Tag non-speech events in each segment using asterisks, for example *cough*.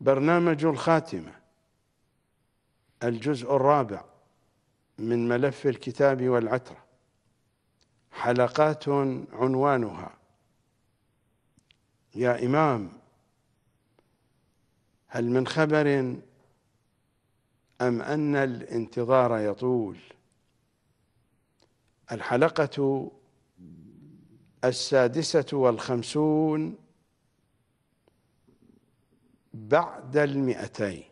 برنامج الخاتمة الجزء الرابع من ملف الكتاب والعترة حلقات عنوانها يا إمام هل من خبر أم أن الانتظار يطول الحلقة السادسة والخمسون بعد المئتين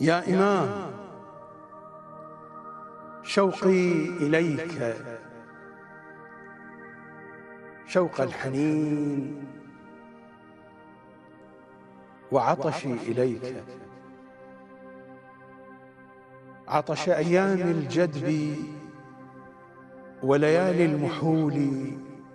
يا إمام شوقي إليك شوق الحنين وعطشي إليك عطش أيام الجدب وليالي المحول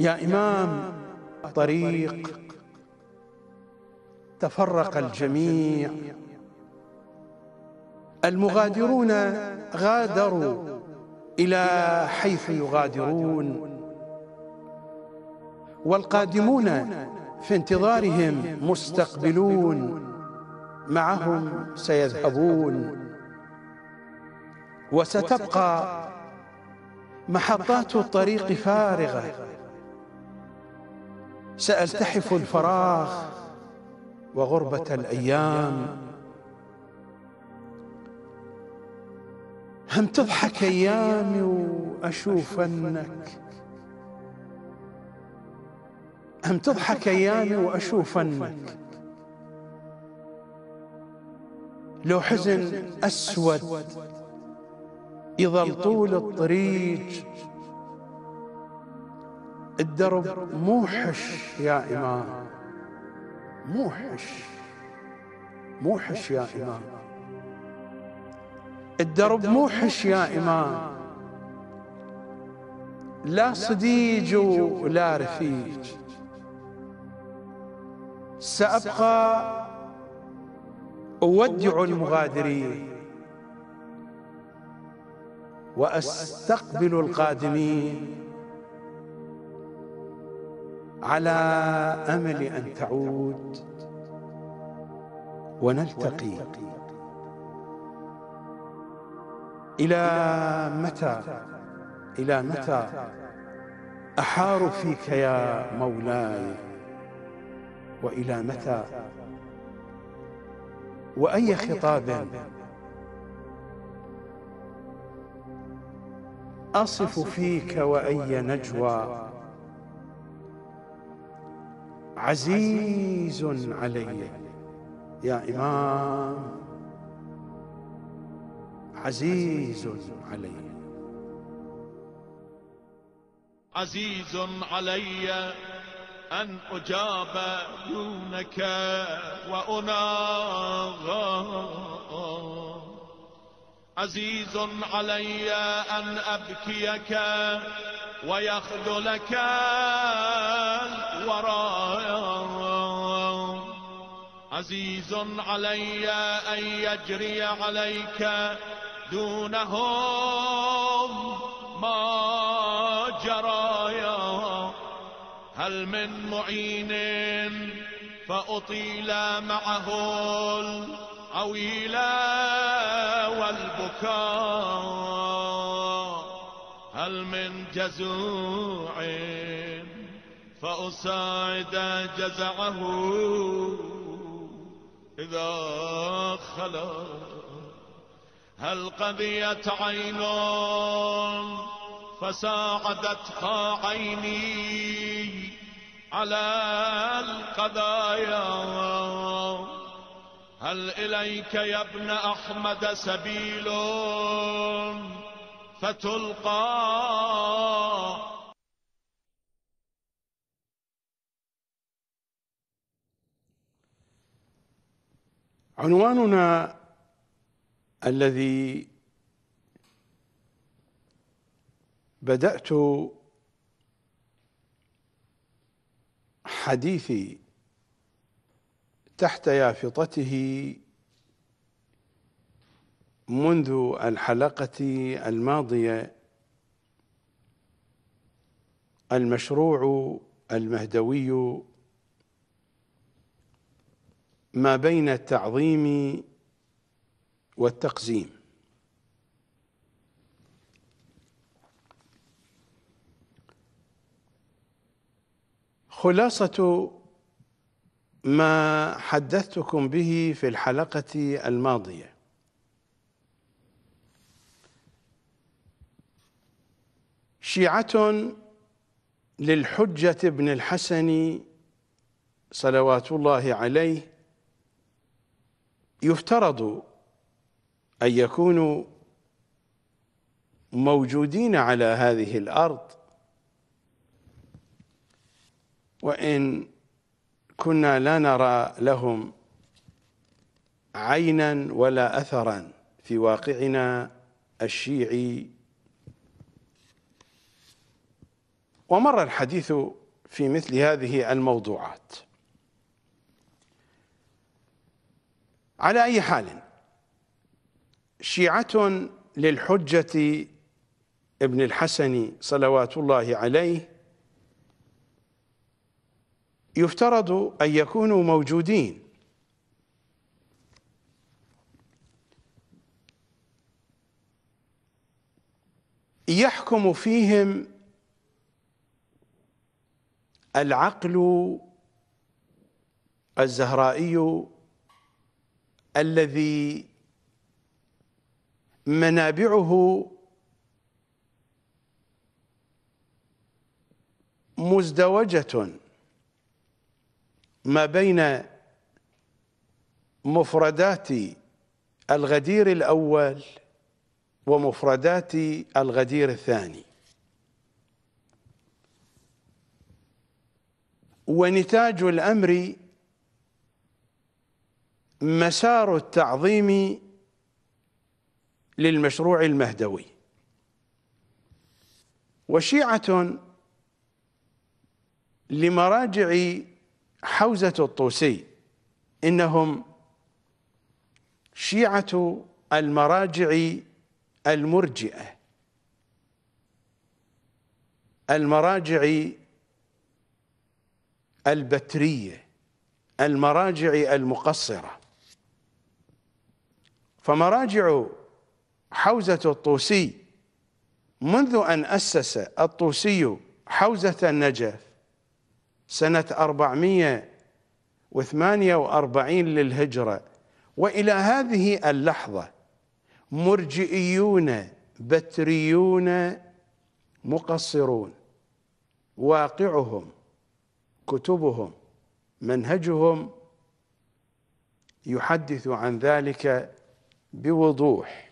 يا إمام الطريق تفرق الجميع المغادرون غادروا إلى حيث يغادرون والقادمون في انتظارهم مستقبلون معهم سيذهبون وستبقى محطات الطريق فارغه سألتحف الفراغ وغربة الأيام هم تضحك أيامي وأشوف أنك هم تضحك أيامي وأشوف أنك لو حزن أسود يظل طول الطريق الدرب موحش يا إمام موحش موحش يا إمام الدرب موحش يا إمام لا صديج ولا رفيج سأبقى أودع المغادرين وأستقبل القادمين على امل ان تعود ونلتقي الى متى الى متى احار فيك يا مولاي والى متى واي خطاب اصف فيك واي نجوى عزيز علي يا إمام عزيز علي عزيز علي أن أجاب دونك وأناغى عزيز علي أن أبكيك ويخذلك الورى عزيز علي أن يجري عليك دونهم ما جرايا هل من معين فأطيل معه العويل والبكاء هل من جزوع فأساعد جزعه إذا خلا هل قضيت عين فساعدتها عيني على القضايا هل إليك يا ابن أحمد سبيل فتلقى عنواننا الذي بدأت حديثي تحت يافطته منذ الحلقة الماضية المشروع المهدوي ما بين التعظيم والتقزيم خلاصة ما حدثتكم به في الحلقة الماضية شيعة للحجة بن الحسن صلوات الله عليه يفترض أن يكونوا موجودين على هذه الأرض وإن كنا لا نرى لهم عينا ولا أثرا في واقعنا الشيعي ومر الحديث في مثل هذه الموضوعات على أي حال شيعة للحجة ابن الحسن صلوات الله عليه يفترض أن يكونوا موجودين يحكم فيهم العقل الزهرائي الذي منابعه مزدوجة ما بين مفردات الغدير الأول ومفردات الغدير الثاني ونتاج الأمر مسار التعظيم للمشروع المهدوي وشيعة لمراجع حوزة الطوسي إنهم شيعة المراجع المرجئة المراجع البترية المراجع المقصره فمراجع حوزة الطوسي منذ أن أسس الطوسي حوزة النجف سنة 448 للهجرة وإلى هذه اللحظة مرجئيون بتريون مقصرون واقعهم كتبهم منهجهم يحدث عن ذلك بوضوح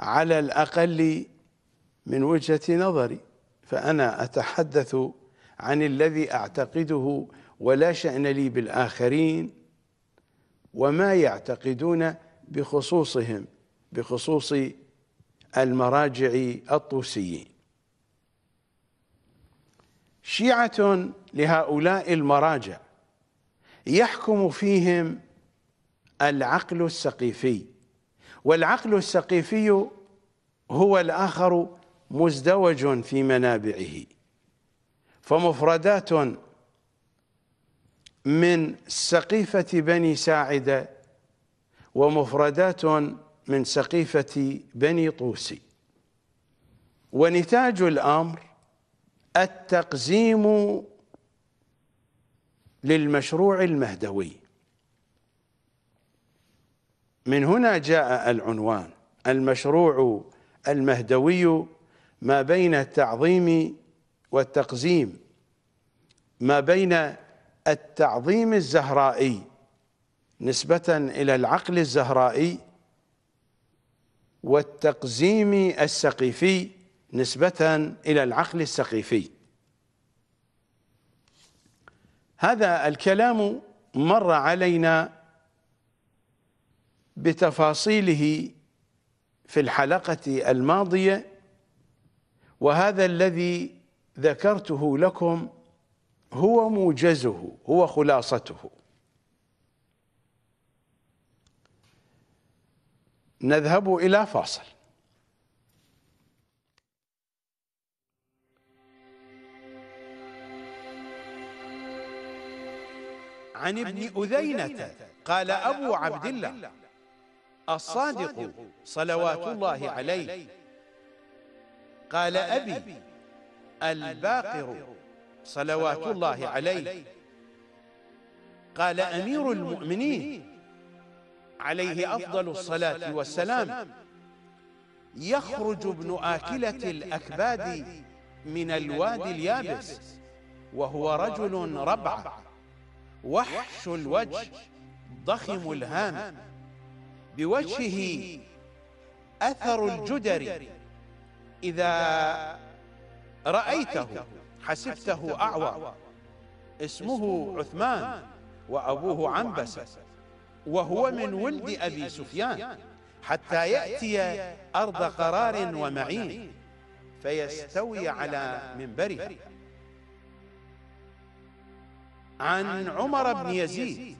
على الأقل من وجهة نظري فأنا أتحدث عن الذي أعتقده ولا شأن لي بالآخرين وما يعتقدون بخصوصهم بخصوص المراجع الطوسيين شيعة لهؤلاء المراجع يحكم فيهم العقل السقيفي والعقل السقيفي هو الآخر مزدوج في منابعه فمفردات من سقيفة بني ساعدة ومفردات من سقيفة بني طوسي ونتاج الأمر التقزيم للمشروع المهدوي من هنا جاء العنوان المشروع المهدوي ما بين التعظيم والتقزيم ما بين التعظيم الزهرائي نسبة إلى العقل الزهرائي والتقزيم السقيفي نسبة إلى العقل السقيفي هذا الكلام مر علينا بتفاصيله في الحلقة الماضية وهذا الذي ذكرته لكم هو موجزه هو خلاصته نذهب إلى فاصل عن ابن أذينة قال أبو عبد الله الصادق صلوات الله عليه قال أبي الباقر صلوات الله عليه قال أمير المؤمنين عليه أفضل الصلاة والسلام يخرج ابن آكلة الأكباد من الوادي اليابس وهو رجل ربع وحش الوجه ضخم الهام بوجهه أثر الجدر إذا رأيته حسبته أعور اسمه عثمان وأبوه عنبسة وهو من ولد أبي سفيان حتى يأتي أرض قرار ومعين فيستوي على منبره عن عمر بن يزيد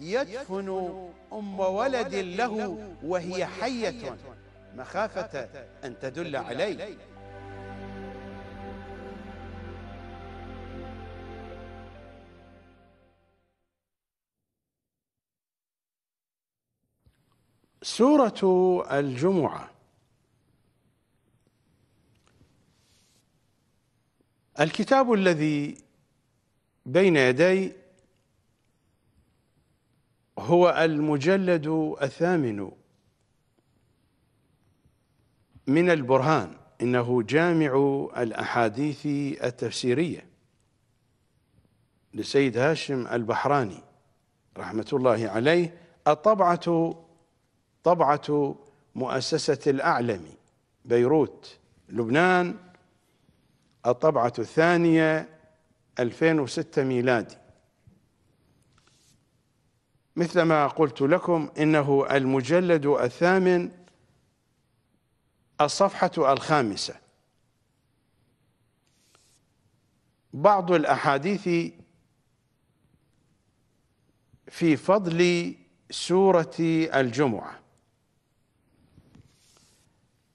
يدفن أم ولد له وهي حية مخافة أن تدل عليه سورة الجمعة الكتاب الذي بين يدي هو المجلد الثامن من البرهان إنه جامع الأحاديث التفسيرية لسيد هاشم البحراني رحمة الله عليه الطبعة طبعة مؤسسة الأعلم بيروت لبنان الطبعة الثانية 2006 ميلادي مثل ما قلت لكم إنه المجلد الثامن الصفحة الخامسة بعض الأحاديث في فضل سورة الجمعة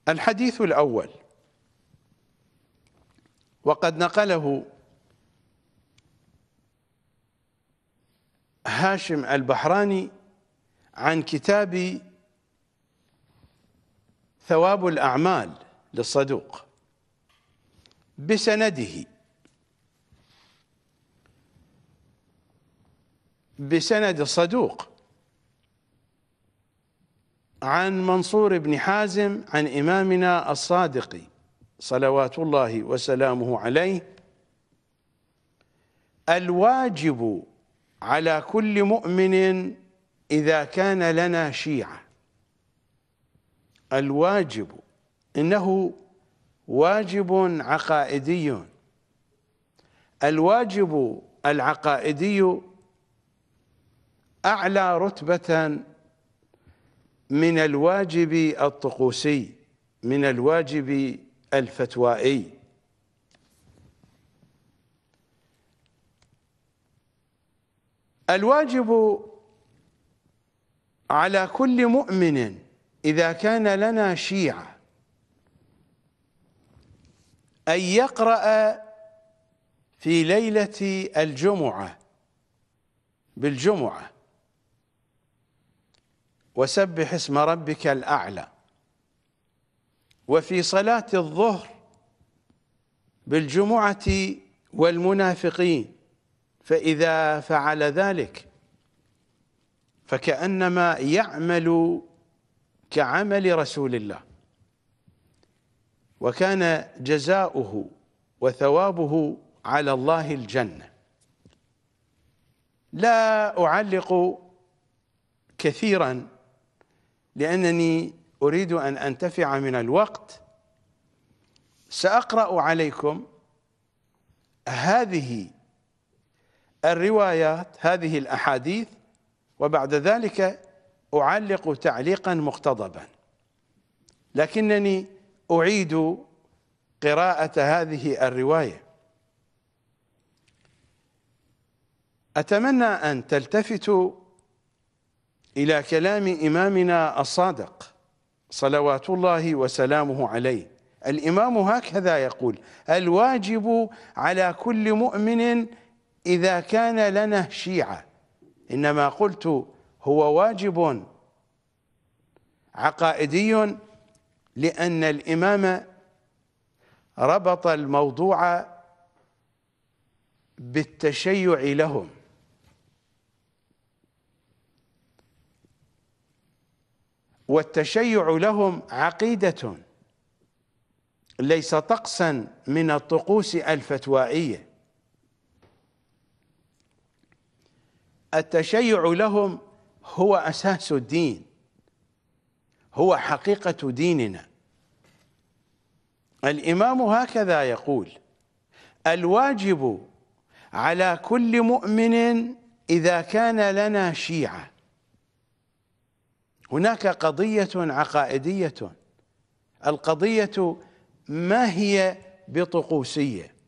الحديث الأول وقد نقله هاشم البحراني عن كتاب ثواب الأعمال للصدوق بسنده بسند الصدوق عن منصور بن حازم عن إمامنا الصادق صلوات الله وسلامه عليه الواجب على كل مؤمن إذا كان لنا شيعة الواجب إنه واجب عقائدي الواجب العقائدي أعلى رتبة من الواجب الطقوسي من الواجب الفتوائي الواجب على كل مؤمن إذا كان لنا شيعة أن يقرأ في ليلة الجمعة بالجمعة وسبح اسم ربك الأعلى وفي صلاة الظهر بالجمعة والمنافقين فإذا فعل ذلك فكأنما يعمل كعمل رسول الله وكان جزاؤه وثوابه على الله الجنة لا أعلق كثيرا لأنني أريد أن أنتفع من الوقت سأقرأ عليكم هذه الروايات هذه الأحاديث وبعد ذلك أعلق تعليقا مقتضبا لكنني أعيد قراءة هذه الرواية أتمنى أن تلتفتوا إلى كلام إمامنا الصادق صلوات الله وسلامه عليه الإمام هكذا يقول الواجب على كل مؤمن إذا كان لنا شيعة إنما قلت هو واجب عقائدي لأن الإمام ربط الموضوع بالتشيع لهم والتشيع لهم عقيدة ليس طقسا من الطقوس الفتوائيه التشيع لهم هو أساس الدين هو حقيقة ديننا الإمام هكذا يقول الواجب على كل مؤمن إذا كان لنا شيعة هناك قضية عقائدية القضية ما هي بطقوسية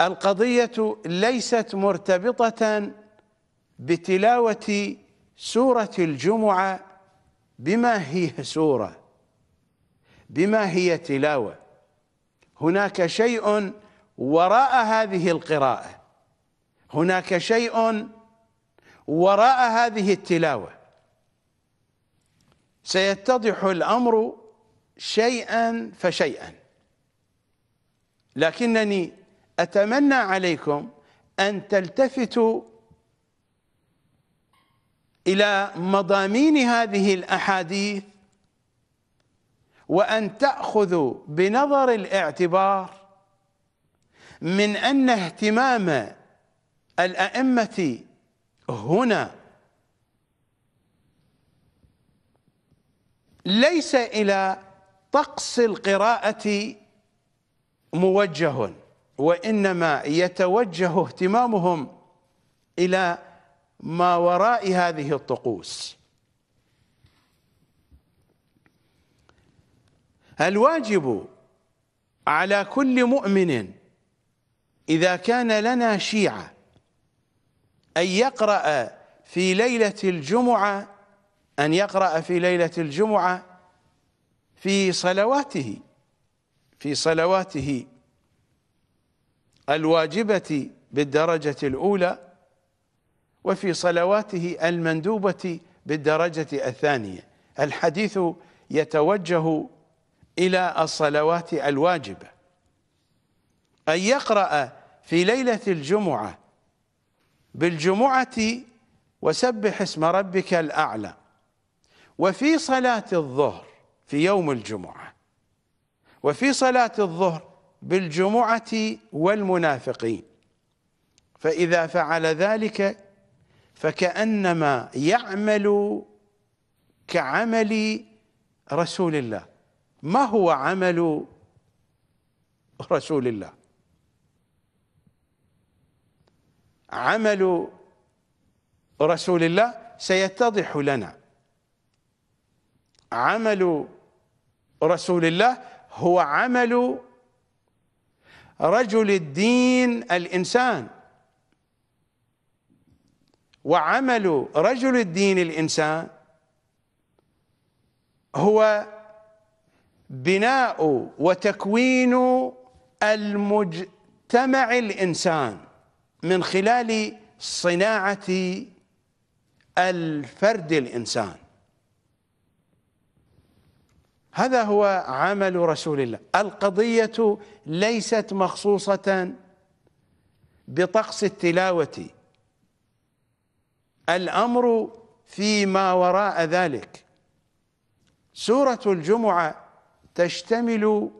القضية ليست مرتبطة بتلاوة سورة الجمعة بما هي سورة بما هي تلاوة هناك شيء وراء هذه القراءة هناك شيء وراء هذه التلاوة سيتضح الأمر شيئا فشيئا لكنني أتمنى عليكم أن تلتفتوا إلى مضامين هذه الأحاديث وأن تأخذوا بنظر الاعتبار من أن اهتمام الأئمة هنا ليس إلى طقس القراءة موجه وإنما يتوجه اهتمامهم إلى ما وراء هذه الطقوس الواجب على كل مؤمن إذا كان لنا شيعة أن يقرأ في ليلة الجمعة أن يقرأ في ليلة الجمعة في صلواته في صلواته الواجبة بالدرجة الأولى وفي صلواته المندوبة بالدرجة الثانية الحديث يتوجه إلى الصلوات الواجبة أن يقرأ في ليلة الجمعة بالجمعة وسبح اسم ربك الأعلى وفي صلاة الظهر في يوم الجمعة وفي صلاة الظهر بالجمعة والمنافقين فإذا فعل ذلك فكأنما يعمل كعمل رسول الله ما هو عمل رسول الله عمل رسول الله سيتضح لنا عمل رسول الله هو عمل رجل الدين الإنسان وعمل رجل الدين الإنسان هو بناء وتكوين المجتمع الإنسان من خلال صناعة الفرد الإنسان هذا هو عمل رسول الله القضية ليست مخصوصة بطقس التلاوة الأمر فيما وراء ذلك سورة الجمعة تشتمل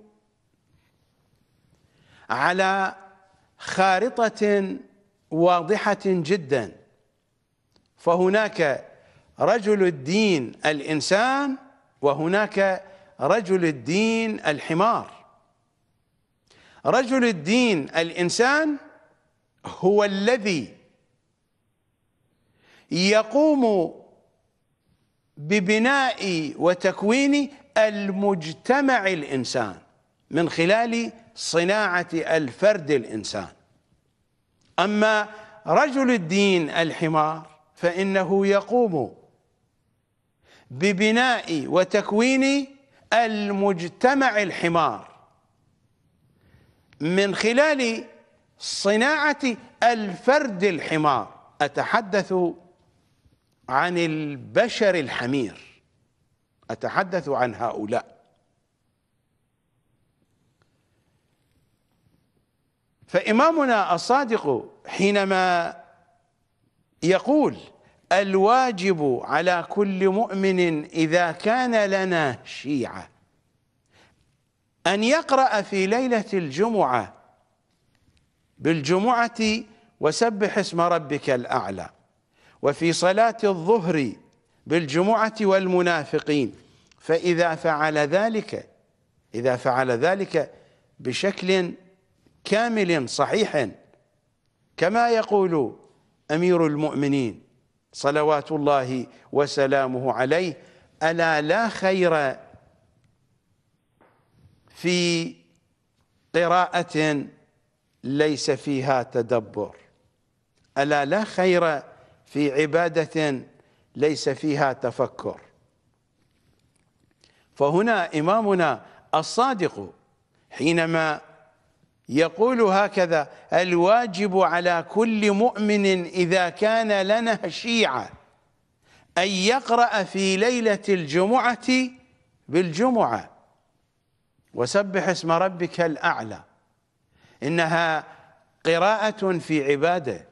على خارطة واضحة جدا فهناك رجل الدين الإنسان وهناك رجل الدين الحمار رجل الدين الإنسان هو الذي يقوم ببناء وتكوين المجتمع الإنسان من خلال صناعة الفرد الإنسان أما رجل الدين الحمار فإنه يقوم ببناء وتكوين المجتمع الحمار من خلال صناعة الفرد الحمار أتحدث عن البشر الحمير أتحدث عن هؤلاء فإمامنا الصادق حينما يقول الواجب على كل مؤمن إذا كان لنا شيعة أن يقرأ في ليلة الجمعة بالجمعة وسبح اسم ربك الأعلى وفي صلاة الظهر بالجمعة والمنافقين فإذا فعل ذلك إذا فعل ذلك بشكل كامل صحيح كما يقول أمير المؤمنين صلوات الله وسلامه عليه ألا لا خير في قراءة ليس فيها تدبر ألا لا خير في عبادة ليس فيها تفكر فهنا إمامنا الصادق حينما يقول هكذا الواجب على كل مؤمن إذا كان لنا شيعة أن يقرأ في ليلة الجمعة بالجمعة وسبح اسم ربك الأعلى إنها قراءة في عبادة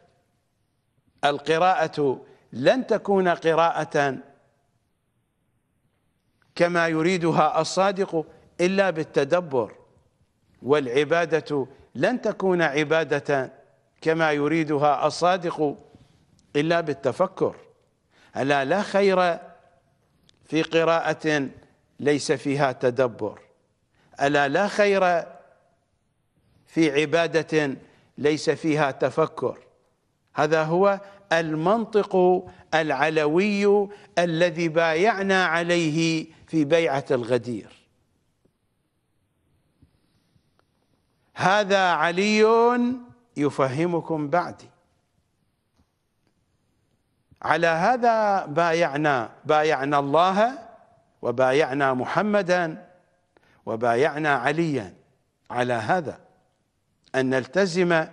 القراءة لن تكون قراءة كما يريدها الصادق إلا بالتدبر والعبادة لن تكون عبادة كما يريدها الصادق إلا بالتفكر ألا لا خير في قراءة ليس فيها تدبر ألا لا خير في عبادة ليس فيها تفكر هذا هو المنطق العلوي الذي بايعنا عليه في بيعة الغدير هذا علي يفهمكم بعدي على هذا بايعنا بايعنا الله وبايعنا محمدا وبايعنا عليا على هذا أن نلتزم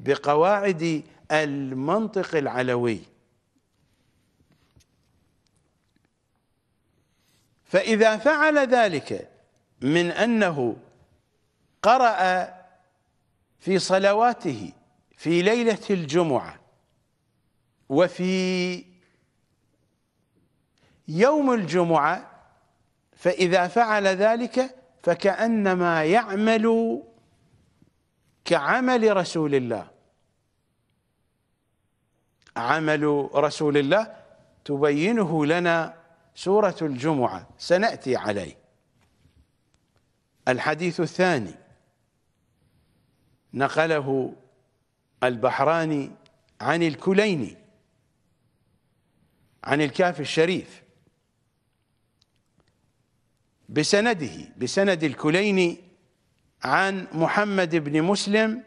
بقواعد المنطق العلوي فإذا فعل ذلك من أنه قرأ في صلواته في ليلة الجمعة وفي يوم الجمعة فإذا فعل ذلك فكأنما يعمل كعمل رسول الله عمل رسول الله تبينه لنا سورة الجمعة سنأتي عليه الحديث الثاني نقله البحراني عن الكليني عن الكاف الشريف بسنده بسند الكليني عن محمد بن مسلم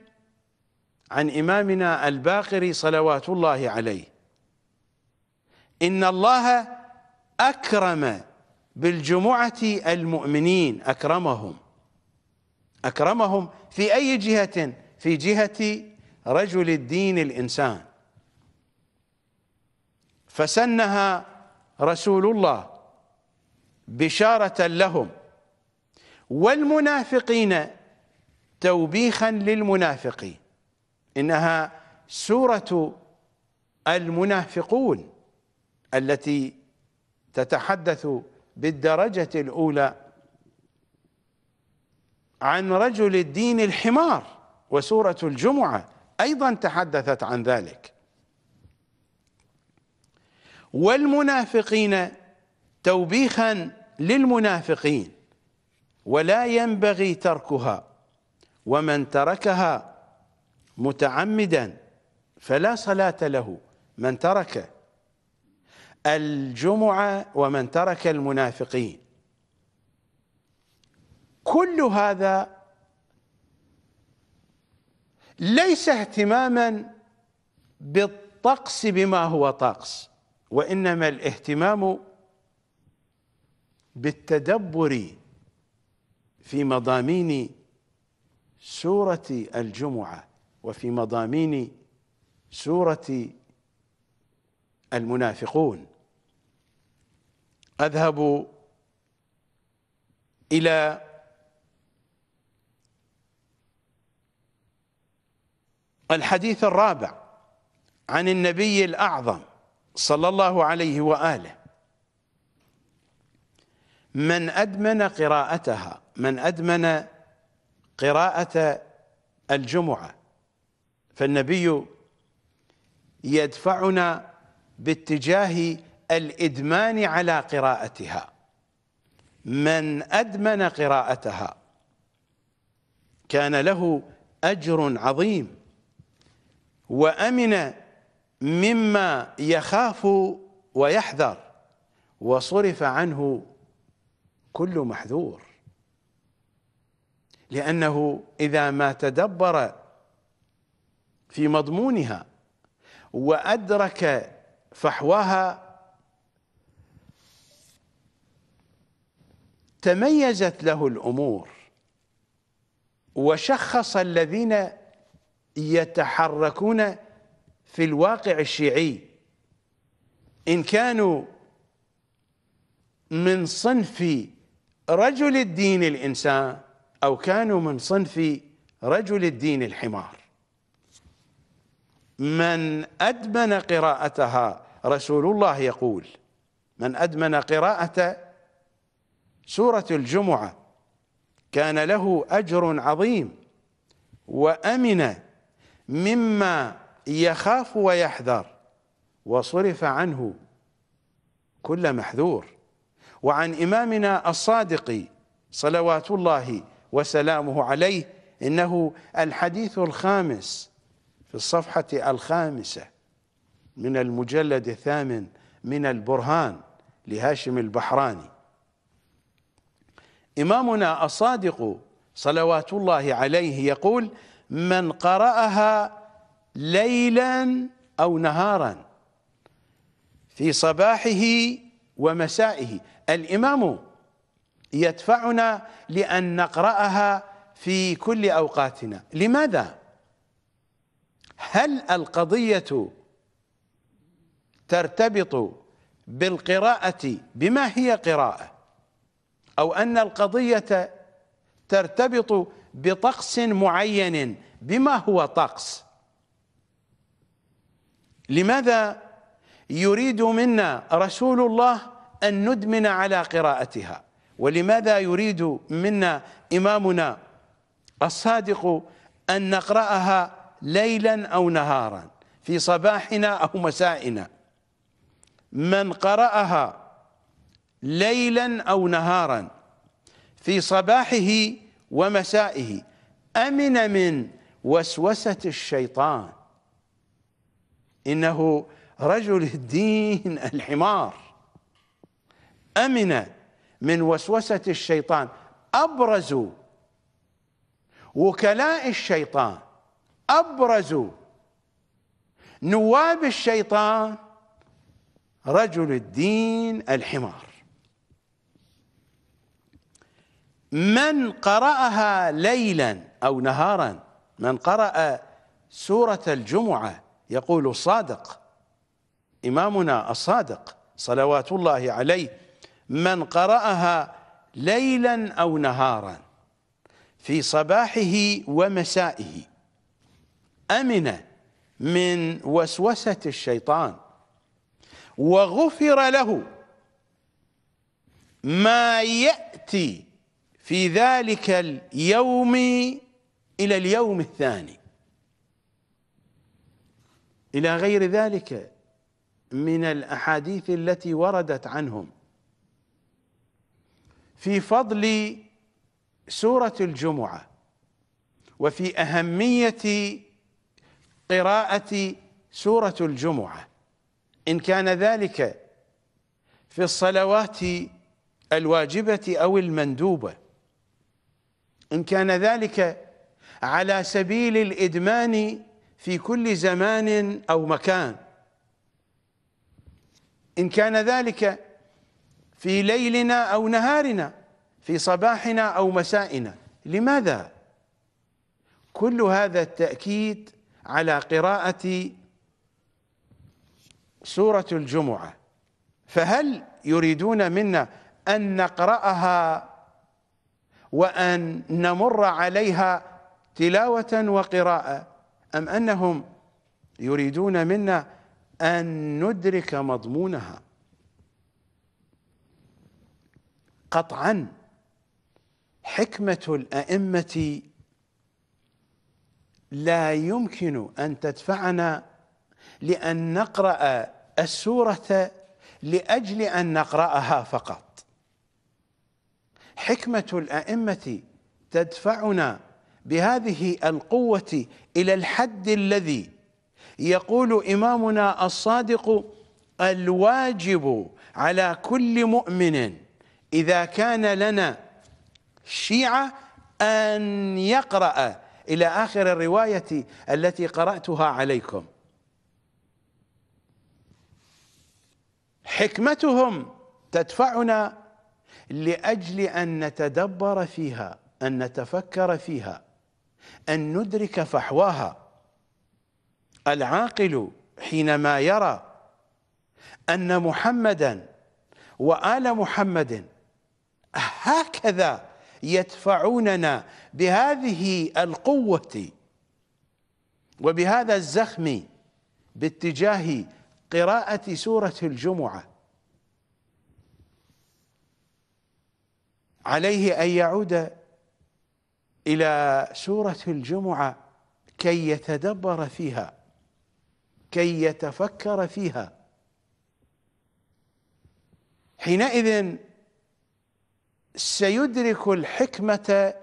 عن إمامنا الباقري صلوات الله عليه إن الله أكرم بالجمعة المؤمنين أكرمهم أكرمهم في أي جهة في جهة رجل الدين الإنسان فسنها رسول الله بشارة لهم والمنافقين توبيخا للمنافقين إنها سورة المنافقون التي تتحدث بالدرجة الأولى عن رجل الدين الحمار وسورة الجمعة أيضا تحدثت عن ذلك والمنافقين توبيخا للمنافقين ولا ينبغي تركها ومن تركها متعمدا فلا صلاة له من ترك الجمعة ومن ترك المنافقين كل هذا ليس اهتماما بالطقس بما هو طقس وانما الاهتمام بالتدبر في مضامين سوره الجمعه وفي مضامين سوره المنافقون اذهب الى الحديث الرابع عن النبي الأعظم صلى الله عليه وآله من أدمن قراءتها من أدمن قراءة الجمعة فالنبي يدفعنا باتجاه الإدمان على قراءتها من أدمن قراءتها كان له أجر عظيم وأمن مما يخاف ويحذر وصرف عنه كل محذور لأنه إذا ما تدبر في مضمونها وأدرك فحواها تميزت له الأمور وشخص الذين يتحركون في الواقع الشيعي إن كانوا من صنف رجل الدين الإنسان أو كانوا من صنف رجل الدين الحمار من أدمن قراءتها رسول الله يقول من أدمن قراءة سورة الجمعة كان له أجر عظيم وأمن مما يخاف ويحذر وصرف عنه كل محذور وعن إمامنا الصادق صلوات الله وسلامه عليه إنه الحديث الخامس في الصفحة الخامسة من المجلد الثامن من البرهان لهاشم البحراني إمامنا الصادق صلوات الله عليه يقول من قرأها ليلا أو نهارا في صباحه ومسائه الإمام يدفعنا لأن نقرأها في كل أوقاتنا لماذا؟ هل القضية ترتبط بالقراءة بما هي قراءة أو أن القضية ترتبط بطقس معين بما هو طقس لماذا يريد منا رسول الله أن ندمن على قراءتها ولماذا يريد منا إمامنا الصادق أن نقرأها ليلا أو نهارا في صباحنا أو مسائنا من قرأها ليلا أو نهارا في صباحه ومسائه امن من وسوسه الشيطان انه رجل الدين *laughs* الحمار امن من وسوسه الشيطان ابرز وكلاء الشيطان ابرز نواب الشيطان رجل الدين الحمار من قرأها ليلا أو نهارا من قرأ سورة الجمعة يقول الصادق إمامنا الصادق صلوات الله عليه من قرأها ليلا أو نهارا في صباحه ومسائه أمن من وسوسة الشيطان وغفر له ما يأتي في ذلك اليوم إلى اليوم الثاني إلى غير ذلك من الأحاديث التي وردت عنهم في فضل سورة الجمعة وفي أهمية قراءة سورة الجمعة إن كان ذلك في الصلوات الواجبة أو المندوبة إن كان ذلك على سبيل الإدمان في كل زمان أو مكان إن كان ذلك في ليلنا أو نهارنا في صباحنا أو مسائنا لماذا؟ كل هذا التأكيد على قراءة سورة الجمعة فهل يريدون منا أن نقرأها وأن نمر عليها تلاوة وقراءة أم أنهم يريدون منا أن ندرك مضمونها قطعا حكمة الأئمة لا يمكن أن تدفعنا لأن نقرأ السورة لأجل أن نقرأها فقط حكمه الائمه تدفعنا بهذه القوه الى الحد الذي يقول امامنا الصادق الواجب على كل مؤمن اذا كان لنا شيعه ان يقرا الى اخر الروايه التي قراتها عليكم حكمتهم تدفعنا لاجل ان نتدبر فيها ان نتفكر فيها ان ندرك فحواها العاقل حينما يرى ان محمدا وال محمد هكذا يدفعوننا بهذه القوه وبهذا الزخم باتجاه قراءه سوره الجمعه عليه أن يعود إلى سورة الجمعة كي يتدبر فيها كي يتفكر فيها حينئذ سيدرك الحكمة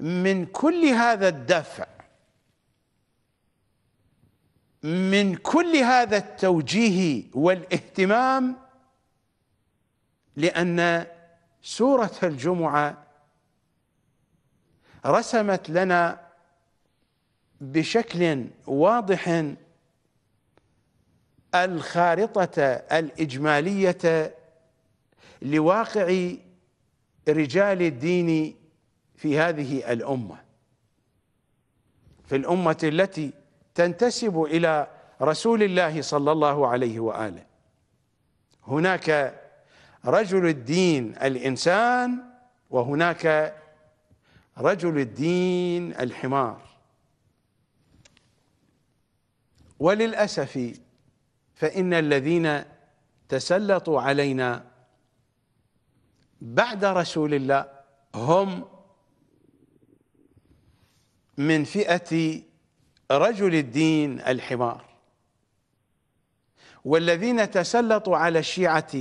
من كل هذا الدفع من كل هذا التوجيه والاهتمام لأن سوره الجمعه رسمت لنا بشكل واضح الخارطه الاجماليه لواقع رجال الدين في هذه الامه في الامه التي تنتسب الى رسول الله صلى الله عليه واله هناك رجل الدين الانسان وهناك رجل الدين الحمار وللاسف فان الذين تسلطوا علينا بعد رسول الله هم من فئه رجل الدين الحمار والذين تسلطوا على الشيعه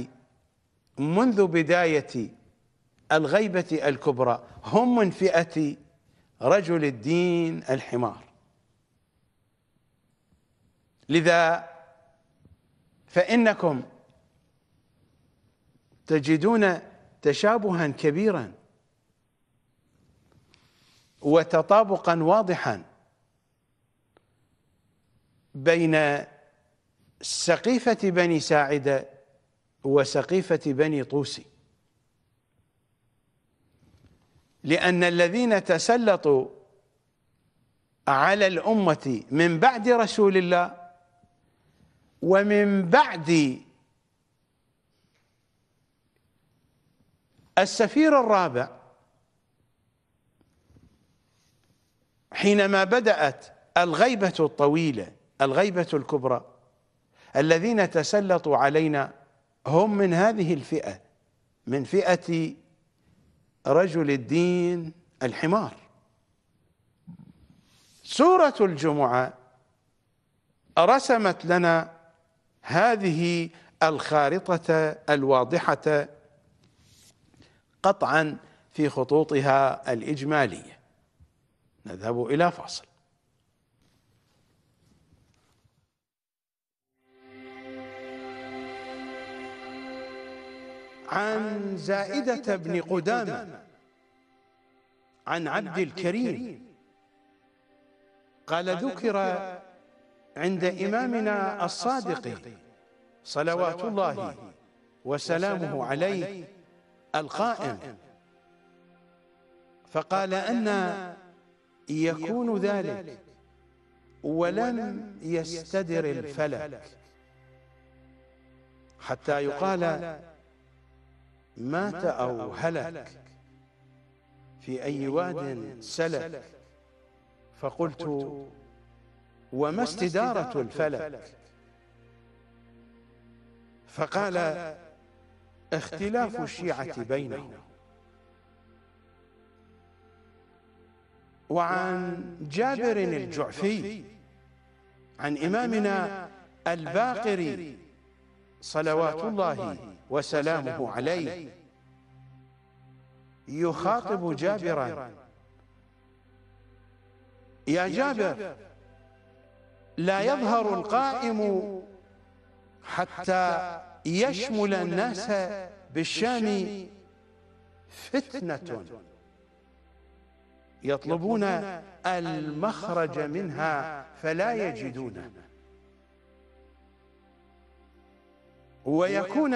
منذ بداية الغيبة الكبرى هم من فئة رجل الدين الحمار لذا فإنكم تجدون تشابها كبيرا وتطابقا واضحا بين سقيفة بني ساعدة وسقيفة بني طوسي لأن الذين تسلطوا على الأمة من بعد رسول الله ومن بعد السفير الرابع حينما بدأت الغيبة الطويلة الغيبة الكبرى الذين تسلطوا علينا هم من هذه الفئة من فئة رجل الدين الحمار سورة الجمعة رسمت لنا هذه الخارطة الواضحة قطعا في خطوطها الإجمالية نذهب إلى فاصل عن زائدة بن قدامة عن عبد الكريم قال ذكر عند إمامنا الصادق صلوات الله وسلامه عليه القائم فقال أن يكون ذلك ولم يستدر الفلك حتى يقال مات أو هلك في أي واد سلك فقلت وما استدارة الفلك فقال اختلاف الشيعة بينهم وعن جابر الجعفي عن إمامنا الباقري صلوات الله وسلامه عليه يخاطب جابرا يا جابر لا يظهر القائم حتى يشمل الناس بالشام فتنة يطلبون المخرج منها فلا يجدونه ويكون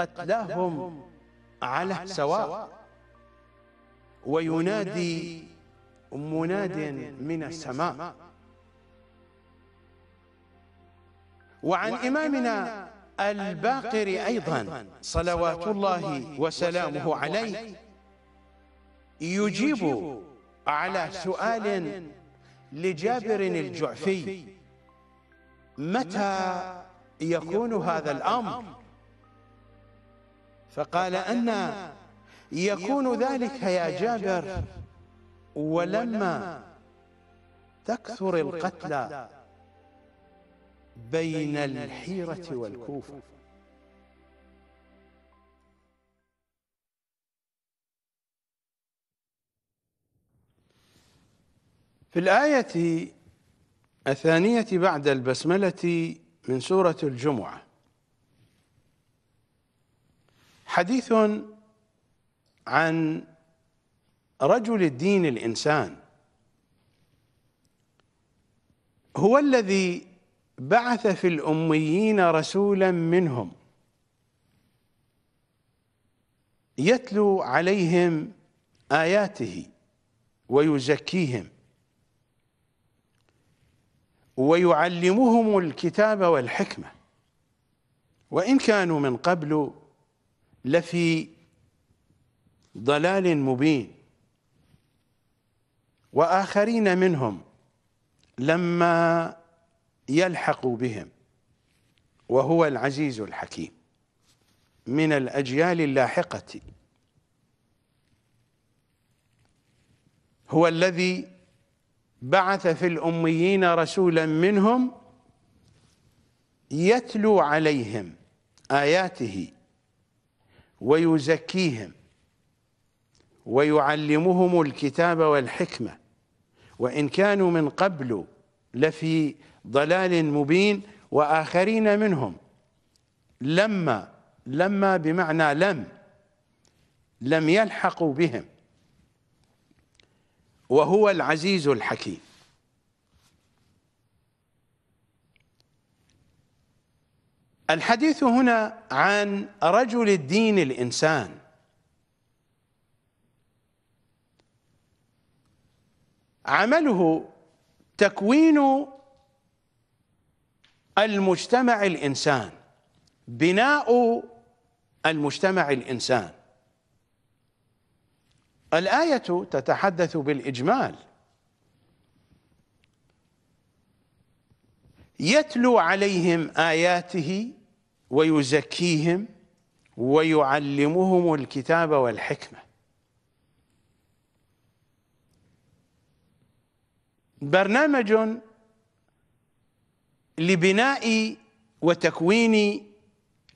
قتلاهم على سواء وينادي مناد من السماء وعن إمامنا الباقر أيضا صلوات الله وسلامه عليه يجيب على سؤال لجابر الجعفي متى يكون هذا الأمر فقال أن يكون ذلك يا جابر ولما تكثر القتلى بين الحيرة والكوفة في الآية الثانية بعد البسملة من سورة الجمعة حديث عن رجل الدين الإنسان هو الذي بعث في الأميين رسولا منهم يتلو عليهم آياته ويزكيهم ويعلمهم الكتاب والحكمة وإن كانوا من قبل لفي ضلال مبين واخرين منهم لما يلحق بهم وهو العزيز الحكيم من الاجيال اللاحقه هو الذي بعث في الاميين رسولا منهم يتلو عليهم اياته ويزكيهم ويعلمهم الكتاب والحكمة وإن كانوا من قبل لفي ضلال مبين وآخرين منهم لما لما بمعنى لم لم يلحقوا بهم وهو العزيز الحكيم الحديث هنا عن رجل الدين الإنسان عمله تكوين المجتمع الإنسان بناء المجتمع الإنسان الآية تتحدث بالإجمال يتلو عليهم آياته ويزكيهم ويعلمهم الكتاب والحكمة برنامج لبناء وتكوين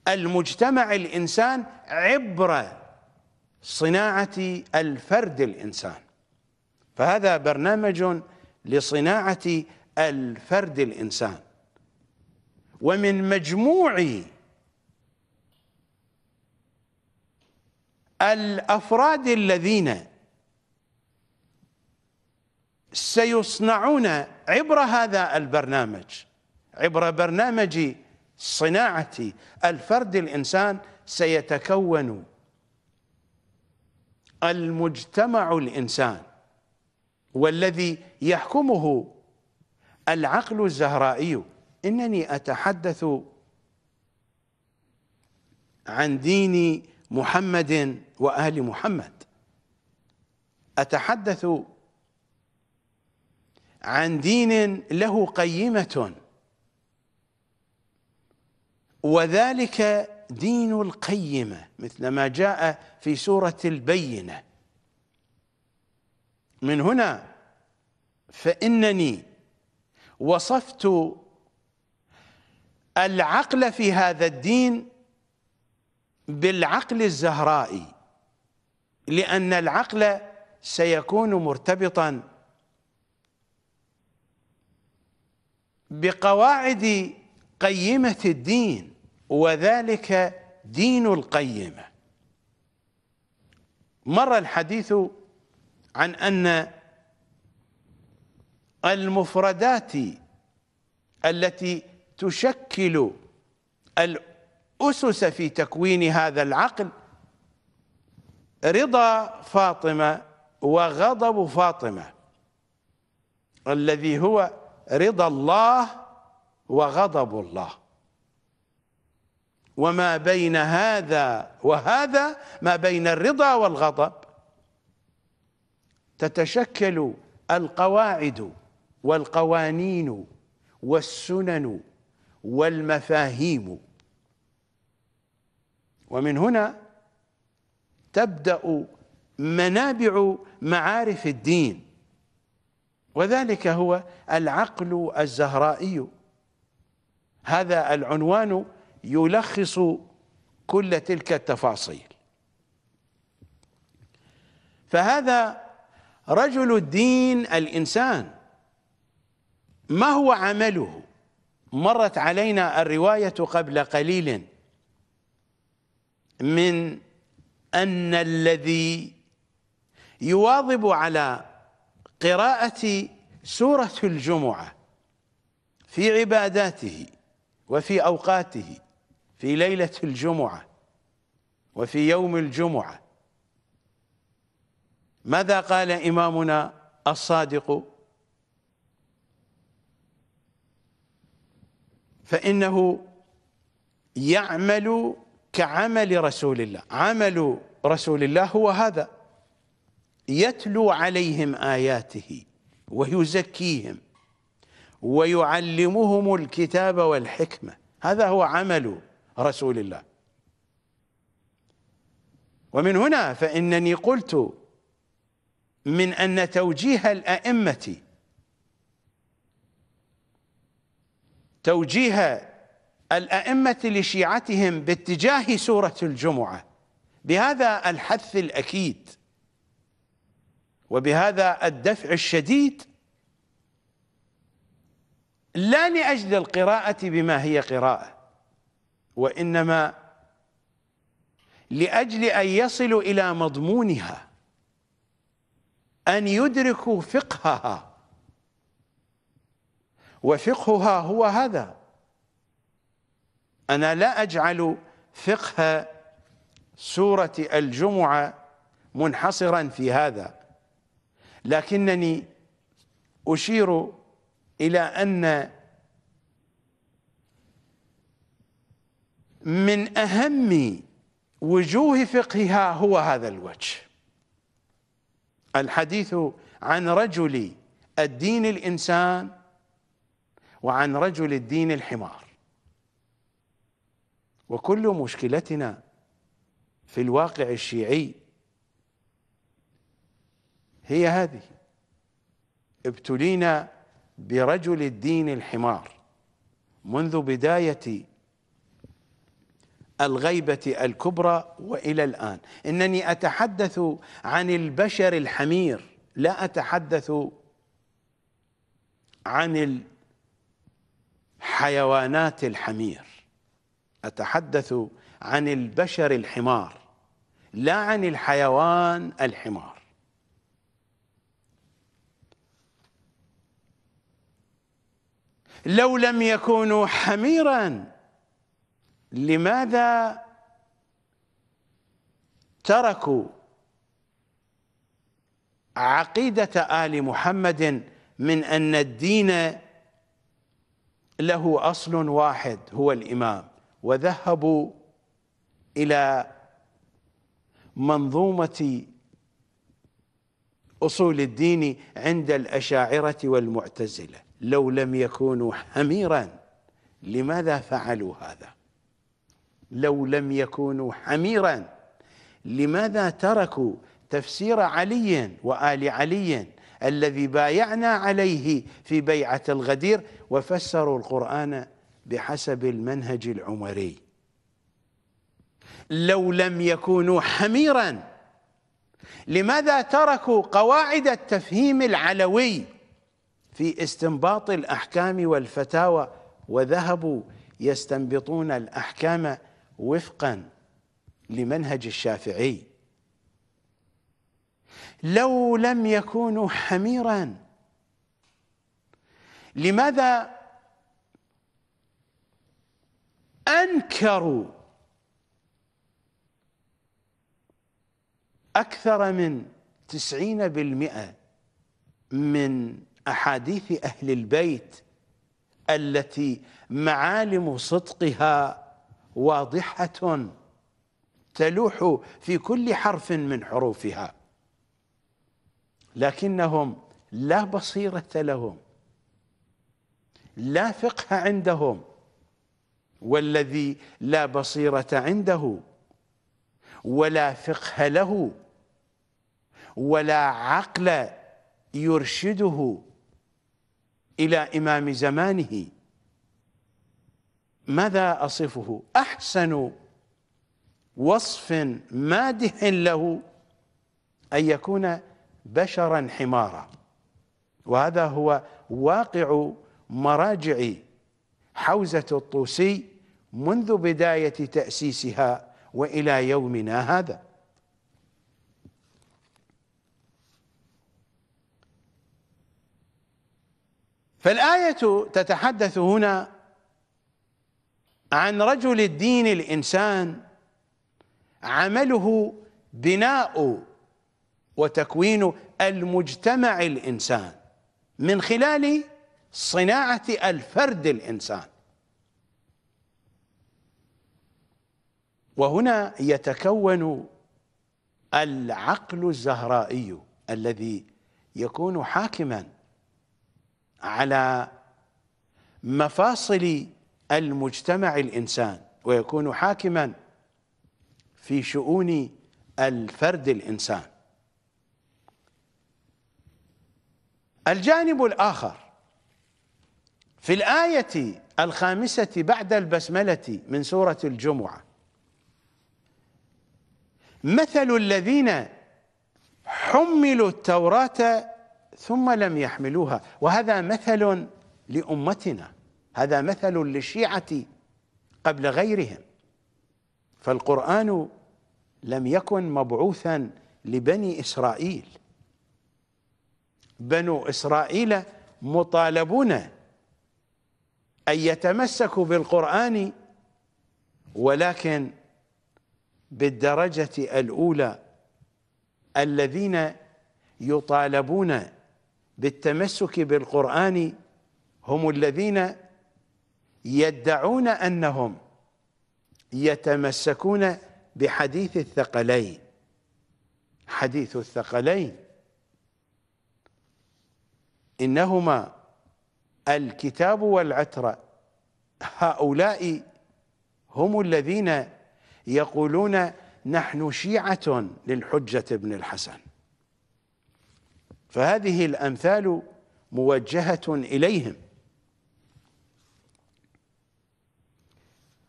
المجتمع الإنسان عبر صناعة الفرد الإنسان فهذا برنامج لصناعة الفرد الإنسان ومن مجموع الافراد الذين سيصنعون عبر هذا البرنامج عبر برنامج صناعه الفرد الانسان سيتكون المجتمع الانسان والذي يحكمه العقل الزهرائي انني اتحدث عن ديني محمد وآل محمد أتحدث عن دين له قيمة وذلك دين القيمة مثل ما جاء في سورة البينة من هنا فإنني وصفت العقل في هذا الدين بالعقل الزهرائي لأن العقل سيكون مرتبطا بقواعد قيمة الدين وذلك دين القيمة مر الحديث عن أن المفردات التي تشكل أسس في تكوين هذا العقل رضا فاطمة وغضب فاطمة الذي هو رضا الله وغضب الله وما بين هذا وهذا ما بين الرضا والغضب تتشكل القواعد والقوانين والسنن والمفاهيم ومن هنا تبدأ منابع معارف الدين وذلك هو العقل الزهرائي هذا العنوان يلخص كل تلك التفاصيل فهذا رجل الدين الإنسان ما هو عمله مرت علينا الرواية قبل قليل من أن الذي يواظب على قراءة سورة الجمعة في عباداته وفي أوقاته في ليلة الجمعة وفي يوم الجمعة ماذا قال إمامنا الصادق فإنه يعمل كعمل رسول الله عمل رسول الله هو هذا يتلو عليهم آياته ويزكيهم ويعلمهم الكتاب والحكمة هذا هو عمل رسول الله ومن هنا فإنني قلت من أن توجيه الأئمة توجيه الأئمة لشيعتهم باتجاه سورة الجمعة بهذا الحث الأكيد وبهذا الدفع الشديد لا لأجل القراءة بما هي قراءة وإنما لأجل أن يصلوا إلى مضمونها أن يدركوا فقهها وفقهها هو هذا أنا لا أجعل فقه سورة الجمعة منحصرا في هذا لكنني أشير إلى أن من أهم وجوه فقهها هو هذا الوجه الحديث عن رجل الدين الإنسان وعن رجل الدين الحمار وكل مشكلتنا في الواقع الشيعي هي هذه ابتلينا برجل الدين الحمار منذ بداية الغيبة الكبرى وإلى الآن إنني أتحدث عن البشر الحمير لا أتحدث عن الحيوانات الحمير أتحدث عن البشر الحمار لا عن الحيوان الحمار لو لم يكونوا حميرا لماذا تركوا عقيدة آل محمد من أن الدين له أصل واحد هو الإمام وذهبوا الى منظومه اصول الدين عند الاشاعره والمعتزله لو لم يكونوا حميرا لماذا فعلوا هذا لو لم يكونوا حميرا لماذا تركوا تفسير علي وال علي الذي بايعنا عليه في بيعه الغدير وفسروا القران بحسب المنهج العمري لو لم يكونوا حميرا لماذا تركوا قواعد التفهيم العلوي في استنباط الأحكام والفتاوى وذهبوا يستنبطون الأحكام وفقا لمنهج الشافعي لو لم يكونوا حميرا لماذا أنكروا أكثر من تسعين بالمئة من أحاديث أهل البيت التي معالم صدقها واضحة تلوح في كل حرف من حروفها لكنهم لا بصيرة لهم لا فقه عندهم والذي لا بصيرة عنده ولا فقه له ولا عقل يرشده إلى إمام زمانه ماذا أصفه أحسن وصف مادح له أن يكون بشرا حمارا وهذا هو واقع مراجع حوزة الطوسي منذ بداية تأسيسها وإلى يومنا هذا فالآية تتحدث هنا عن رجل الدين الإنسان عمله بناء وتكوين المجتمع الإنسان من خلال صناعة الفرد الإنسان وهنا يتكون العقل الزهرائي الذي يكون حاكما على مفاصل المجتمع الإنسان ويكون حاكما في شؤون الفرد الإنسان الجانب الآخر في الآية الخامسة بعد البسملة من سورة الجمعة مثل الذين حملوا التوراة ثم لم يحملوها وهذا مثل لأمتنا هذا مثل للشيعة قبل غيرهم فالقرآن لم يكن مبعوثا لبني إسرائيل بنو إسرائيل مطالبون أن يتمسكوا بالقرآن ولكن بالدرجة الأولى الذين يطالبون بالتمسك بالقرآن هم الذين يدعون أنهم يتمسكون بحديث الثقلين حديث الثقلين إنهما الكتاب والعترة هؤلاء هم الذين يقولون نحن شيعة للحجة ابن الحسن فهذه الأمثال موجهة إليهم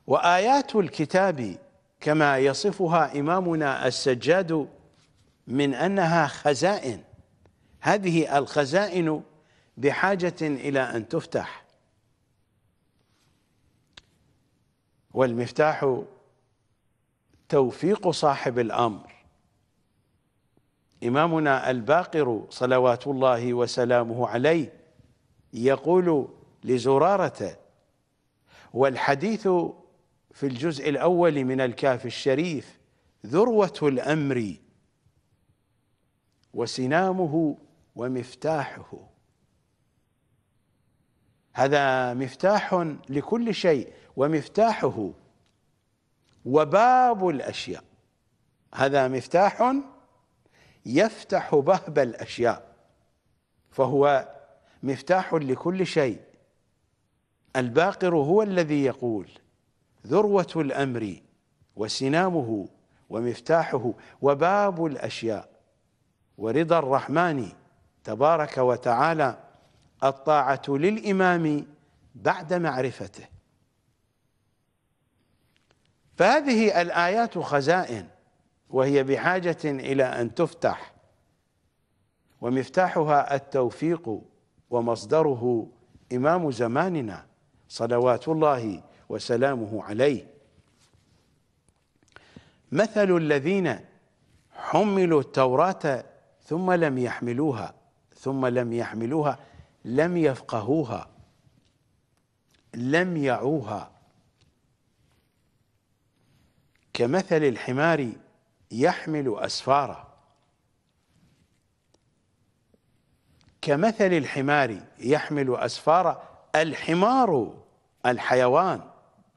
وآيات الكتاب كما يصفها إمامنا السجاد من أنها خزائن هذه الخزائن بحاجة إلى أن تفتح والمفتاح توفيق صاحب الامر امامنا الباقر صلوات الله وسلامه عليه يقول لزرارته والحديث في الجزء الاول من الكاف الشريف ذروه الامر وسنامه ومفتاحه هذا مفتاح لكل شيء ومفتاحه وباب الأشياء هذا مفتاح يفتح باب الأشياء فهو مفتاح لكل شيء الباقر هو الذي يقول ذروة الأمر وسنامه ومفتاحه وباب الأشياء ورضا الرحمن تبارك وتعالى الطاعة للإمام بعد معرفته فهذه الآيات خزائن وهي بحاجة إلى أن تفتح ومفتاحها التوفيق ومصدره إمام زماننا صلوات الله وسلامه عليه مثل الذين حملوا التوراة ثم لم يحملوها ثم لم يحملوها لم يفقهوها لم يعوها كمثل الحمار يحمل أسفارا كمثل الحمار يحمل أسفارا الحمار الحيوان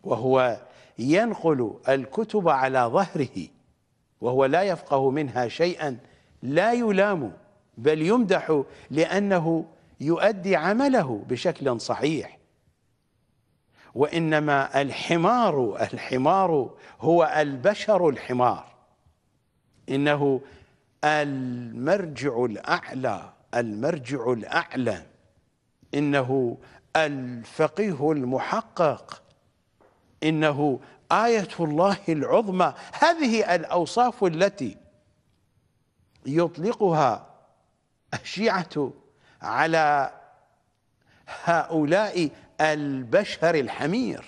وهو ينقل الكتب على ظهره وهو لا يفقه منها شيئا لا يلام بل يمدح لأنه يؤدي عمله بشكل صحيح وانما الحمار الحمار هو البشر الحمار انه المرجع الاعلى المرجع الاعلى انه الفقيه المحقق انه ايه الله العظمى هذه الاوصاف التي يطلقها الشيعه على هؤلاء البشر الحمير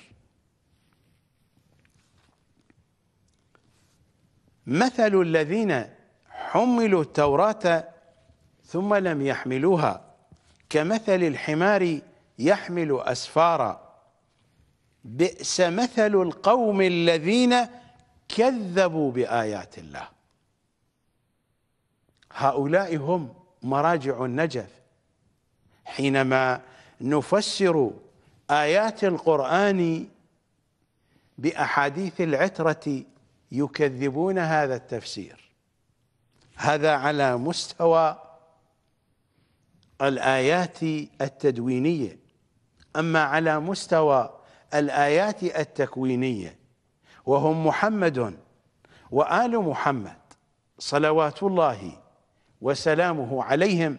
مثل الذين حملوا التوراة ثم لم يحملوها كمثل الحمار يحمل أسفارا بئس مثل القوم الذين كذبوا بآيات الله هؤلاء هم مراجع النجف حينما نفسر آيات القرآن بأحاديث العترة يكذبون هذا التفسير هذا على مستوى الآيات التدوينية أما على مستوى الآيات التكوينية وهم محمد وآل محمد صلوات الله وسلامه عليهم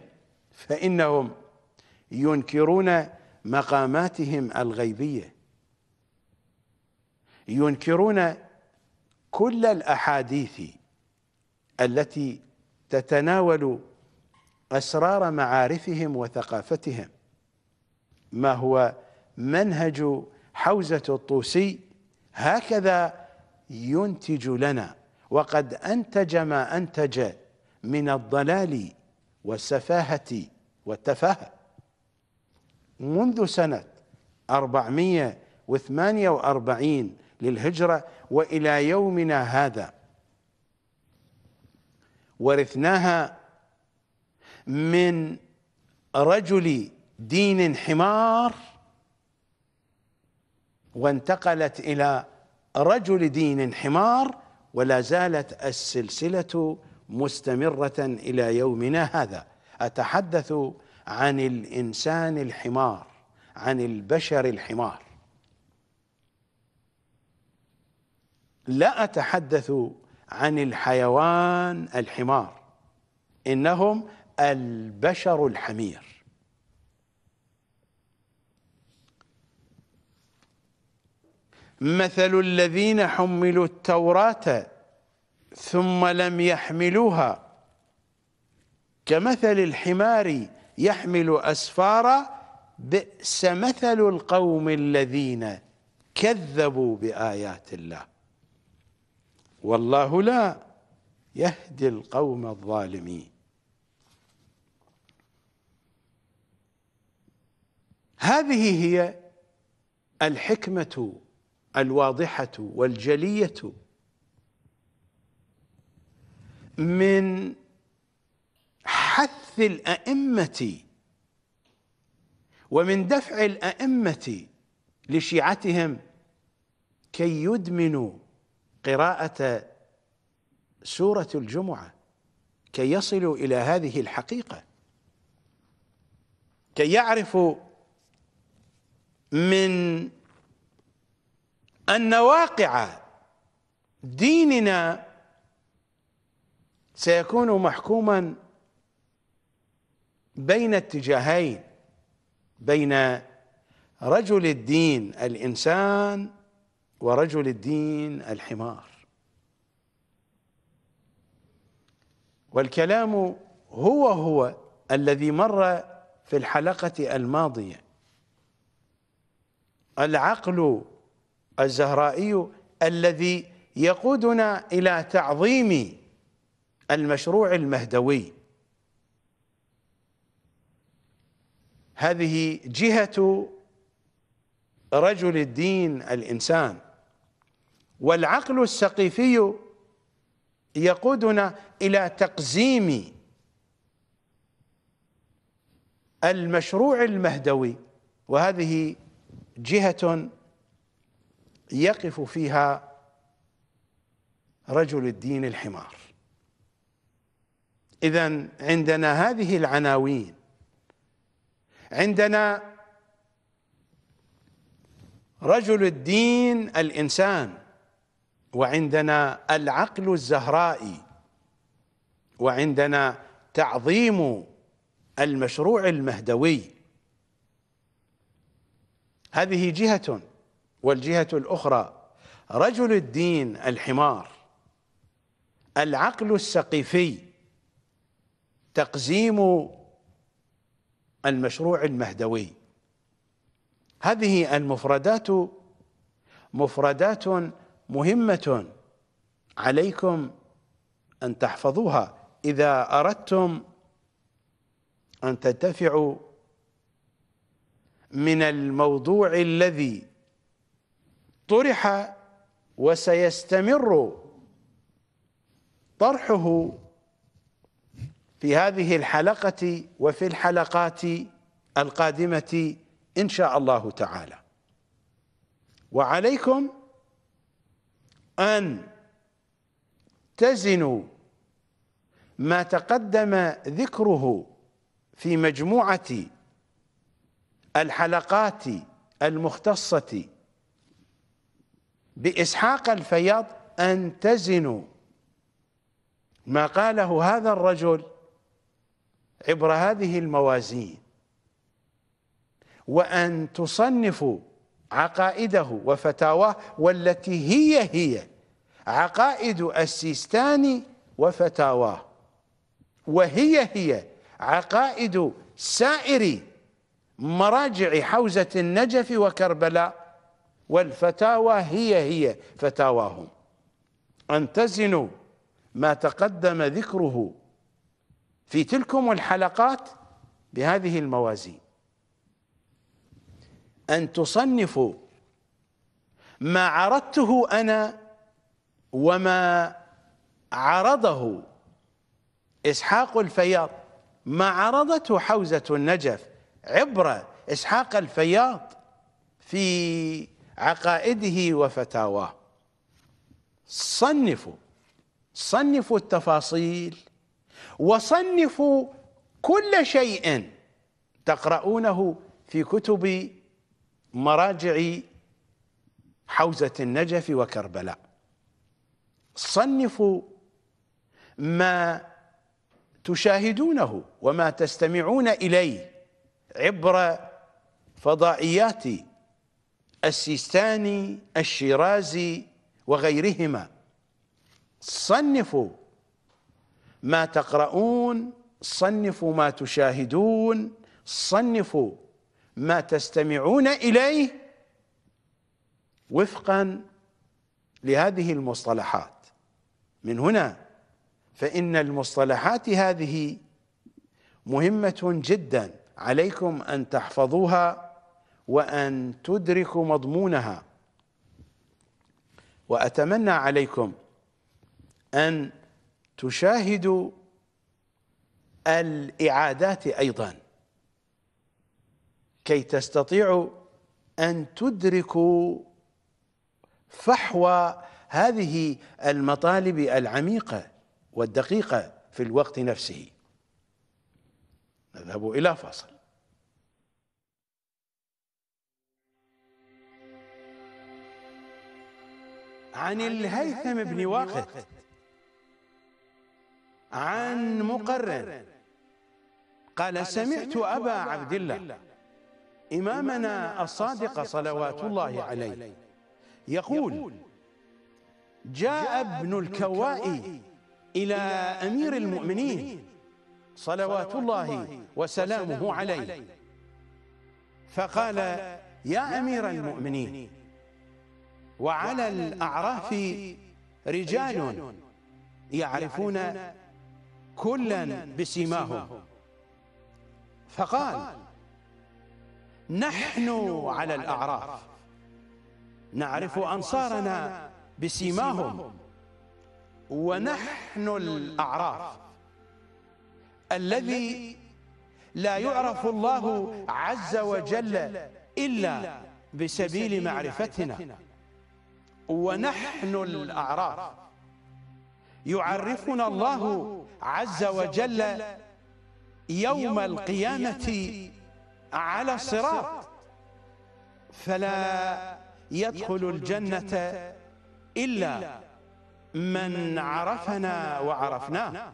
فإنهم ينكرون مقاماتهم الغيبيه ينكرون كل الاحاديث التي تتناول اسرار معارفهم وثقافتهم ما هو منهج حوزه الطوسي هكذا ينتج لنا وقد انتج ما انتج من الضلال والسفاهه والتفاهه منذ سنة 448 للهجرة وإلى يومنا هذا ورثناها من رجل دين حمار وانتقلت إلى رجل دين حمار ولا زالت السلسلة مستمرة إلى يومنا هذا أتحدث عن الانسان الحمار عن البشر الحمار لا اتحدث عن الحيوان الحمار انهم البشر الحمير مثل الذين حملوا التوراه ثم لم يحملوها كمثل الحمار يحمل أسفارا بئس مثل القوم الذين كذبوا بآيات الله والله لا يهدي القوم الظالمين هذه هي الحكمة الواضحة والجلية من حث الأئمة ومن دفع الأئمة لشيعتهم كي يدمنوا قراءة سورة الجمعة كي يصلوا إلى هذه الحقيقة كي يعرفوا من أن واقع ديننا سيكون محكوما بين اتجاهين بين رجل الدين الإنسان ورجل الدين الحمار والكلام هو هو الذي مر في الحلقة الماضية العقل الزهرائي الذي يقودنا إلى تعظيم المشروع المهدوي هذه جهة رجل الدين الإنسان والعقل السقيفي يقودنا إلى تقزيم المشروع المهدوي وهذه جهة يقف فيها رجل الدين الحمار إذا عندنا هذه العناوين عندنا رجل الدين الإنسان وعندنا العقل الزهرائي وعندنا تعظيم المشروع المهدوي هذه جهة والجهة الأخرى رجل الدين الحمار العقل السقيفي تقزيم المشروع المهدوي هذه المفردات مفردات مهمة عليكم أن تحفظوها إذا أردتم أن تنتفعوا من الموضوع الذي طرح وسيستمر طرحه في هذه الحلقة وفي الحلقات القادمة إن شاء الله تعالى وعليكم أن تزنوا ما تقدم ذكره في مجموعة الحلقات المختصة بإسحاق الفياض أن تزنوا ما قاله هذا الرجل عبر هذه الموازين وأن تصنفوا عقائده وفتاواه والتي هي هي عقائد السيستاني وفتاواه وهي هي عقائد سائر مراجع حوزة النجف وكربلاء والفتاوى هي هي فتاواهم أن تزنوا ما تقدم ذكره في تلكم الحلقات بهذه الموازين أن تصنفوا ما عرضته أنا وما عرضه إسحاق الفياض ما عرضته حوزة النجف عبر إسحاق الفياض في عقائده وفتاواه صنفوا صنفوا التفاصيل وصنفوا كل شيء تقرؤونه في كتب مراجع حوزة النجف وكربلاء صنفوا ما تشاهدونه وما تستمعون إليه عبر فضائيات السيستاني الشيرازي وغيرهما صنفوا ما تقرؤون صنفوا ما تشاهدون صنفوا ما تستمعون إليه وفقا لهذه المصطلحات من هنا فإن المصطلحات هذه مهمة جدا عليكم أن تحفظوها وأن تدركوا مضمونها وأتمنى عليكم أن تشاهد الإعادات أيضا كي تستطيعوا أن تدركوا فحوى هذه المطالب العميقة والدقيقة في الوقت نفسه نذهب إلى فاصل عن الهيثم بن واقد عن مقرر قال سمعت أبا عبد الله إمامنا الصادق صلوات الله عليه يقول جاء ابن الكوائي إلى أمير المؤمنين صلوات الله وسلامه عليه فقال يا أمير المؤمنين وعلى الأعراف رجال يعرفون كلا بسيماهم فقال نحن على الأعراف نعرف أنصارنا بسيماهم ونحن الأعراف الذي لا يعرف الله عز وجل إلا بسبيل معرفتنا ونحن الأعراف يعرفنا الله عز وجل يوم القيامة على الصراط فلا يدخل الجنة إلا من عرفنا وعرفناه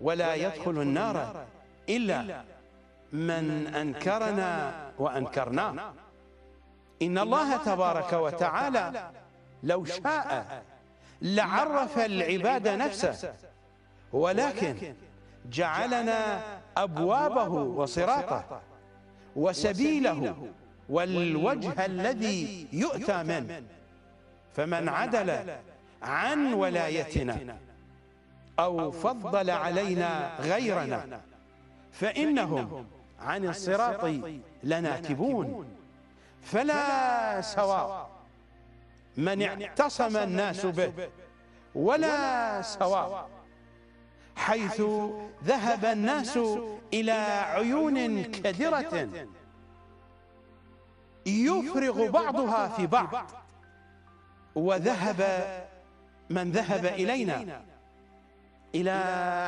ولا يدخل النار إلا من أنكرنا وأنكرناه إن الله تبارك وتعالى لو شاء لعرف العباد نفسه ولكن جعلنا أبوابه وصراطه وسبيله والوجه الذي يؤتى منه فمن عدل عن ولايتنا أو فضل علينا غيرنا فإنهم عن الصراط لناكبون فلا سواء من اعتصم الناس به ولا سواء حيث ذهب الناس إلى عيون كدرة يفرغ بعضها في بعض وذهب من ذهب إلينا إلى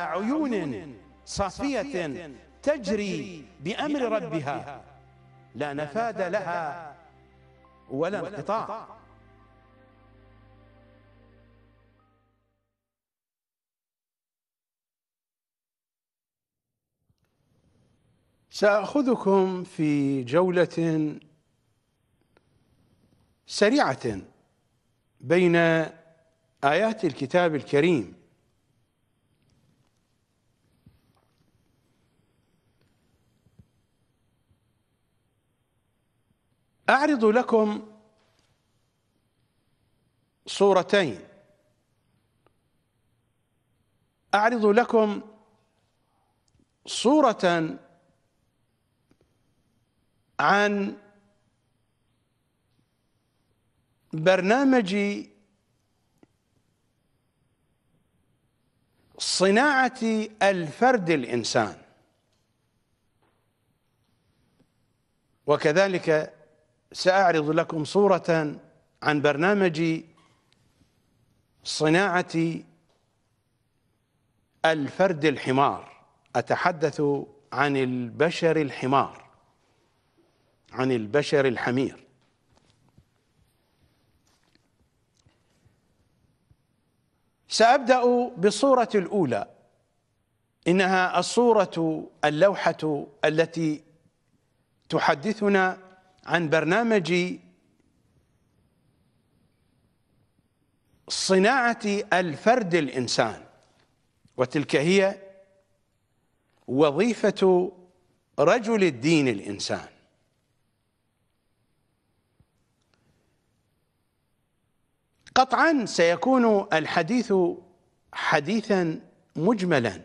عيون صافية تجري بأمر ربها لا نفاد لها ولا انقطاع ساخذكم في جوله سريعه بين ايات الكتاب الكريم اعرض لكم صورتين اعرض لكم صوره عن برنامج صناعة الفرد الإنسان وكذلك سأعرض لكم صورة عن برنامج صناعة الفرد الحمار أتحدث عن البشر الحمار عن البشر الحمير سأبدأ بالصورة الأولى إنها الصورة اللوحة التي تحدثنا عن برنامج صناعة الفرد الإنسان وتلك هي وظيفة رجل الدين الإنسان قطعا سيكون الحديث حديثا مجملا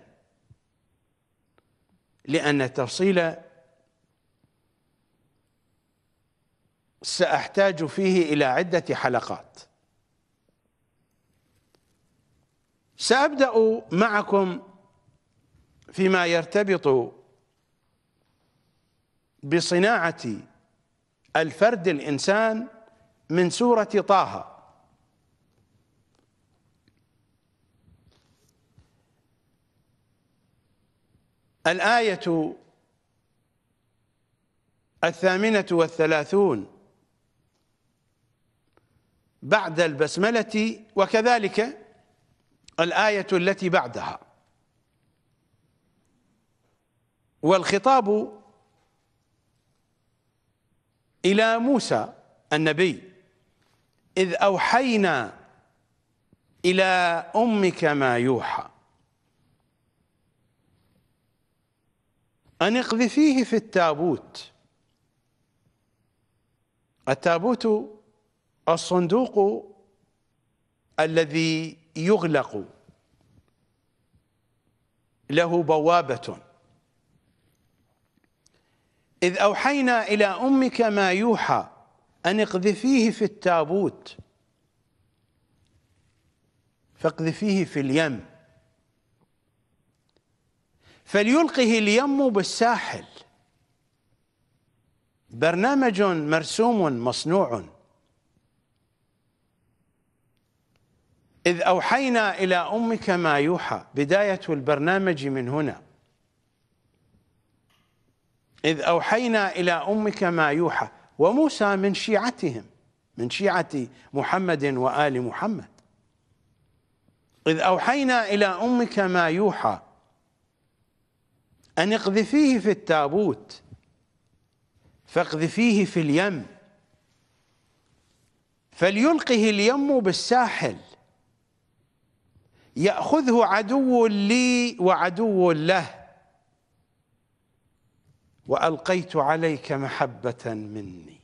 لأن التفصيل سأحتاج فيه إلى عدة حلقات سأبدأ معكم فيما يرتبط بصناعة الفرد الإنسان من سورة طه الآية الثامنة والثلاثون بعد البسملة وكذلك الآية التي بعدها والخطاب إلى موسى النبي إذ أوحينا إلى أمك ما يوحى أن اقذفيه في التابوت التابوت الصندوق الذي يغلق له بوابة إذ أوحينا إلى أمك ما يوحى أن اقذفيه في التابوت فاقذفيه في اليم فليلقه اليم بالساحل برنامج مرسوم مصنوع إذ أوحينا إلى أمك ما يوحى بداية البرنامج من هنا إذ أوحينا إلى أمك ما يوحى وموسى من شيعتهم من شيعة محمد وآل محمد إذ أوحينا إلى أمك ما يوحى أن اقذفيه في التابوت فاقذفيه في اليم فليلقه اليم بالساحل يأخذه عدو لي وعدو له وألقيت عليك محبة مني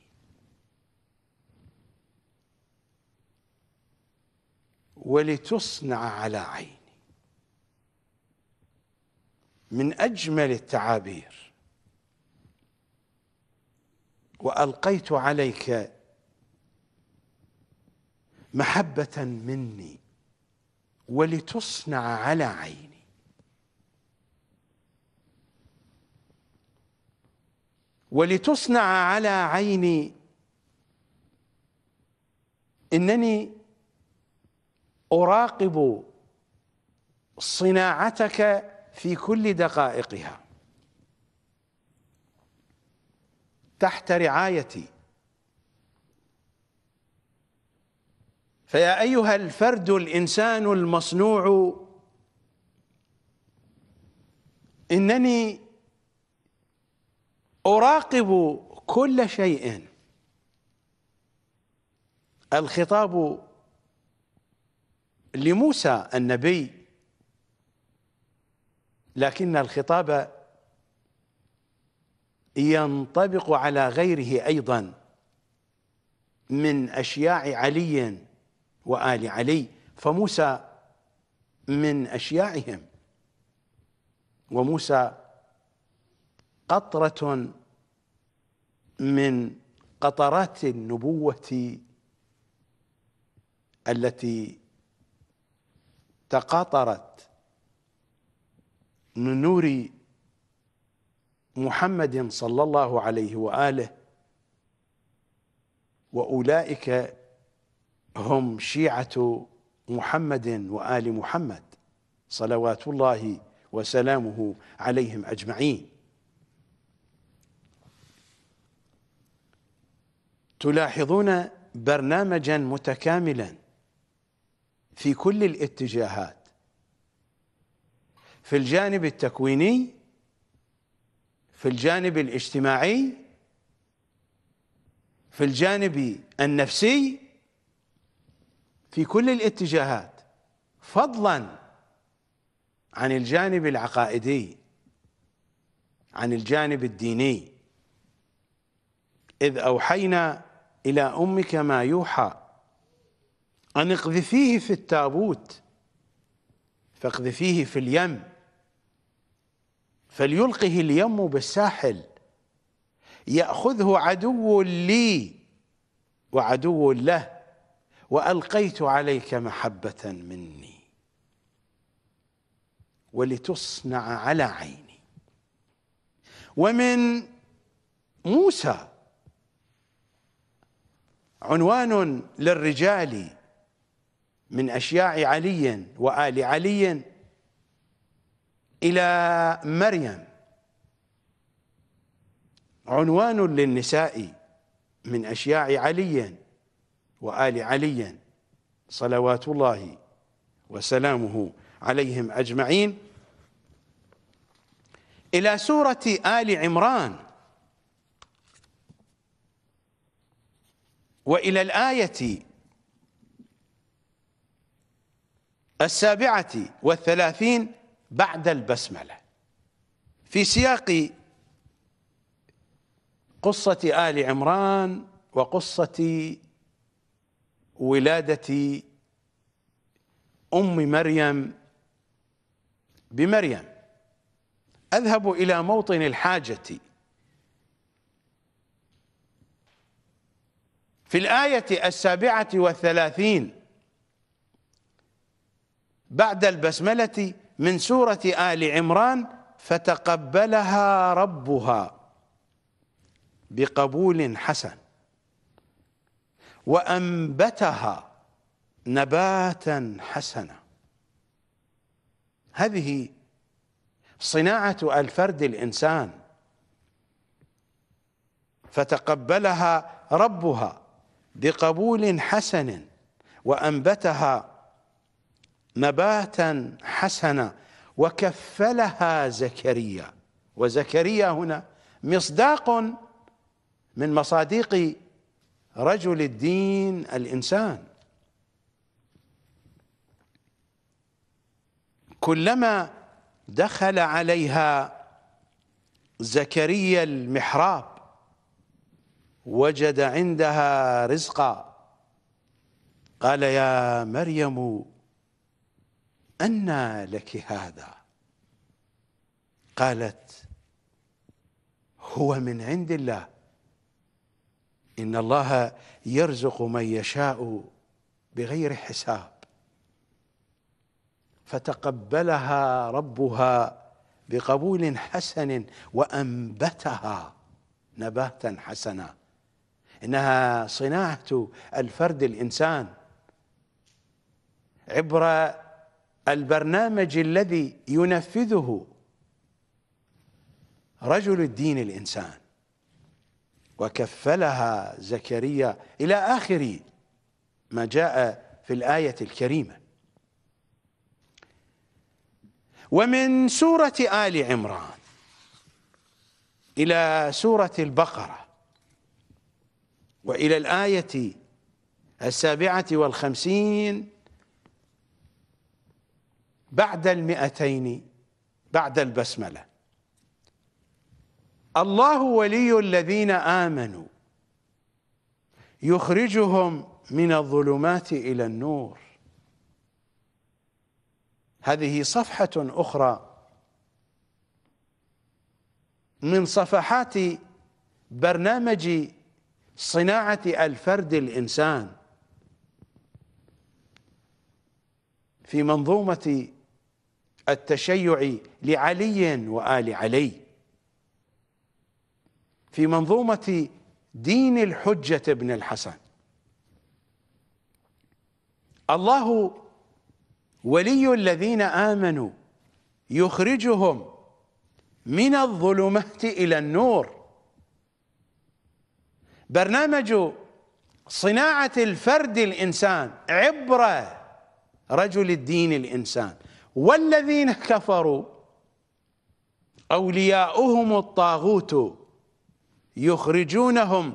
ولتصنع على عين من أجمل التعابير وألقيت عليك محبة مني ولتصنع على عيني ولتصنع على عيني انني اراقب صناعتك في كل دقائقها تحت رعايتي فيا ايها الفرد الانسان المصنوع انني اراقب كل شيء الخطاب لموسى النبي لكن الخطاب ينطبق على غيره أيضا من أشياع علي وآل علي فموسى من أشياعهم وموسى قطرة من قطرات النبوة التي تقاطرت من نور محمد صلى الله عليه وآله وأولئك هم شيعة محمد وآل محمد صلوات الله وسلامه عليهم أجمعين تلاحظون برنامجا متكاملا في كل الاتجاهات في الجانب التكويني في الجانب الاجتماعي في الجانب النفسي في كل الاتجاهات فضلا عن الجانب العقائدي عن الجانب الديني إذ أوحينا إلى أمك ما يوحى أن اقذفيه في التابوت فاقذفيه في اليم فليلقه اليم بالساحل ياخذه عدو لي وعدو له والقيت عليك محبه مني ولتصنع على عيني ومن موسى عنوان للرجال من اشياع علي وال علي إلى مريم عنوان للنساء من أشياع علي وآل علي صلوات الله وسلامه عليهم أجمعين إلى سورة آل عمران وإلى الآية السابعة والثلاثين بعد البسملة في سياق قصة آل عمران وقصة ولادة أم مريم بمريم أذهب إلى موطن الحاجة في الآية السابعة والثلاثين بعد البسملة من سورة آل عمران فتقبلها ربها بقبول حسن وأنبتها نباتا حسنا هذه صناعة الفرد الإنسان فتقبلها ربها بقبول حسن وأنبتها نباتا حسنا وكفلها زكريا وزكريا هنا مصداق من مصادق رجل الدين الانسان كلما دخل عليها زكريا المحراب وجد عندها رزقا قال يا مريم أنى لك هذا قالت هو من عند الله إن الله يرزق من يشاء بغير حساب فتقبلها ربها بقبول حسن وأنبتها نباتا حسنا إنها صناعة الفرد الإنسان عبر البرنامج الذي ينفذه رجل الدين الإنسان وكفلها زكريا إلى آخر ما جاء في الآية الكريمة ومن سورة آل عمران إلى سورة البقرة وإلى الآية السابعة والخمسين بعد المئتين بعد البسملة الله ولي الذين آمنوا يخرجهم من الظلمات إلى النور هذه صفحة أخرى من صفحات برنامج صناعة الفرد الإنسان في منظومة التشيع لعلي وآل علي في منظومة دين الحجة ابن الحسن الله ولي الذين آمنوا يخرجهم من الظلمات إلى النور برنامج صناعة الفرد الإنسان عبر رجل الدين الإنسان والذين كفروا أولياؤهم الطاغوت يخرجونهم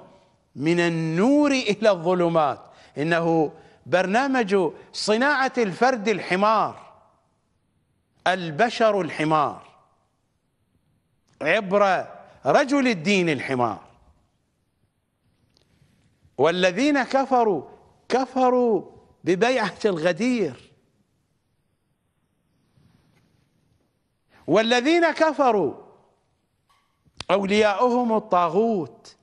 من النور إلى الظلمات إنه برنامج صناعة الفرد الحمار البشر الحمار عبر رجل الدين الحمار والذين كفروا كفروا ببيعة الغدير والذين كفروا أولياؤهم الطاغوت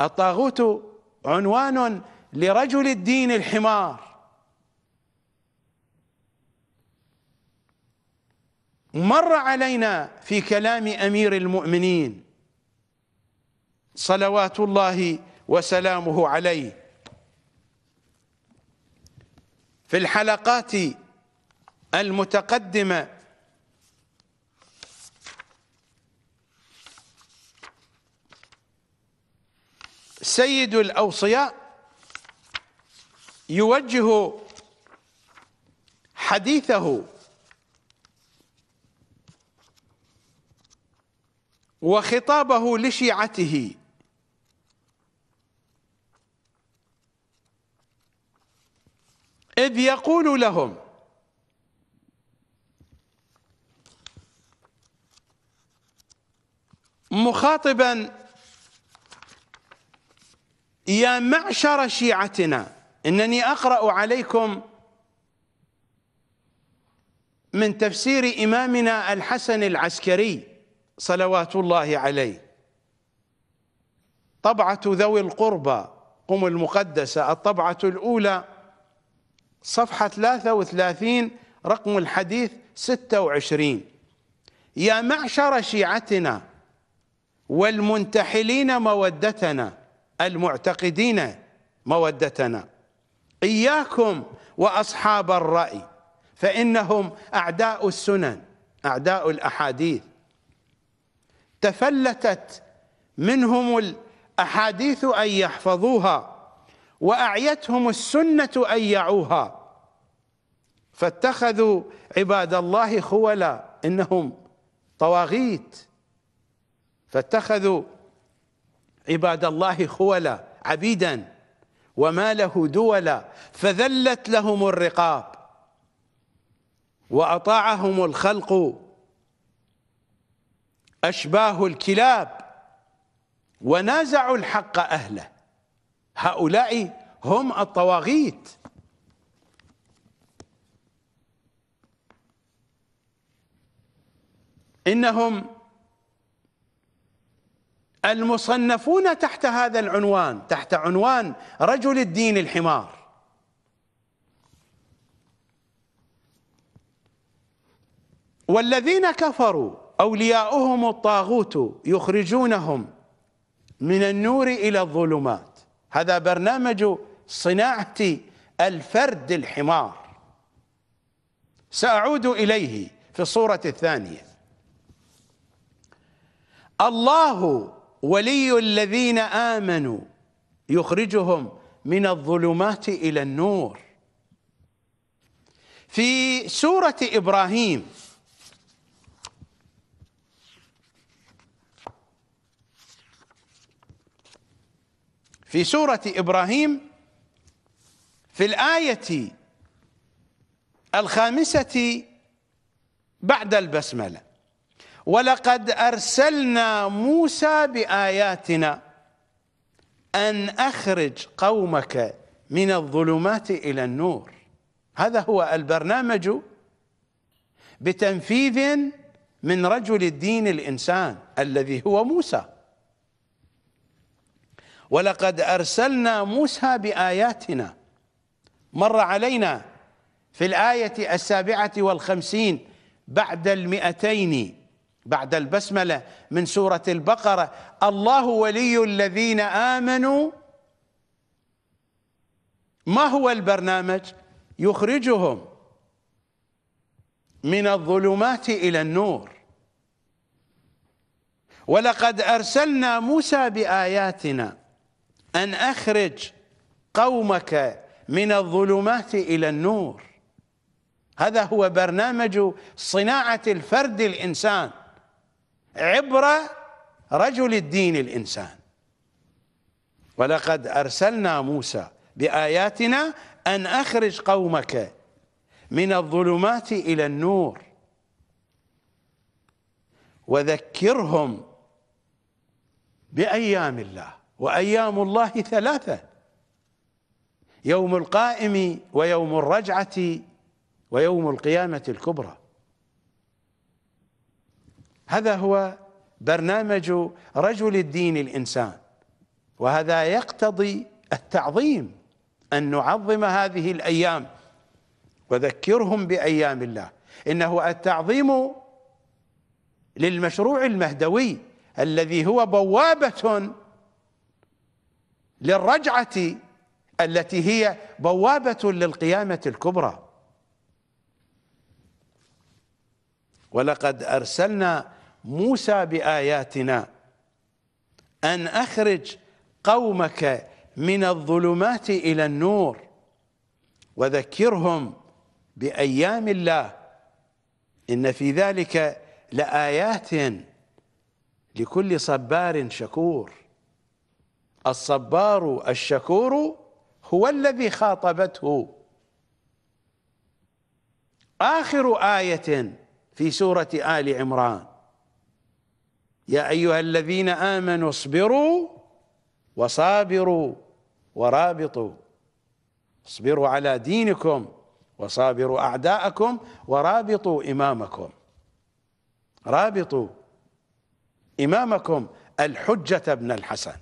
الطاغوت عنوان لرجل الدين الحمار مر علينا في كلام أمير المؤمنين صلوات الله وسلامه عليه في الحلقات المتقدمة سيد الأوصياء يوجه حديثه وخطابه لشيعته إذ يقول لهم مخاطبا يا معشر شيعتنا انني اقرا عليكم من تفسير امامنا الحسن العسكري صلوات الله عليه طبعه ذوي القربى قم المقدسه الطبعه الاولى صفحه 33 رقم الحديث 26 يا معشر شيعتنا والمنتحلين مودتنا المعتقدين مودتنا إياكم وأصحاب الرأي فإنهم أعداء السنن أعداء الأحاديث تفلتت منهم الأحاديث أن يحفظوها وأعيتهم السنة أن يعوها فاتخذوا عباد الله خولا إنهم طواغيت فاتخذوا عباد الله خولا عبيدا وما له دولا فذلت لهم الرقاب وأطاعهم الخلق أشباه الكلاب ونازعوا الحق أهله هؤلاء هم الطواغيت إنهم المصنفون تحت هذا العنوان تحت عنوان رجل الدين الحمار والذين كفروا أولياؤهم الطاغوت يخرجونهم من النور إلى الظلمات هذا برنامج صناعة الفرد الحمار سأعود إليه في الصورة الثانية الله ولي الذين آمنوا يخرجهم من الظلمات إلى النور في سورة إبراهيم في سورة إبراهيم في الآية الخامسة بعد البسملة ولقد أرسلنا موسى بآياتنا أن أخرج قومك من الظلمات إلى النور هذا هو البرنامج بتنفيذ من رجل الدين الإنسان الذي هو موسى ولقد أرسلنا موسى بآياتنا مر علينا في الآية السابعة والخمسين بعد المئتين بعد البسملة من سورة البقرة الله ولي الذين آمنوا ما هو البرنامج يخرجهم من الظلمات إلى النور ولقد أرسلنا موسى بآياتنا أن أخرج قومك من الظلمات إلى النور هذا هو برنامج صناعة الفرد الإنسان عبر رجل الدين الإنسان ولقد أرسلنا موسى بآياتنا أن أخرج قومك من الظلمات إلى النور وذكرهم بأيام الله وأيام الله ثلاثة يوم القائم ويوم الرجعة ويوم القيامة الكبرى هذا هو برنامج رجل الدين الإنسان وهذا يقتضي التعظيم أن نعظم هذه الأيام وذكرهم بأيام الله إنه التعظيم للمشروع المهدوي الذي هو بوابة للرجعة التي هي بوابة للقيامة الكبرى ولقد أرسلنا موسى بآياتنا أن أخرج قومك من الظلمات إلى النور وذكرهم بأيام الله إن في ذلك لآيات لكل صبار شكور الصبار الشكور هو الذي خاطبته آخر آية في سورة آل عمران يا أيها الذين آمنوا اصبروا وصابروا ورابطوا اصبروا على دينكم وصابروا أعداءكم ورابطوا إمامكم رابطوا إمامكم الحجة ابن الحسن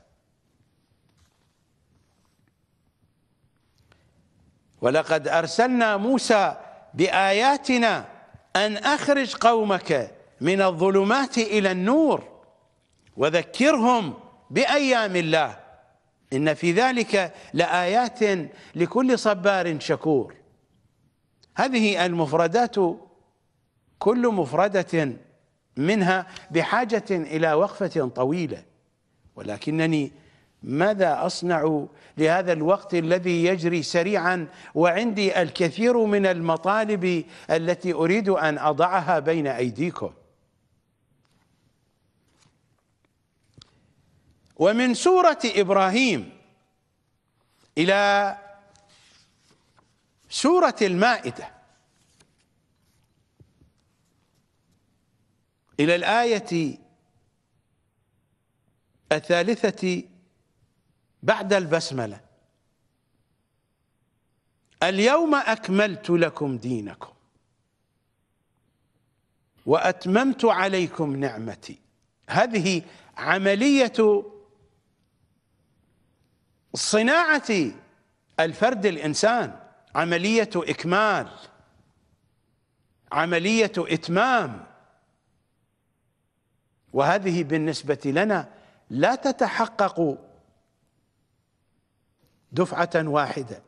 ولقد أرسلنا موسى بآياتنا أن أخرج قومك من الظلمات إلى النور وذكرهم بأيام الله إن في ذلك لآيات لكل صبار شكور هذه المفردات كل مفردة منها بحاجة إلى وقفة طويلة ولكنني ماذا أصنع لهذا الوقت الذي يجري سريعا وعندي الكثير من المطالب التي أريد أن أضعها بين أيديكم ومن سورة إبراهيم إلى سورة المائدة إلى الآية الثالثة بعد البسملة اليوم أكملت لكم دينكم وأتممت عليكم نعمتي هذه عملية صناعة الفرد الإنسان عملية إكمال عملية إتمام وهذه بالنسبة لنا لا تتحقق دفعة واحدة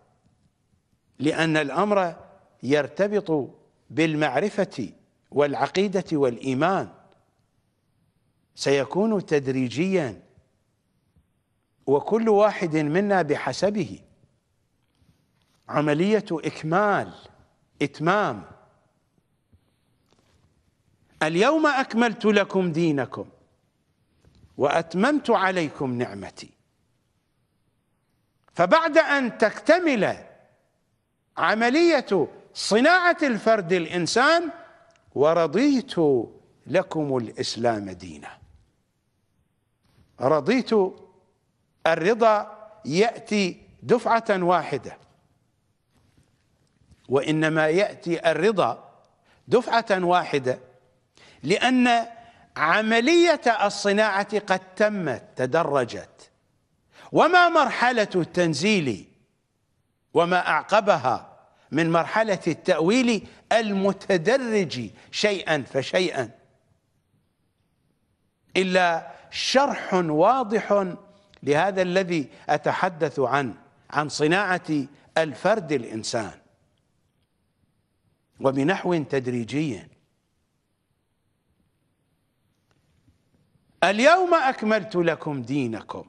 لأن الأمر يرتبط بالمعرفة والعقيدة والإيمان سيكون تدريجياً وكل واحد منا بحسبه عملية إكمال إتمام اليوم أكملت لكم دينكم وأتممت عليكم نعمتي فبعد أن تكتمل عملية صناعة الفرد الإنسان ورضيت لكم الإسلام دينا رضيت الرضا يأتي دفعة واحدة وإنما يأتي الرضا دفعة واحدة لأن عملية الصناعة قد تمت تدرجت وما مرحلة التنزيل وما أعقبها من مرحلة التأويل المتدرج شيئا فشيئا إلا شرح واضح لهذا الذي أتحدث عنه عن صناعة الفرد الإنسان وبنحو تدريجي اليوم أكملت لكم دينكم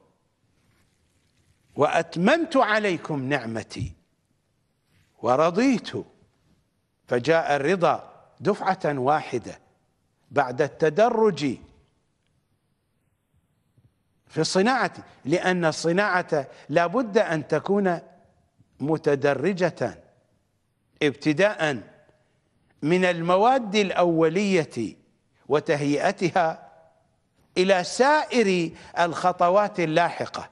وأتممت عليكم نعمتي ورضيت فجاء الرضا دفعة واحدة بعد التدرج في الصناعة لأن الصناعة لابد أن تكون متدرجة ابتداء من المواد الأولية وتهيئتها إلى سائر الخطوات اللاحقة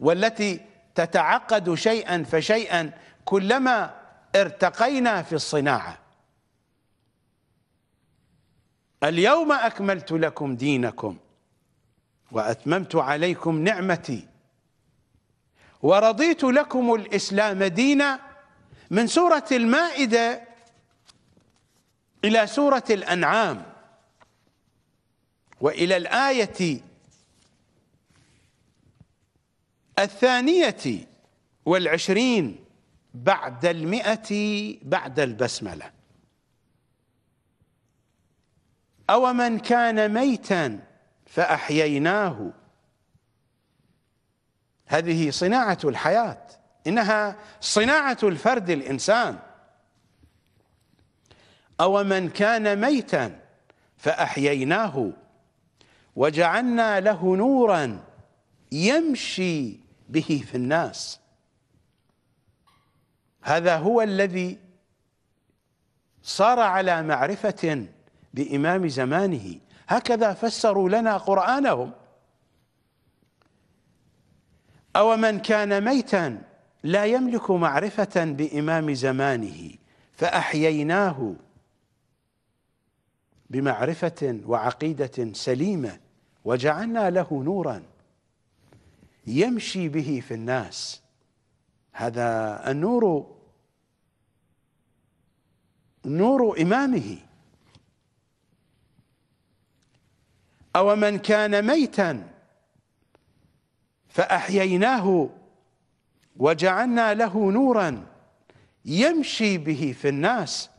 والتي تتعقد شيئا فشيئا كلما ارتقينا في الصناعه اليوم أكملت لكم دينكم وأتممت عليكم نعمتي ورضيت لكم الإسلام دينا من سورة المائدة إلى سورة الأنعام وإلى الآية الثانية والعشرين بعد المئة بعد البسملة أو من كان ميتا فأحييناه هذه صناعة الحياة إنها صناعة الفرد الإنسان أو من كان ميتا فأحييناه وجعلنا له نورا يمشي به في الناس هذا هو الذي صار على معرفة لإمام زمانه هكذا فسروا لنا قرآنهم أو من كان ميتا لا يملك معرفة بإمام زمانه فأحييناه بمعرفة وعقيدة سليمة وجعلنا له نورا يمشي به في الناس هذا النور نور إمامه أو من كان ميتا فأحييناه وجعلنا له نورا يمشي به في الناس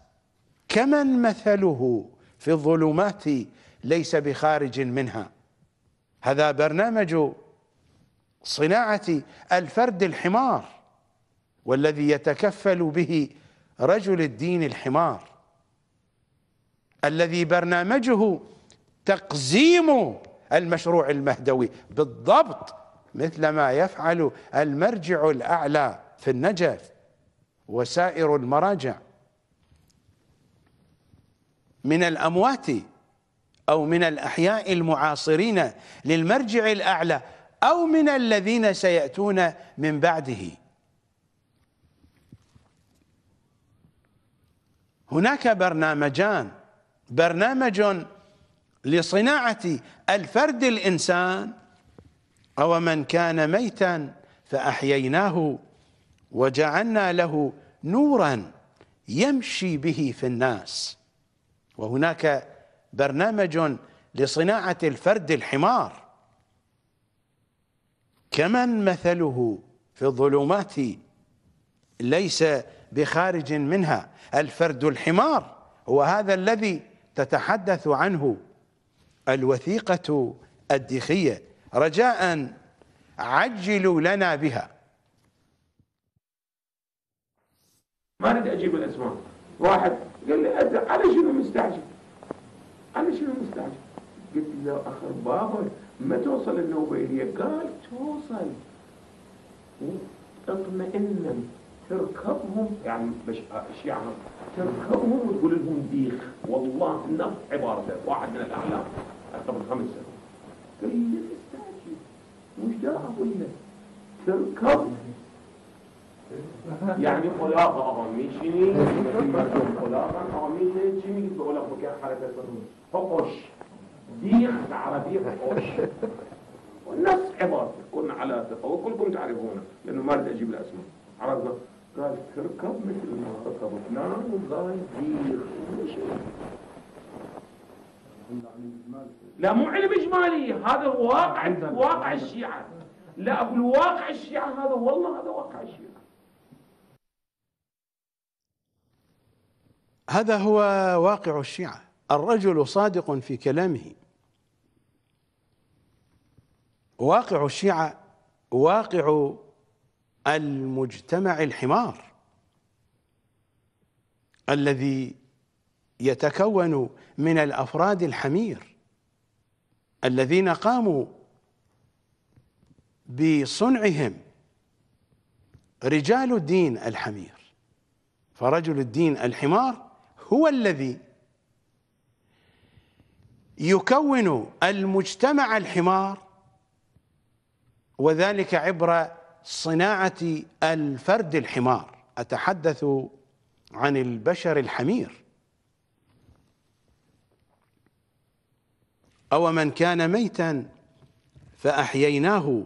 كمن مثله في الظلمات ليس بخارج منها هذا برنامج صناعة الفرد الحمار والذي يتكفل به رجل الدين الحمار الذي برنامجه تقزيم المشروع المهدوي بالضبط مثل ما يفعل المرجع الأعلى في النجف وسائر المراجع من الأموات أو من الأحياء المعاصرين للمرجع الأعلى أو من الذين سيأتون من بعده هناك برنامجان برنامج لصناعة الفرد الإنسان أو من كان ميتا فأحييناه وجعلنا له نورا يمشي به في الناس وهناك برنامج لصناعة الفرد الحمار كمن مثله في الظلمات ليس بخارج منها الفرد الحمار هو هذا الذي تتحدث عنه الوثيقة الديخية رجاء عجلوا لنا بها ما اريد اجيب الاسماء واحد قال لي على شنو مستعجل على شنو مستعجل قلت له اخر بابا ما توصل النوبه الي قال توصل اطمئنا تركبهم يعني مش يعني تركبهم وتقول لهم ديخ والله نفس عبارته واحد من الاعلام قبل خمس سنوات قال لي لا تستعجل مش ده أقولنا تركب يعني خلاقة آقا میشینی مرتب خلاقة آقا میشینی چی میگید به خلاق بکن ديخ بالعربية حقش والناس عبارة كنا على ثقة وكلكم تعرفونه لأنه ما بدي أجيب الأسماء عرفنا قال تركب مثل ما ركبت نعم والله ديخ وشيء لا مو علم اجمالي هذا واقع واقع الشيعه لا اقول واقع الشيعه هذا والله هذا واقع الشيعه هذا هو واقع الشيعه الرجل صادق في كلامه واقع الشيعه واقع المجتمع الحمار الذي يتكون من الافراد الحمير الذين قاموا بصنعهم رجال الدين الحمير فرجل الدين الحمار هو الذي يكون المجتمع الحمار وذلك عبر صناعة الفرد الحمار أتحدث عن البشر الحمير أو من كان ميتا فأحييناه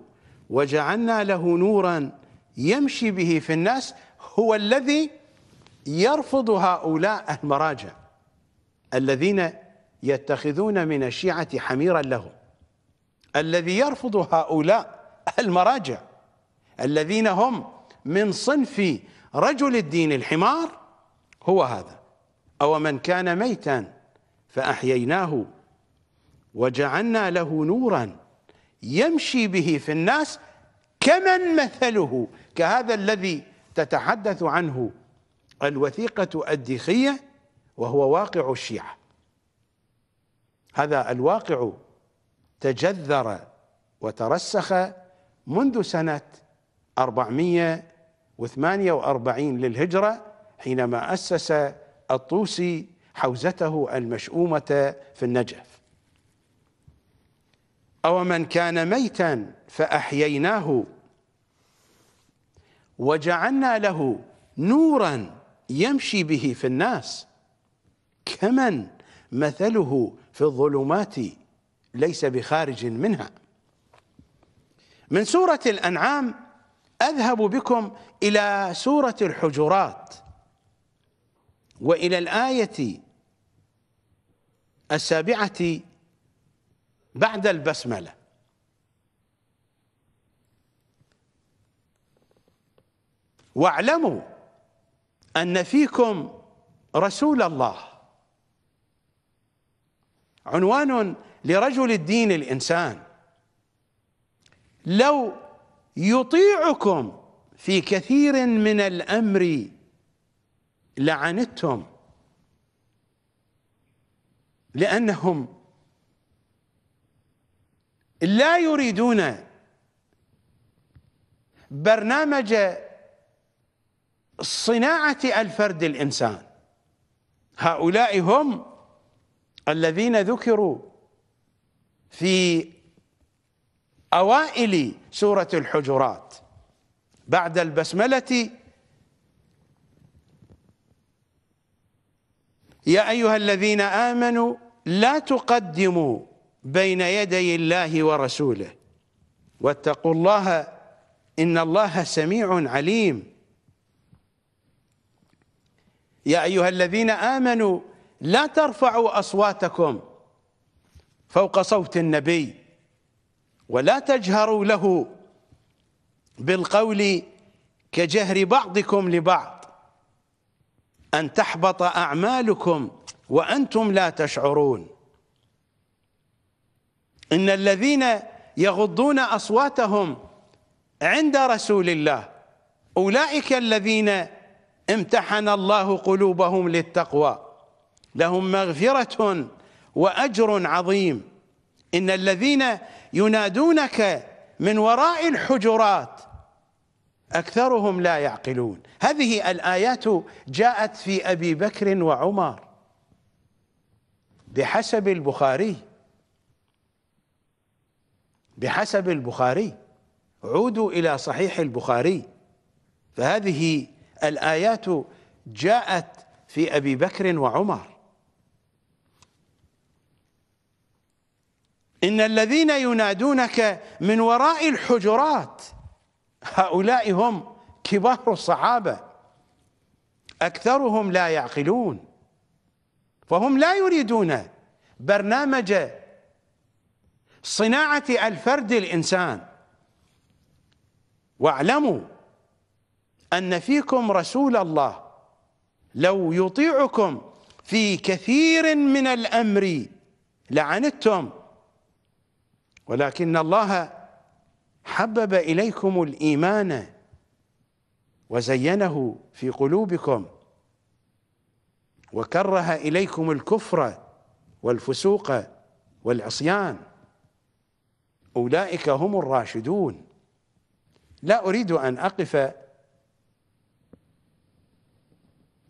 وجعلنا له نورا يمشي به في الناس هو الذي يرفض هؤلاء المراجع الذين يتخذون من الشيعة حميرا لهم الذي يرفض هؤلاء المراجع الذين هم من صنف رجل الدين الحمار هو هذا أو من كان ميتا فأحييناه وجعلنا له نورا يمشي به في الناس كمن مثله كهذا الذي تتحدث عنه الوثيقة الديخية وهو واقع الشيعة هذا الواقع تجذر وترسخ منذ سنة 448 للهجرة حينما أسس الطوسي حوزته المشؤومة في النجف أو من كان ميتا فأحييناه وجعلنا له نورا يمشي به في الناس كمن مثله في الظلمات ليس بخارج منها من سورة الأنعام أذهب بكم إلى سورة الحجرات وإلى الآية السابعة بعد البسملة واعلموا أن فيكم رسول الله عنوان لرجل الدين الإنسان لو يطيعكم في كثير من الأمر لعنتم لأنهم لا يريدون برنامج صناعة الفرد الإنسان هؤلاء هم الذين ذكروا في أوائل سورة الحجرات بعد البسملة يا أيها الذين آمنوا لا تقدموا بين يدي الله ورسوله واتقوا الله إن الله سميع عليم يا أيها الذين آمنوا لا ترفعوا أصواتكم فوق صوت النبي ولا تجهروا له بالقول كجهر بعضكم لبعض أن تحبط أعمالكم وأنتم لا تشعرون إن الذين يغضون أصواتهم عند رسول الله أولئك الذين امتحن الله قلوبهم للتقوى لهم مغفرة وأجر عظيم إن الذين ينادونك من وراء الحجرات أكثرهم لا يعقلون هذه الآيات جاءت في أبي بكر وعمر بحسب البخاري بحسب البخاري عودوا إلى صحيح البخاري فهذه الآيات جاءت في أبي بكر وعمر إن الذين ينادونك من وراء الحجرات هؤلاء هم كبار الصحابة أكثرهم لا يعقلون فهم لا يريدون برنامج صناعة الفرد الإنسان واعلموا أن فيكم رسول الله لو يطيعكم في كثير من الأمر لعنتم ولكن الله حبب إليكم الإيمان وزينه في قلوبكم وكره إليكم الكفر والفسوق والعصيان أولئك هم الراشدون لا أريد أن أقف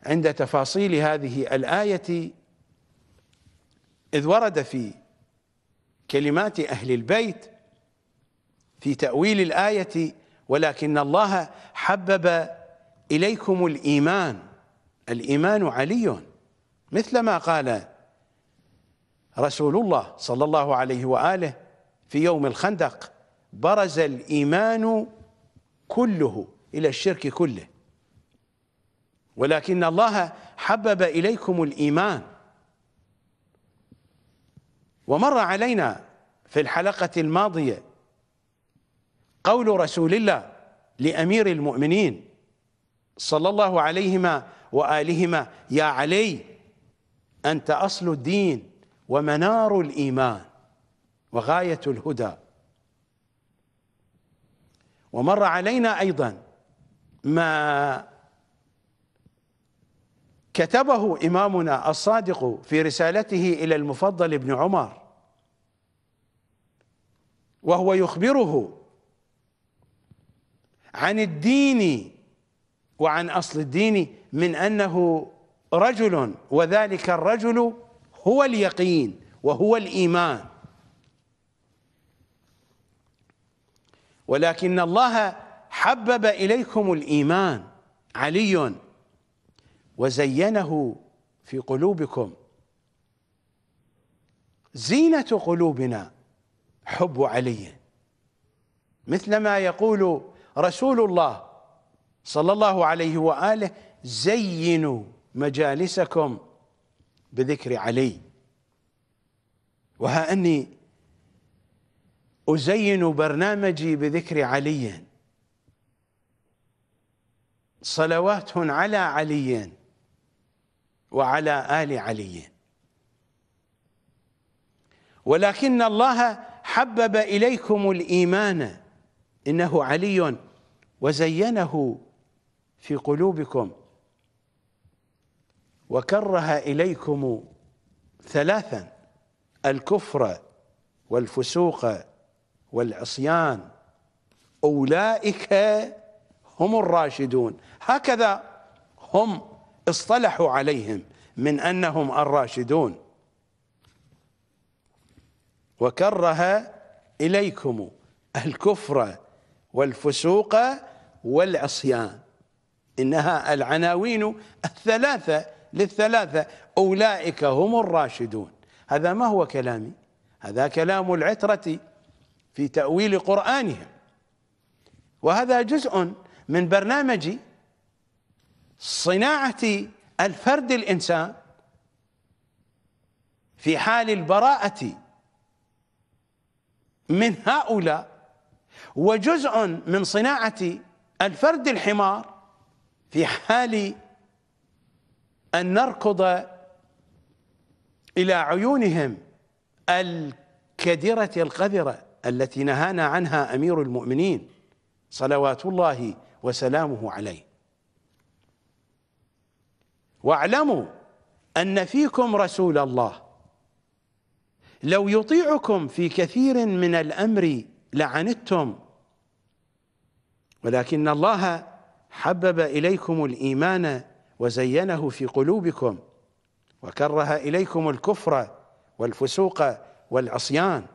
عند تفاصيل هذه الآية إذ ورد في كلمات أهل البيت في تأويل الآية ولكن الله حبب إليكم الإيمان الإيمان علي مثل ما قال رسول الله صلى الله عليه وآله في يوم الخندق برز الإيمان كله إلى الشرك كله ولكن الله حبب إليكم الإيمان ومر علينا في الحلقة الماضية قول رسول الله لأمير المؤمنين صلى الله عليهما وآلهما يا علي أنت أصل الدين ومنار الإيمان وغاية الهدى ومر علينا أيضا ما كتبه إمامنا الصادق في رسالته إلى المفضل بن عمر وهو يخبره عن الدين وعن أصل الدين من أنه رجل وذلك الرجل هو اليقين وهو الإيمان ولكن الله حبب إليكم الإيمان علي وزينه في قلوبكم زينة قلوبنا حب علي مثل ما يقول رسول الله صلى الله عليه وآله زينوا مجالسكم بذكر علي وها أني أزين برنامجي بذكر علي صلوات على علي وعلى آل علي ولكن الله حبب إليكم الإيمان إنه علي وزينه في قلوبكم وكره إليكم ثلاثا الكفر والفسوق والعصيان أولئك هم الراشدون هكذا هم اصطلحوا عليهم من أنهم الراشدون وكره إليكم الكفر والفسوق والعصيان إنها العناوين الثلاثة للثلاثة أولئك هم الراشدون هذا ما هو كلامي هذا كلام العترة في تأويل قرآنهم وهذا جزء من برنامج صناعة الفرد الإنسان في حال البراءة من هؤلاء وجزء من صناعة الفرد الحمار في حال أن نركض إلى عيونهم الكدرة القذرة التي نهانا عنها امير المؤمنين صلوات الله وسلامه عليه واعلموا ان فيكم رسول الله لو يطيعكم في كثير من الامر لعنتم ولكن الله حبب اليكم الايمان وزينه في قلوبكم وكره اليكم الكفر والفسوق والعصيان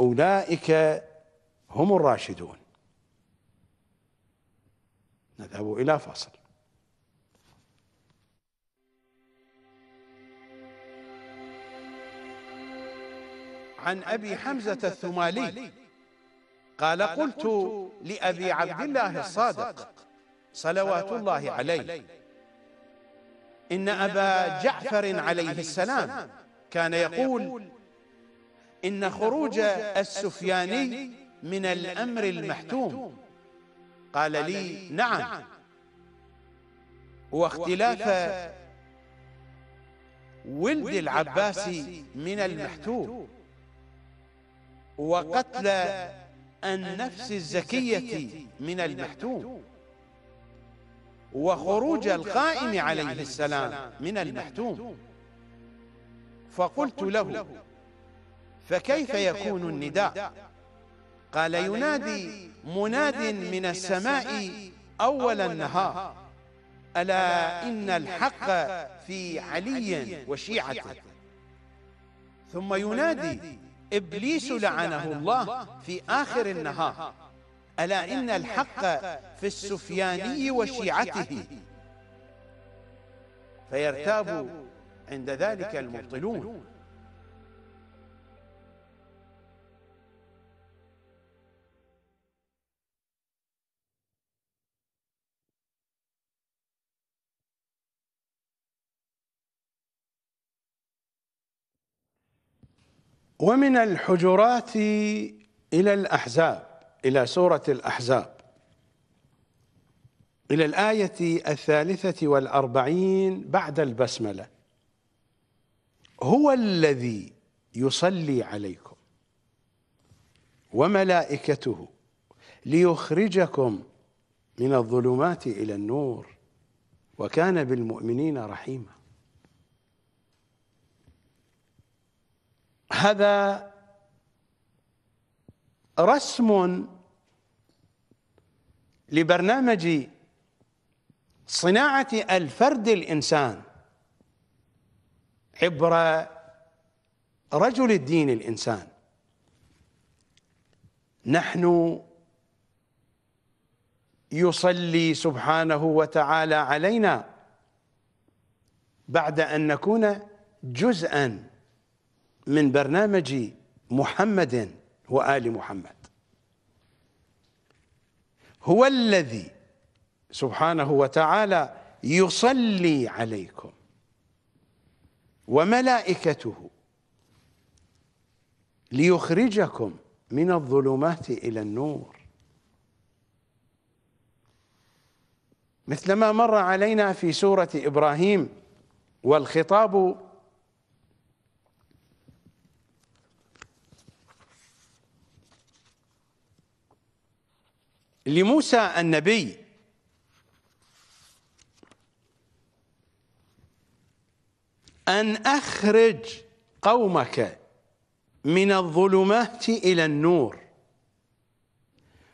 أولئك هم الراشدون نذهب إلى فاصل عن أبي حمزة الثمالي قال قلت لأبي عبد الله الصادق صلوات الله عليه إن أبا جعفر عليه السلام كان يقول إن خروج السفياني من الأمر المحتوم قال لي نعم, نعم. واختلاف ولد العباس من المحتوم وقتل النفس الزكية من المحتوم وخروج القائم عليه السلام من المحتوم فقلت له فكيف يكون النداء قال ينادي مناد من السماء أول النهار ألا إن الحق في علي وشيعته ثم ينادي إبليس لعنه الله في آخر النهار ألا إن الحق في السفياني وشيعته فيرتاب عند ذلك المبطلون ومن الحجرات إلى الأحزاب إلى سورة الأحزاب إلى الآية الثالثة والأربعين بعد البسملة هو الذي يصلي عليكم وملائكته ليخرجكم من الظلمات إلى النور وكان بالمؤمنين رحيما هذا رسم لبرنامج صناعة الفرد الإنسان عبر رجل الدين الإنسان نحن يصلي سبحانه وتعالى علينا بعد أن نكون جزءاً من برنامج محمد وآل محمد هو الذي سبحانه وتعالى يصلي عليكم وملائكته ليخرجكم من الظلمات إلى النور مثلما مر علينا في سورة إبراهيم والخطاب لموسى النبي أن أخرج قومك من الظلمات إلى النور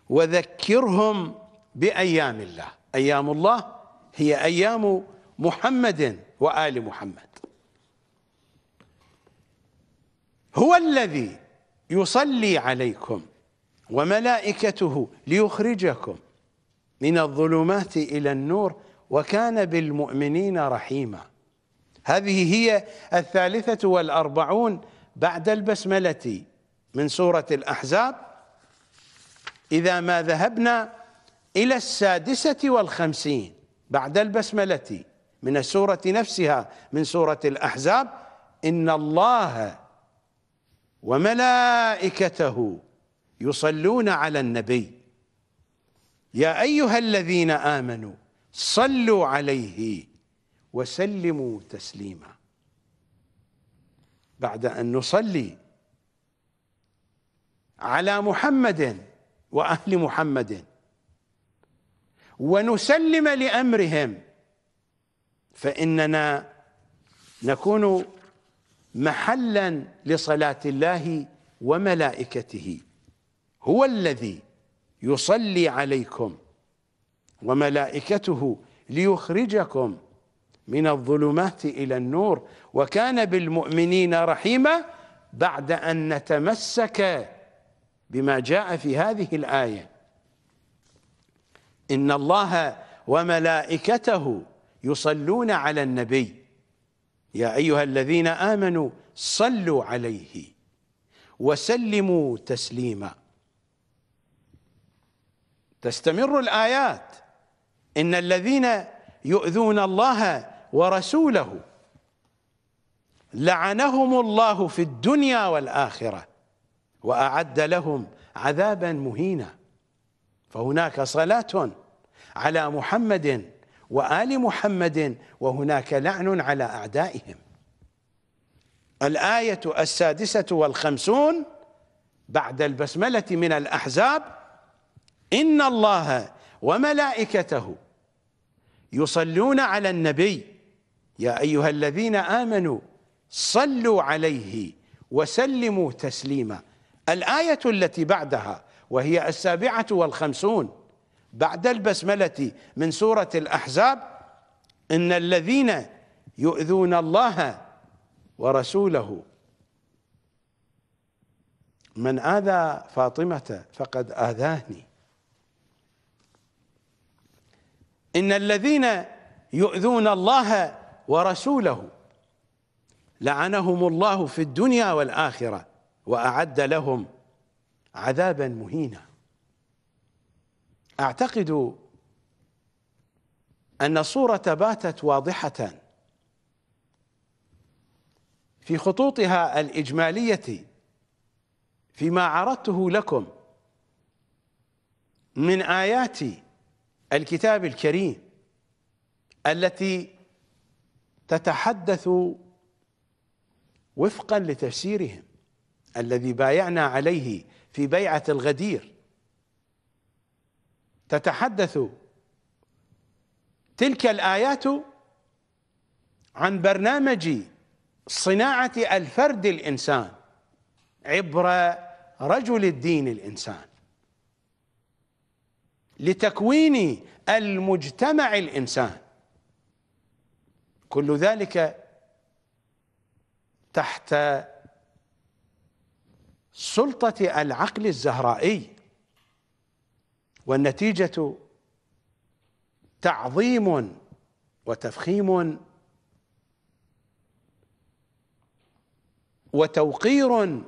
وذكرهم بأيام الله أيام الله هي أيام محمد وآل محمد هو الذي يصلي عليكم وملائكته ليخرجكم من الظلمات إلى النور وكان بالمؤمنين رحيما هذه هي الثالثة والأربعون بعد البسملة من سورة الأحزاب إذا ما ذهبنا إلى السادسة والخمسين بعد البسملة من السورة نفسها من سورة الأحزاب إن الله وملائكته يصلون على النبي يا ايها الذين امنوا صلوا عليه وسلموا تسليما بعد ان نصلي على محمد واهل محمد ونسلم لامرهم فاننا نكون محلا لصلاه الله وملائكته هو الذي يصلي عليكم وملائكته ليخرجكم من الظلمات إلى النور وكان بالمؤمنين رحيما بعد أن نتمسك بما جاء في هذه الآية إن الله وملائكته يصلون على النبي يا أيها الذين آمنوا صلوا عليه وسلموا تسليما تستمر الآيات إن الذين يؤذون الله ورسوله لعنهم الله في الدنيا والآخرة وأعد لهم عذابا مهينا فهناك صلاة على محمد وآل محمد وهناك لعن على أعدائهم الآية السادسة والخمسون بعد البسملة من الأحزاب إن الله وملائكته يصلون على النبي يا أيها الذين آمنوا صلوا عليه وسلموا تسليما الآية التي بعدها وهي السابعة والخمسون بعد البسملة من سورة الأحزاب إن الذين يؤذون الله ورسوله من آذى فاطمة فقد آذاني إن الذين يؤذون الله ورسوله لعنهم الله في الدنيا والآخرة وأعد لهم عذابا مهينا أعتقد أن الصورة باتت واضحة في خطوطها الإجمالية فيما عرضته لكم من آيات الكتاب الكريم التي تتحدث وفقا لتفسيرهم الذي بايعنا عليه في بيعة الغدير تتحدث تلك الآيات عن برنامج صناعة الفرد الإنسان عبر رجل الدين الإنسان لتكوين المجتمع الإنسان كل ذلك تحت سلطة العقل الزهرائي والنتيجة تعظيم وتفخيم وتوقير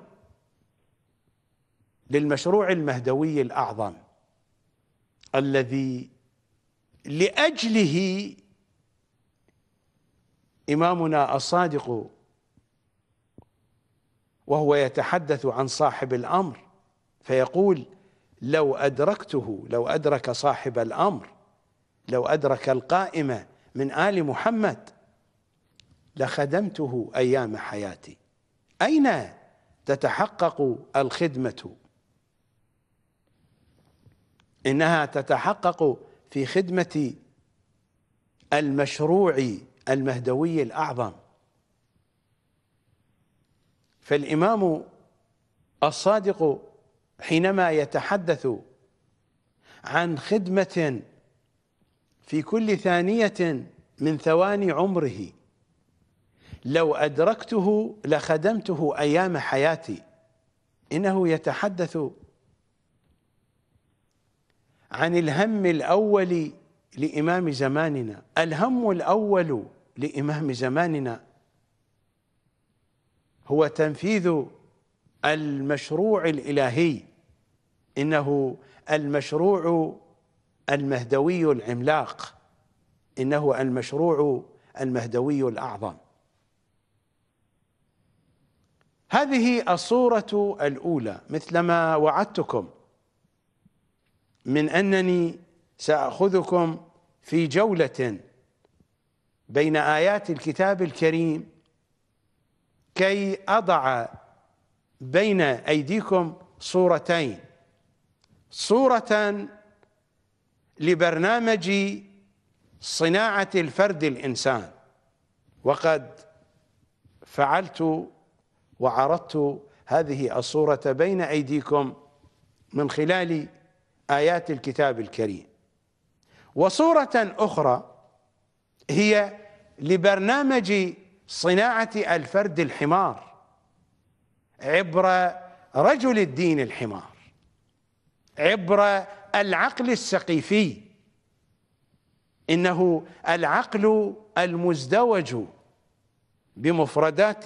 للمشروع المهدوي الأعظم الذي لاجله امامنا الصادق وهو يتحدث عن صاحب الامر فيقول لو ادركته لو ادرك صاحب الامر لو ادرك القائمه من ال محمد لخدمته ايام حياتي اين تتحقق الخدمه إنها تتحقق في خدمة المشروع المهدوي الأعظم فالإمام الصادق حينما يتحدث عن خدمة في كل ثانية من ثواني عمره لو أدركته لخدمته أيام حياتي إنه يتحدث عن الهم الأول لإمام زماننا الهم الأول لإمام زماننا هو تنفيذ المشروع الإلهي إنه المشروع المهدوي العملاق إنه المشروع المهدوي الأعظم هذه الصورة الأولى مثلما وعدتكم من أنني سأخذكم في جولة بين آيات الكتاب الكريم كي أضع بين أيديكم صورتين صورة لبرنامج صناعة الفرد الإنسان وقد فعلت وعرضت هذه الصورة بين أيديكم من خلال آيات الكتاب الكريم وصورة أخرى هي لبرنامج صناعة الفرد الحمار عبر رجل الدين الحمار عبر العقل السقيفي إنه العقل المزدوج بمفردات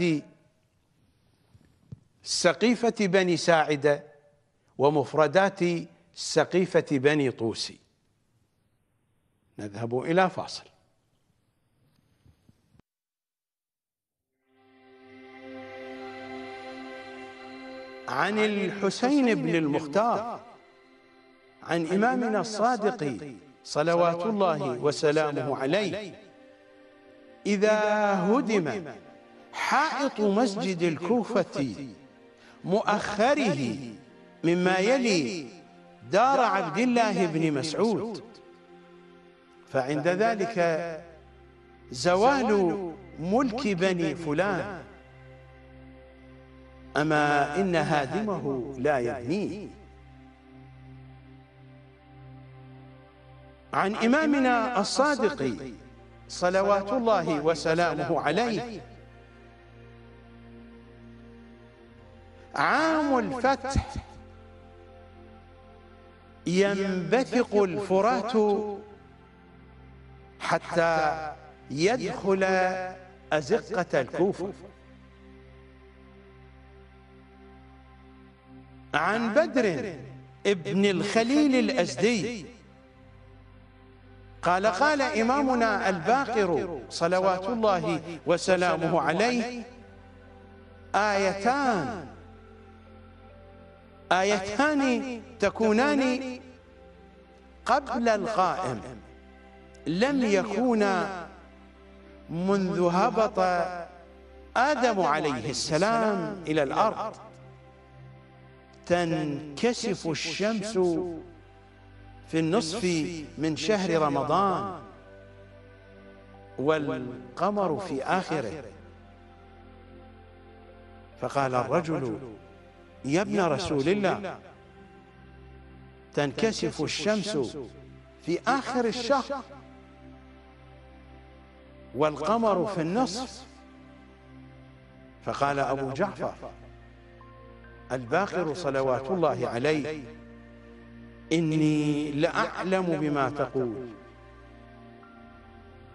سقيفة بني ساعدة ومفردات سقيفة بني طوسي نذهب إلى فاصل عن الحسين بن المختار عن إمامنا الصادق صلوات الله وسلامه عليه إذا هدم حائط مسجد الكوفة مؤخره مما يلي دار عبد الله بن مسعود فعند ذلك زوال ملك بني فلان أما إن هادمه لا يبنيه عن إمامنا الصادق صلوات الله وسلامه عليه عام الفتح ينبثق الفرات حتى يدخل أزقة الكوفة عن بدر ابن الخليل الأزدي قال قال إمامنا الباقر صلوات الله وسلامه عليه آيتان آيتان تكونان قبل القائم لم يكونا منذ هبط آدم عليه السلام إلى الأرض تنكسف الشمس في النصف من شهر رمضان والقمر في آخره فقال الرجل يا ابن رسول الله تنكسف الشمس في آخر الشهر والقمر في النصف فقال أبو جعفر الباقر صلوات الله عليه إني لأعلم بما تقول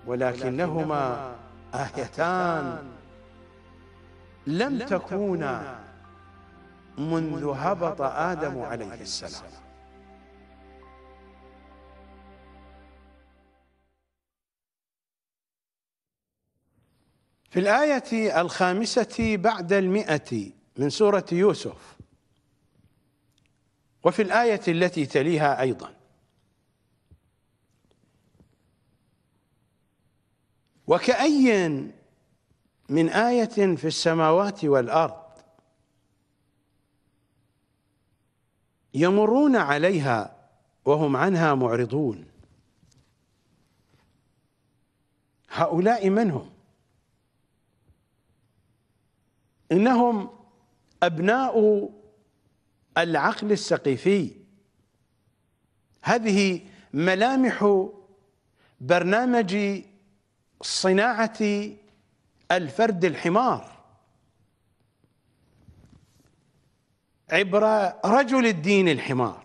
ولكنهما آيتان لم تكونا منذ هبط آدم عليه السلام في الآية الخامسة بعد المئة من سورة يوسف وفي الآية التي تليها أيضا وكأي من آية في السماوات والأرض يمرون عليها وهم عنها معرضون هؤلاء من هم انهم ابناء العقل السقيفي هذه ملامح برنامج صناعه الفرد الحمار عبر رجل الدين الحمار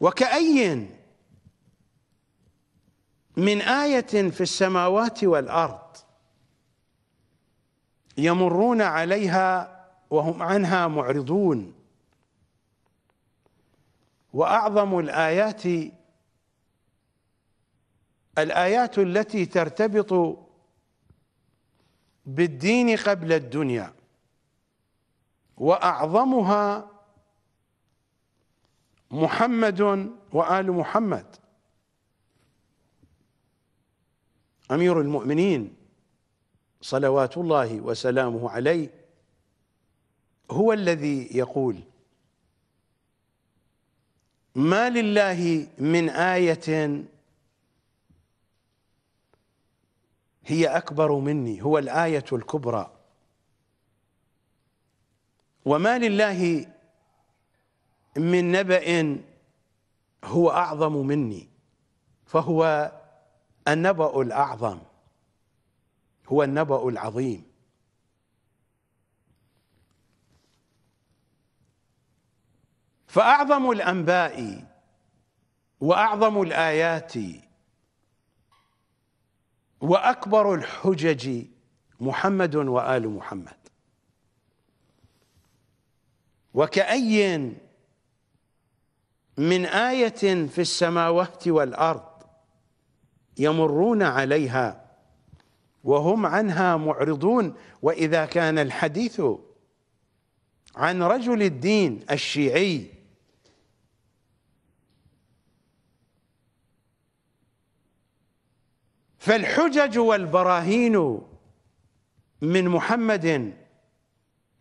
وكأي من آية في السماوات والأرض يمرون عليها وهم عنها معرضون وأعظم الآيات الآيات التي ترتبط بالدين قبل الدنيا وأعظمها محمد وآل محمد أمير المؤمنين صلوات الله وسلامه عليه هو الذي يقول ما لله من آية هي أكبر مني هو الآية الكبرى وما لله من نبأ هو أعظم مني فهو النبأ الأعظم هو النبأ العظيم فأعظم الأنباء وأعظم الآيات واكبر الحجج محمد وال محمد وكأي من آية في السماوات والأرض يمرون عليها وهم عنها معرضون وإذا كان الحديث عن رجل الدين الشيعي فالحجج والبراهين من محمد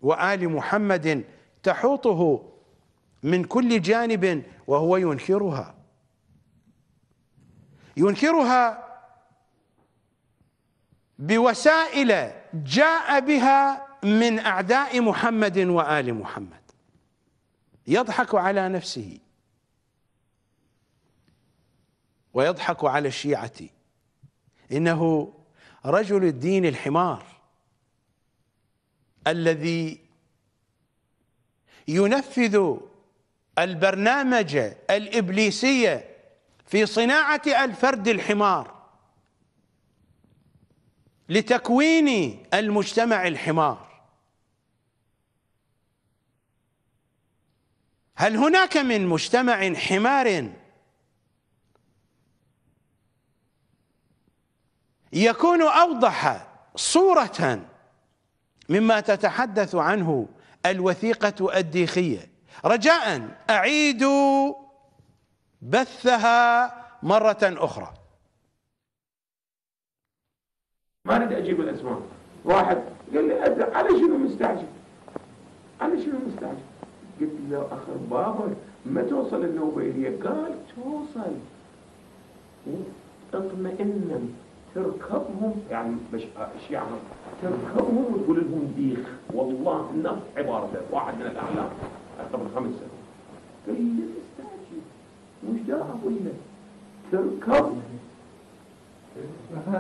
وآل محمد تحوطه من كل جانب وهو ينكرها ينكرها بوسائل جاء بها من أعداء محمد وآل محمد يضحك على نفسه ويضحك على الشيعة إنه رجل الدين الحمار الذي ينفذ البرنامج الإبليسي في صناعة الفرد الحمار لتكوين المجتمع الحمار هل هناك من مجتمع حمار يكون أوضح صورة مما تتحدث عنه الوثيقة الديخية رجاء أعيدوا بثها مرة أخرى ما اريد اجيب الاسماء واحد قال لي أدرك على شنو مستعجل على شنو مستعجل قلت له اخر بابا ما توصل النوبه الي قال توصل اطمئن تركبهم يعني مش الشيعة تركبهم وتقول لهم ديخ والله نفس عبارته واحد من الاعلام قبل خمس سنوات قال لي إيه وش ده اقول لك تركب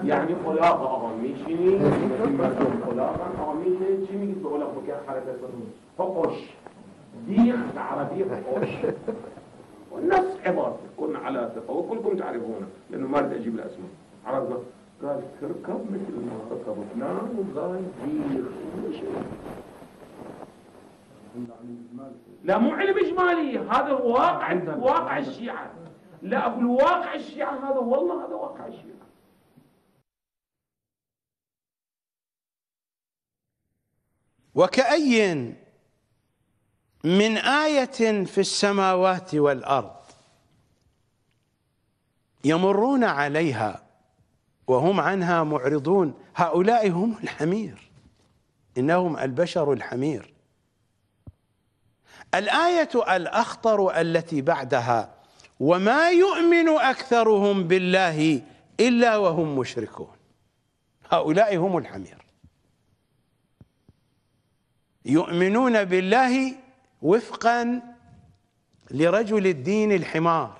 يعني خلاقه أغميشني خلاقه قلاقة أغميشني جيمي بقول لك مكان حركة فقش ديخ بالعربية فقش ونفس عبارته كنا على ثقة وكلكم تعرفونه لأنه ما أريد أجيب الأسماء عرفنا قال تركب مثل ما ركبت نعم وقال دير لا مو علم اجمالي هذا واقع واقع الشيعه لا اقول واقع الشيعه هذا والله هذا واقع الشيعه وكأي من آية في السماوات والأرض يمرون عليها وهم عنها معرضون هؤلاء هم الحمير انهم البشر الحمير الايه الاخطر التي بعدها وما يؤمن اكثرهم بالله الا وهم مشركون هؤلاء هم الحمير يؤمنون بالله وفقا لرجل الدين الحمار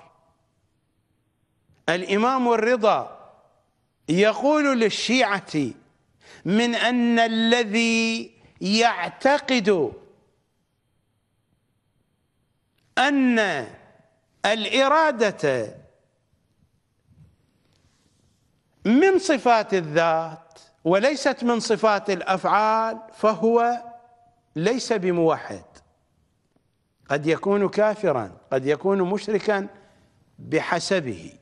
الامام الرضا يقول للشيعة من أن الذي يعتقد أن الإرادة من صفات الذات وليست من صفات الأفعال فهو ليس بموحد قد يكون كافرا قد يكون مشركا بحسبه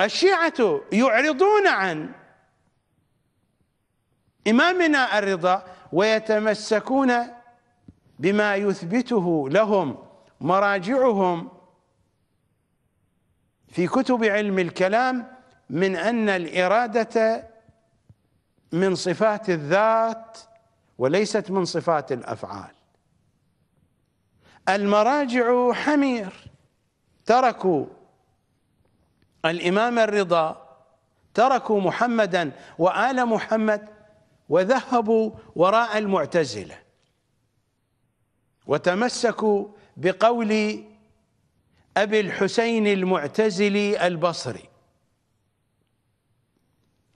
الشيعة يعرضون عن إمامنا الرضا ويتمسكون بما يثبته لهم مراجعهم في كتب علم الكلام من أن الإرادة من صفات الذات وليست من صفات الأفعال المراجع حمير تركوا الإمام الرضا تركوا محمدا وآل محمد وذهبوا وراء المعتزلة وتمسكوا بقول أبي الحسين المعتزلي البصري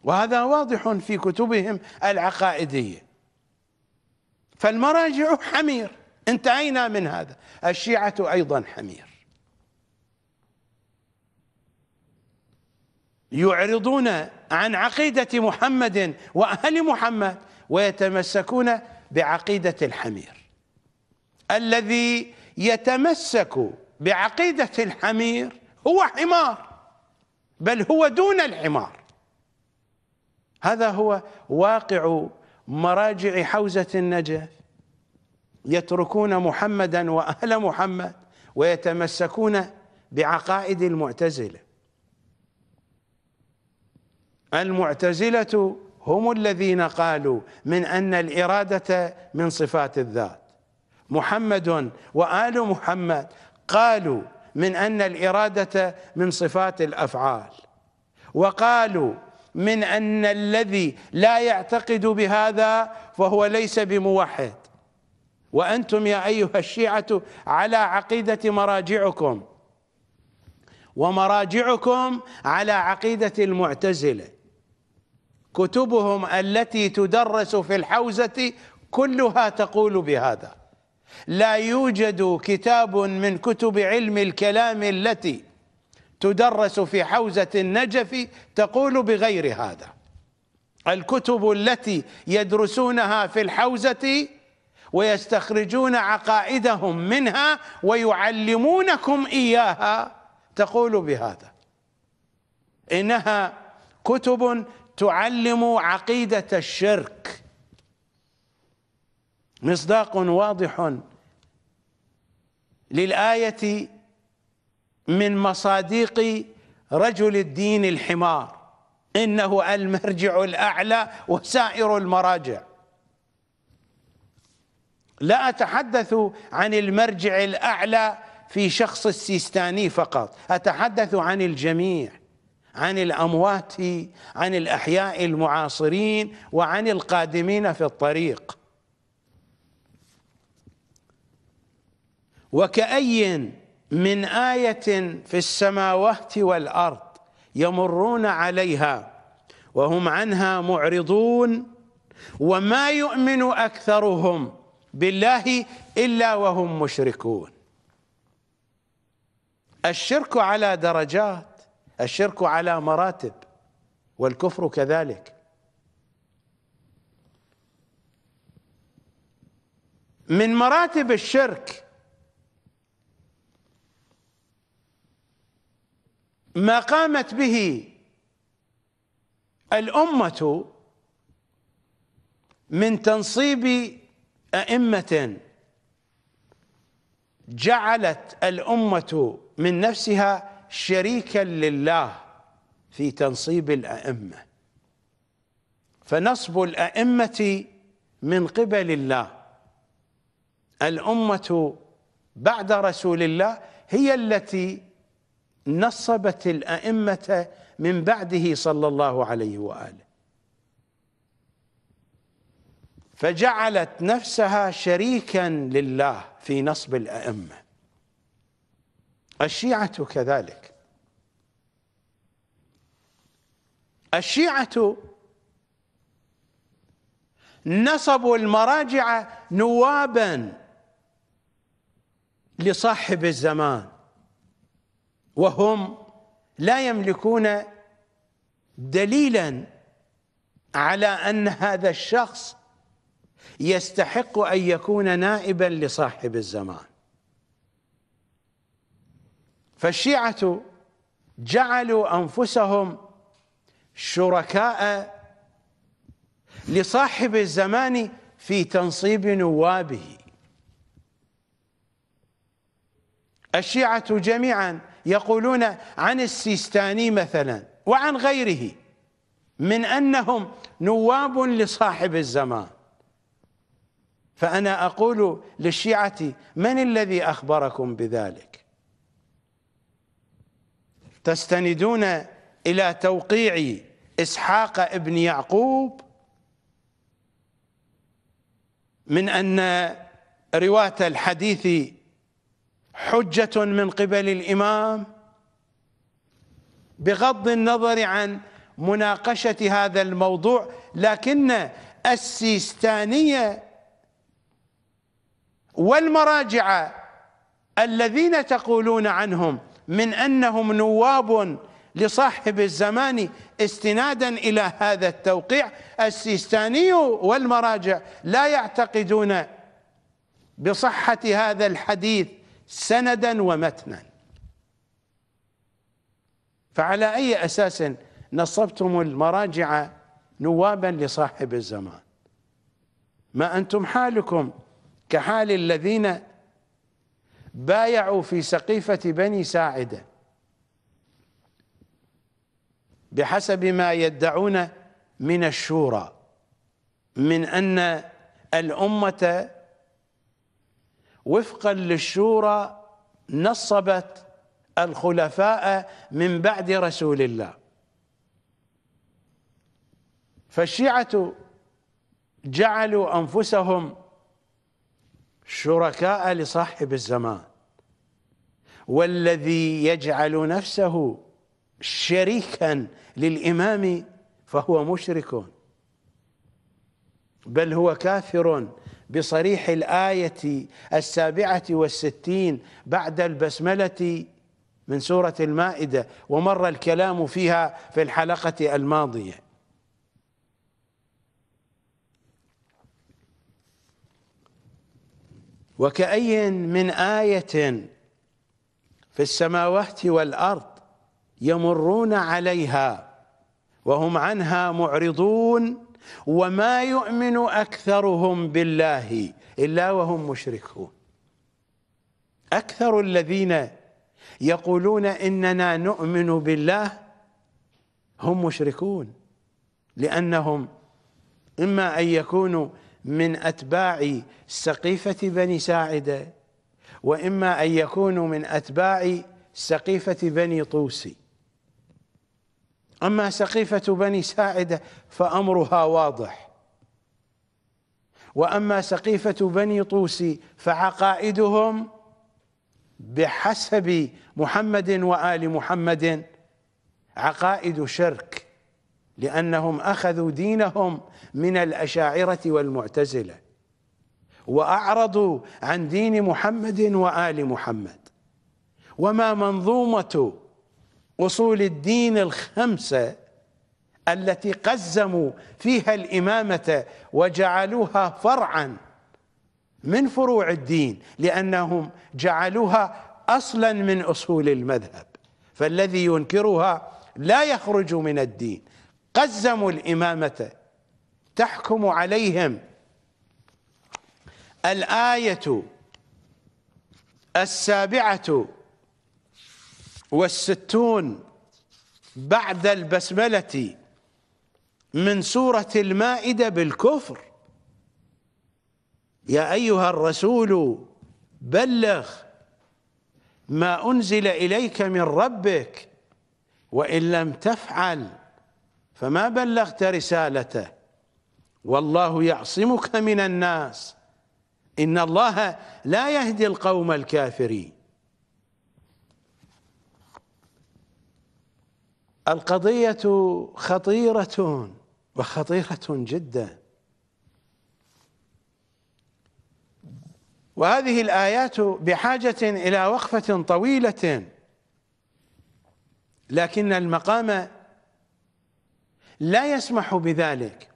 وهذا واضح في كتبهم العقائدية فالمراجع حمير انتهينا من هذا الشيعة أيضا حمير يعرضون عن عقيدة محمد وأهل محمد ويتمسكون بعقيدة الحمير الذي يتمسك بعقيدة الحمير هو حمار بل هو دون الحمار هذا هو واقع مراجع حوزة النجف يتركون محمدا وأهل محمد ويتمسكون بعقائد المعتزلة المعتزلة هم الذين قالوا من أن الإرادة من صفات الذات محمد وآل محمد قالوا من أن الإرادة من صفات الأفعال وقالوا من أن الذي لا يعتقد بهذا فهو ليس بموحد وأنتم يا أيها الشيعة على عقيدة مراجعكم ومراجعكم على عقيدة المعتزلة كتبهم التي تدرس في الحوزة كلها تقول بهذا لا يوجد كتاب من كتب علم الكلام التي تدرس في حوزة النجف تقول بغير هذا الكتب التي يدرسونها في الحوزة ويستخرجون عقائدهم منها ويعلمونكم إياها تقول بهذا إنها كتب تعلم عقيدة الشرك مصداق واضح للآية من مصاديق رجل الدين الحمار إنه المرجع الأعلى وسائر المراجع لا أتحدث عن المرجع الأعلى في شخص السيستاني فقط أتحدث عن الجميع عن الأموات عن الأحياء المعاصرين وعن القادمين في الطريق وكأي من آية في السماوات والأرض يمرون عليها وهم عنها معرضون وما يؤمن أكثرهم بالله إلا وهم مشركون الشرك على درجات الشرك على مراتب والكفر كذلك من مراتب الشرك ما قامت به الامه من تنصيب ائمه جعلت الامه من نفسها شريكا لله في تنصيب الائمه فنصب الائمه من قبل الله الامه بعد رسول الله هي التي نصبت الائمه من بعده صلى الله عليه واله فجعلت نفسها شريكا لله في نصب الائمه الشيعة كذلك الشيعة نصبوا المراجع نوابا لصاحب الزمان وهم لا يملكون دليلا على ان هذا الشخص يستحق ان يكون نائبا لصاحب الزمان فالشيعة جعلوا أنفسهم شركاء لصاحب الزمان في تنصيب نوابه الشيعة جميعا يقولون عن السيستاني مثلا وعن غيره من أنهم نواب لصاحب الزمان فأنا أقول للشيعة من الذي أخبركم بذلك تستندون إلى توقيع إسحاق ابن يعقوب من أن رواة الحديث حجة من قبل الإمام بغض النظر عن مناقشة هذا الموضوع لكن السيستانية والمراجعة الذين تقولون عنهم من انهم نواب لصاحب الزمان استنادا الى هذا التوقيع السيستاني والمراجع لا يعتقدون بصحه هذا الحديث سندا ومتنا فعلى اي اساس نصبتم المراجع نوابا لصاحب الزمان ما انتم حالكم كحال الذين بايعوا في سقيفة بني ساعدة بحسب ما يدعون من الشورى من أن الأمة وفقا للشورى نصبت الخلفاء من بعد رسول الله فالشيعة جعلوا أنفسهم شركاء لصاحب الزمان والذي يجعل نفسه شريكا للإمام فهو مشرك بل هو كافر بصريح الآية السابعة والستين بعد البسملة من سورة المائدة ومر الكلام فيها في الحلقة الماضية وكأي من آية في السماوات والأرض يمرون عليها وهم عنها معرضون وما يؤمن أكثرهم بالله إلا وهم مشركون أكثر الذين يقولون إننا نؤمن بالله هم مشركون لأنهم إما أن يكونوا من أتباع سقيفة بني ساعدة وإما أن يكونوا من أتباع سقيفة بني طوسي أما سقيفة بني ساعدة فأمرها واضح وأما سقيفة بني طوسي فعقائدهم بحسب محمد وآل محمد عقائد شرك لأنهم أخذوا دينهم من الأشاعرة والمعتزلة وأعرضوا عن دين محمد وآل محمد وما منظومة أصول الدين الخمسة التي قزموا فيها الإمامة وجعلوها فرعا من فروع الدين لأنهم جعلوها أصلا من أصول المذهب فالذي ينكرها لا يخرج من الدين قزموا الإمامة تحكم عليهم الآية السابعة والستون بعد البسملة من سورة المائدة بالكفر يا أيها الرسول بلغ ما أنزل إليك من ربك وإن لم تفعل فما بلغت رسالته والله يعصمك من الناس إن الله لا يهدي القوم الكافرين القضية خطيرة وخطيرة جدا وهذه الآيات بحاجة إلى وقفة طويلة لكن المقام لا يسمح بذلك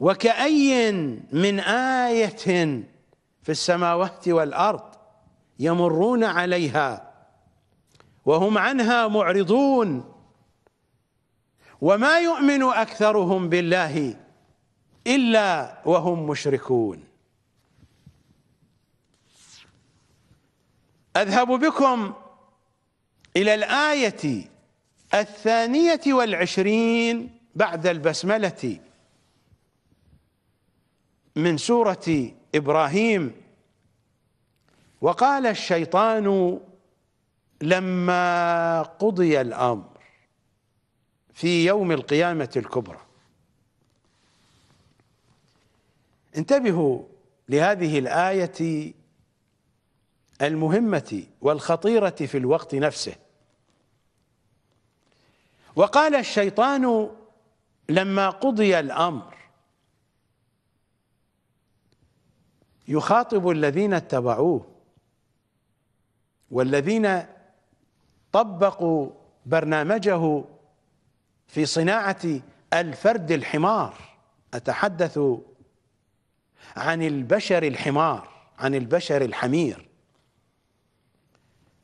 وكأي من آية في السماوات والأرض يمرون عليها وهم عنها معرضون وما يؤمن أكثرهم بالله إلا وهم مشركون أذهب بكم إلى الآية الثانية والعشرين بعد البسملة من سورة إبراهيم وقال الشيطان لما قضي الأمر في يوم القيامة الكبرى انتبهوا لهذه الآية المهمة والخطيرة في الوقت نفسه وقال الشيطان لما قضي الأمر يخاطب الذين اتبعوه والذين طبقوا برنامجه في صناعه الفرد الحمار اتحدث عن البشر الحمار عن البشر الحمير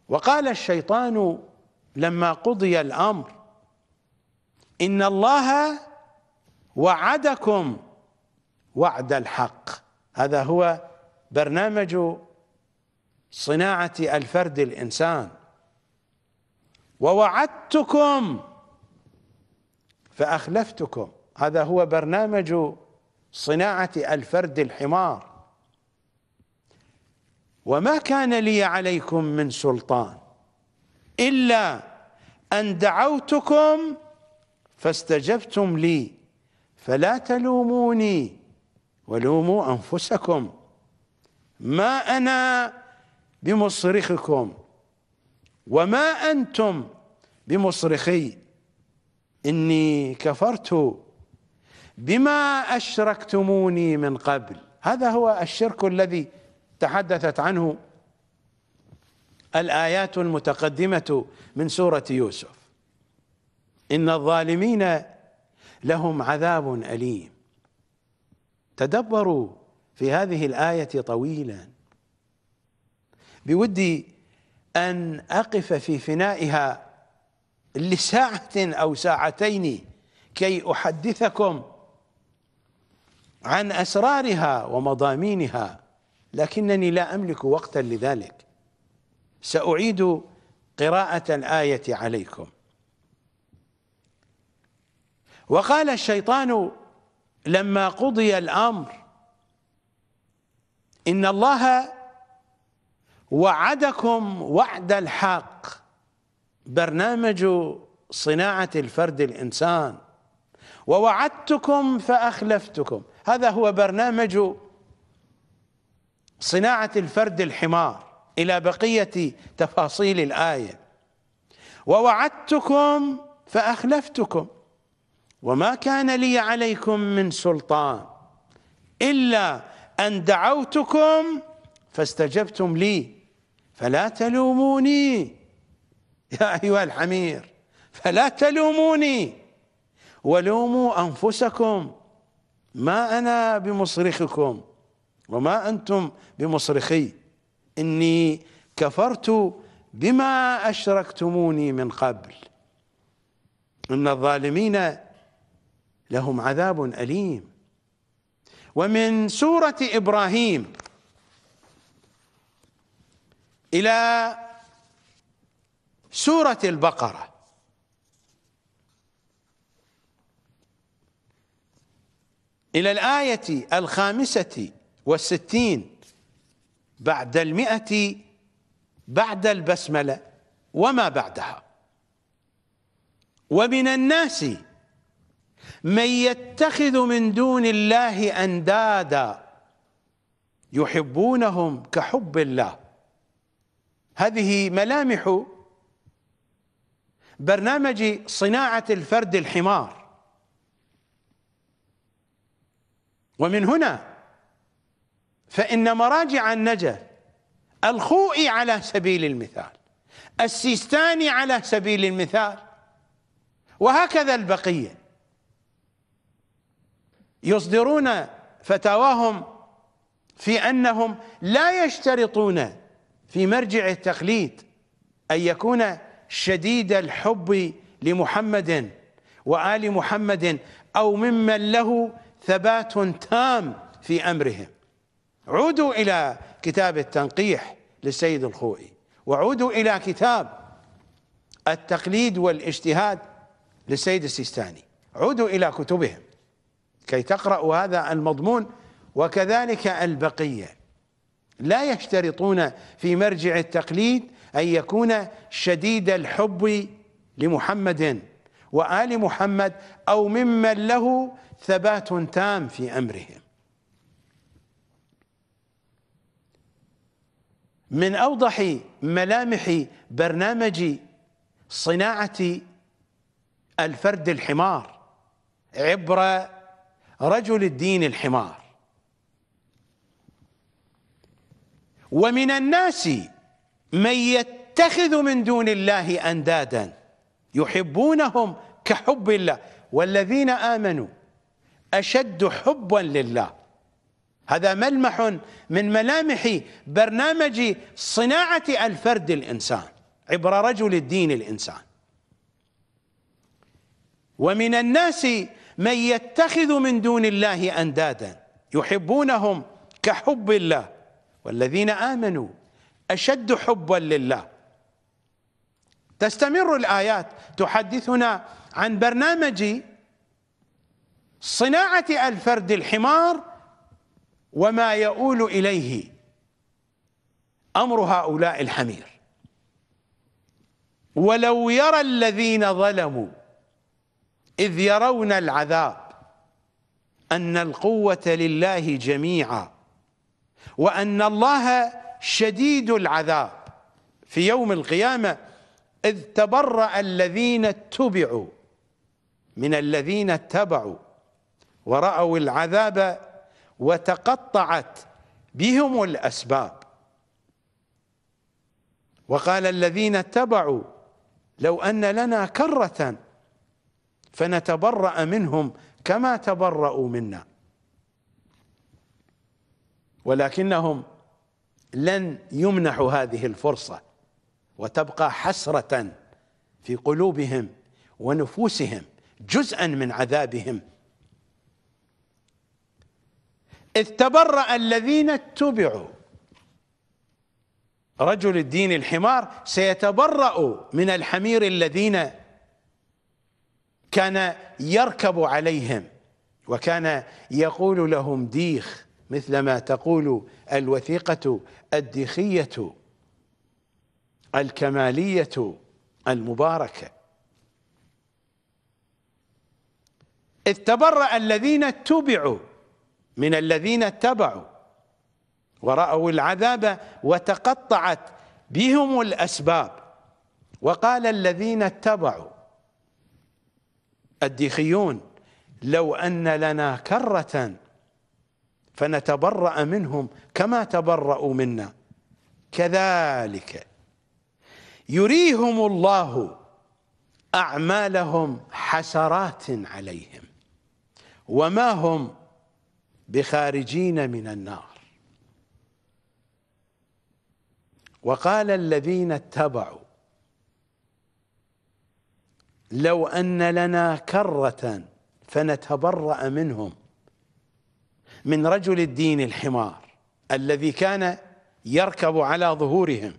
وقال الشيطان لما قضي الامر ان الله وعدكم وعد الحق هذا هو برنامج صناعة الفرد الإنسان ووعدتكم فأخلفتكم هذا هو برنامج صناعة الفرد الحمار وما كان لي عليكم من سلطان إلا أن دعوتكم فاستجبتم لي فلا تلوموني ولوموا أنفسكم ما أنا بمصرخكم وما أنتم بمصرخي إني كفرت بما أشركتموني من قبل هذا هو الشرك الذي تحدثت عنه الآيات المتقدمة من سورة يوسف إن الظالمين لهم عذاب أليم تدبروا في هذه الآية طويلا بودي أن أقف في فنائها لساعة أو ساعتين كي أحدثكم عن أسرارها ومضامينها لكنني لا أملك وقتا لذلك سأعيد قراءة الآية عليكم وقال الشيطان لما قضي الأمر إن الله وعدكم وعد الحق برنامج صناعة الفرد الإنسان ووعدتكم فأخلفتكم هذا هو برنامج صناعة الفرد الحمار إلى بقية تفاصيل الآية ووعدتكم فأخلفتكم وما كان لي عليكم من سلطان إلا أن دعوتكم فاستجبتم لي فلا تلوموني يا أيها الحمير فلا تلوموني ولوموا أنفسكم ما أنا بمصرخكم وما أنتم بمصرخي إني كفرت بما أشركتموني من قبل إن الظالمين لهم عذاب أليم ومن سورة إبراهيم إلى سورة البقرة إلى الآية الخامسة والستين بعد المئة بعد البسملة وما بعدها ومن الناس من يتخذ من دون الله اندادا يحبونهم كحب الله هذه ملامح برنامج صناعه الفرد الحمار ومن هنا فان مراجع النجف الخوئي على سبيل المثال السيستاني على سبيل المثال وهكذا البقيه يصدرون فتاواهم في أنهم لا يشترطون في مرجع التقليد أن يكون شديد الحب لمحمد وآل محمد أو ممن له ثبات تام في أمرهم عودوا إلى كتاب التنقيح للسيد الخوئي وعودوا إلى كتاب التقليد والاجتهاد للسيد السيستاني عودوا إلى كتبهم كي تقرأوا هذا المضمون وكذلك البقية لا يشترطون في مرجع التقليد أن يكون شديد الحب لمحمد وآل محمد أو ممن له ثبات تام في أمرهم من أوضح ملامح برنامج صناعة الفرد الحمار عبر رجل الدين الحمار ومن الناس من يتخذ من دون الله اندادا يحبونهم كحب الله والذين امنوا اشد حبا لله هذا ملمح من ملامح برنامج صناعه الفرد الانسان عبر رجل الدين الانسان ومن الناس من يتخذ من دون الله اندادا يحبونهم كحب الله والذين امنوا اشد حبا لله تستمر الايات تحدثنا عن برنامج صناعه الفرد الحمار وما يؤول اليه امر هؤلاء الحمير ولو يرى الذين ظلموا إذ يرون العذاب أن القوة لله جميعا وأن الله شديد العذاب في يوم القيامة إذ تبرأ الذين اتبعوا من الذين اتبعوا ورأوا العذاب وتقطعت بهم الأسباب وقال الذين اتبعوا لو أن لنا كرة فنتبرأ منهم كما تبرأوا منا ولكنهم لن يمنحوا هذه الفرصة وتبقى حسرة في قلوبهم ونفوسهم جزءا من عذابهم إذ تبرأ الذين اتبعوا رجل الدين الحمار سيتبرأ من الحمير الذين كان يركب عليهم وكان يقول لهم ديخ مثلما تقول الوثيقة الديخية الكمالية المباركة إذ تبرأ الذين اتبعوا من الذين اتبعوا ورأوا العذاب وتقطعت بهم الأسباب وقال الذين اتبعوا الديخيون لو أن لنا كرة فنتبرأ منهم كما تبرأوا منا كذلك يريهم الله أعمالهم حسرات عليهم وما هم بخارجين من النار وقال الذين اتبعوا لو أن لنا كرة فنتبرأ منهم من رجل الدين الحمار الذي كان يركب على ظهورهم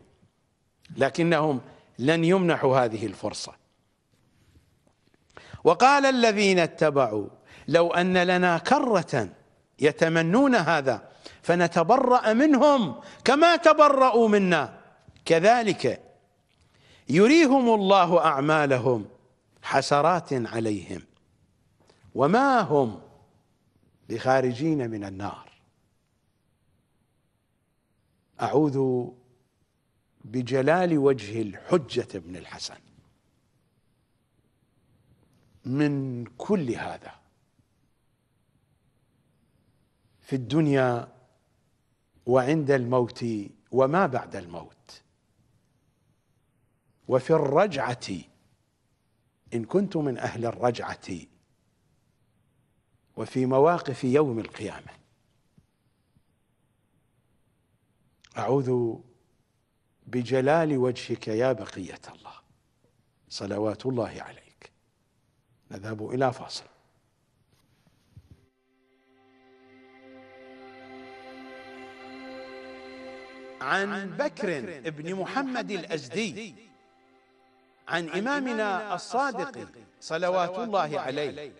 لكنهم لن يمنحوا هذه الفرصة وقال الذين اتبعوا لو أن لنا كرة يتمنون هذا فنتبرأ منهم كما تبرأوا منا كذلك يريهم الله أعمالهم حسرات عليهم وما هم بخارجين من النار اعوذ بجلال وجه الحجه بن الحسن من كل هذا في الدنيا وعند الموت وما بعد الموت وفي الرجعه إن كنت من أهل الرجعة وفي مواقف يوم القيامة أعوذ بجلال وجهك يا بقية الله صلوات الله عليك نذهب إلى فاصل عن بكر بن محمد الأزدي عن إمامنا الصادق صلوات الله عليه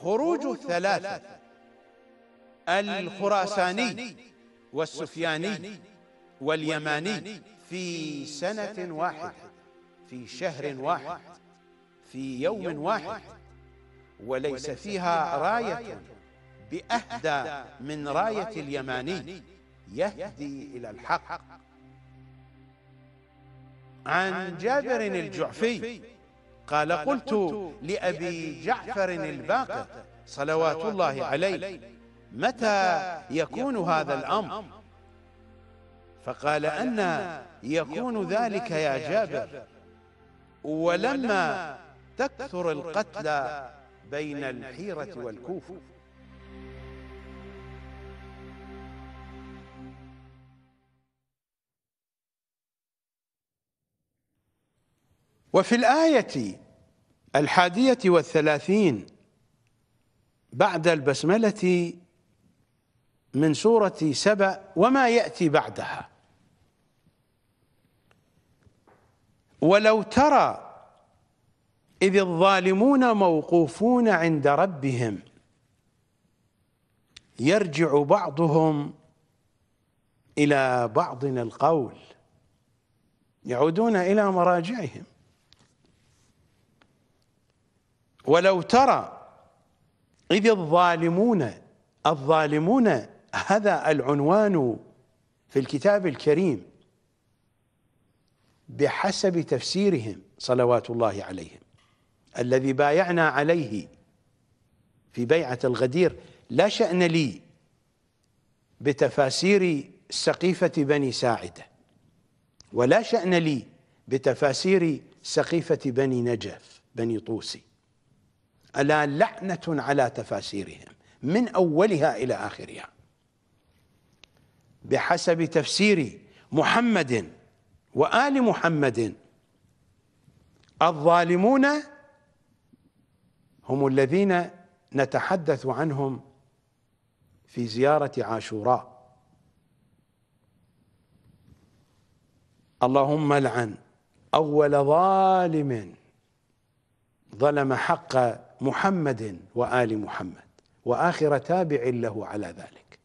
خروج الثلاثة الخراساني والسفياني واليماني في سنة واحدة في شهر واحد في يوم واحد وليس فيها راية بأهدى من راية اليماني يهدي إلى الحق عن جابر الجعفي قال قلت لأبي جعفر الباقر صلوات الله عليه متى يكون هذا الأمر فقال أن يكون ذلك يا جابر ولما تكثر القتلى بين الحيرة والكوفة وفي الآية الحادية والثلاثين بعد البسملة من سورة سبأ وما يأتي بعدها ولو ترى إذ الظالمون موقوفون عند ربهم يرجع بعضهم إلى بعض القول يعودون إلى مراجعهم ولو ترى إذ الظالمون الظالمون هذا العنوان في الكتاب الكريم بحسب تفسيرهم صلوات الله عليهم الذي بايعنا عليه في بيعة الغدير لا شأن لي بتفاسير سقيفة بني ساعدة ولا شأن لي بتفاسير سقيفة بني نجف بني طوسي ألا لعنة على تفاسيرهم من أولها إلى آخرها بحسب تفسير محمد وآل محمد الظالمون هم الذين نتحدث عنهم في زيارة عاشوراء اللهم لعن أول ظالم ظلم حق محمد وال محمد واخر تابع له على ذلك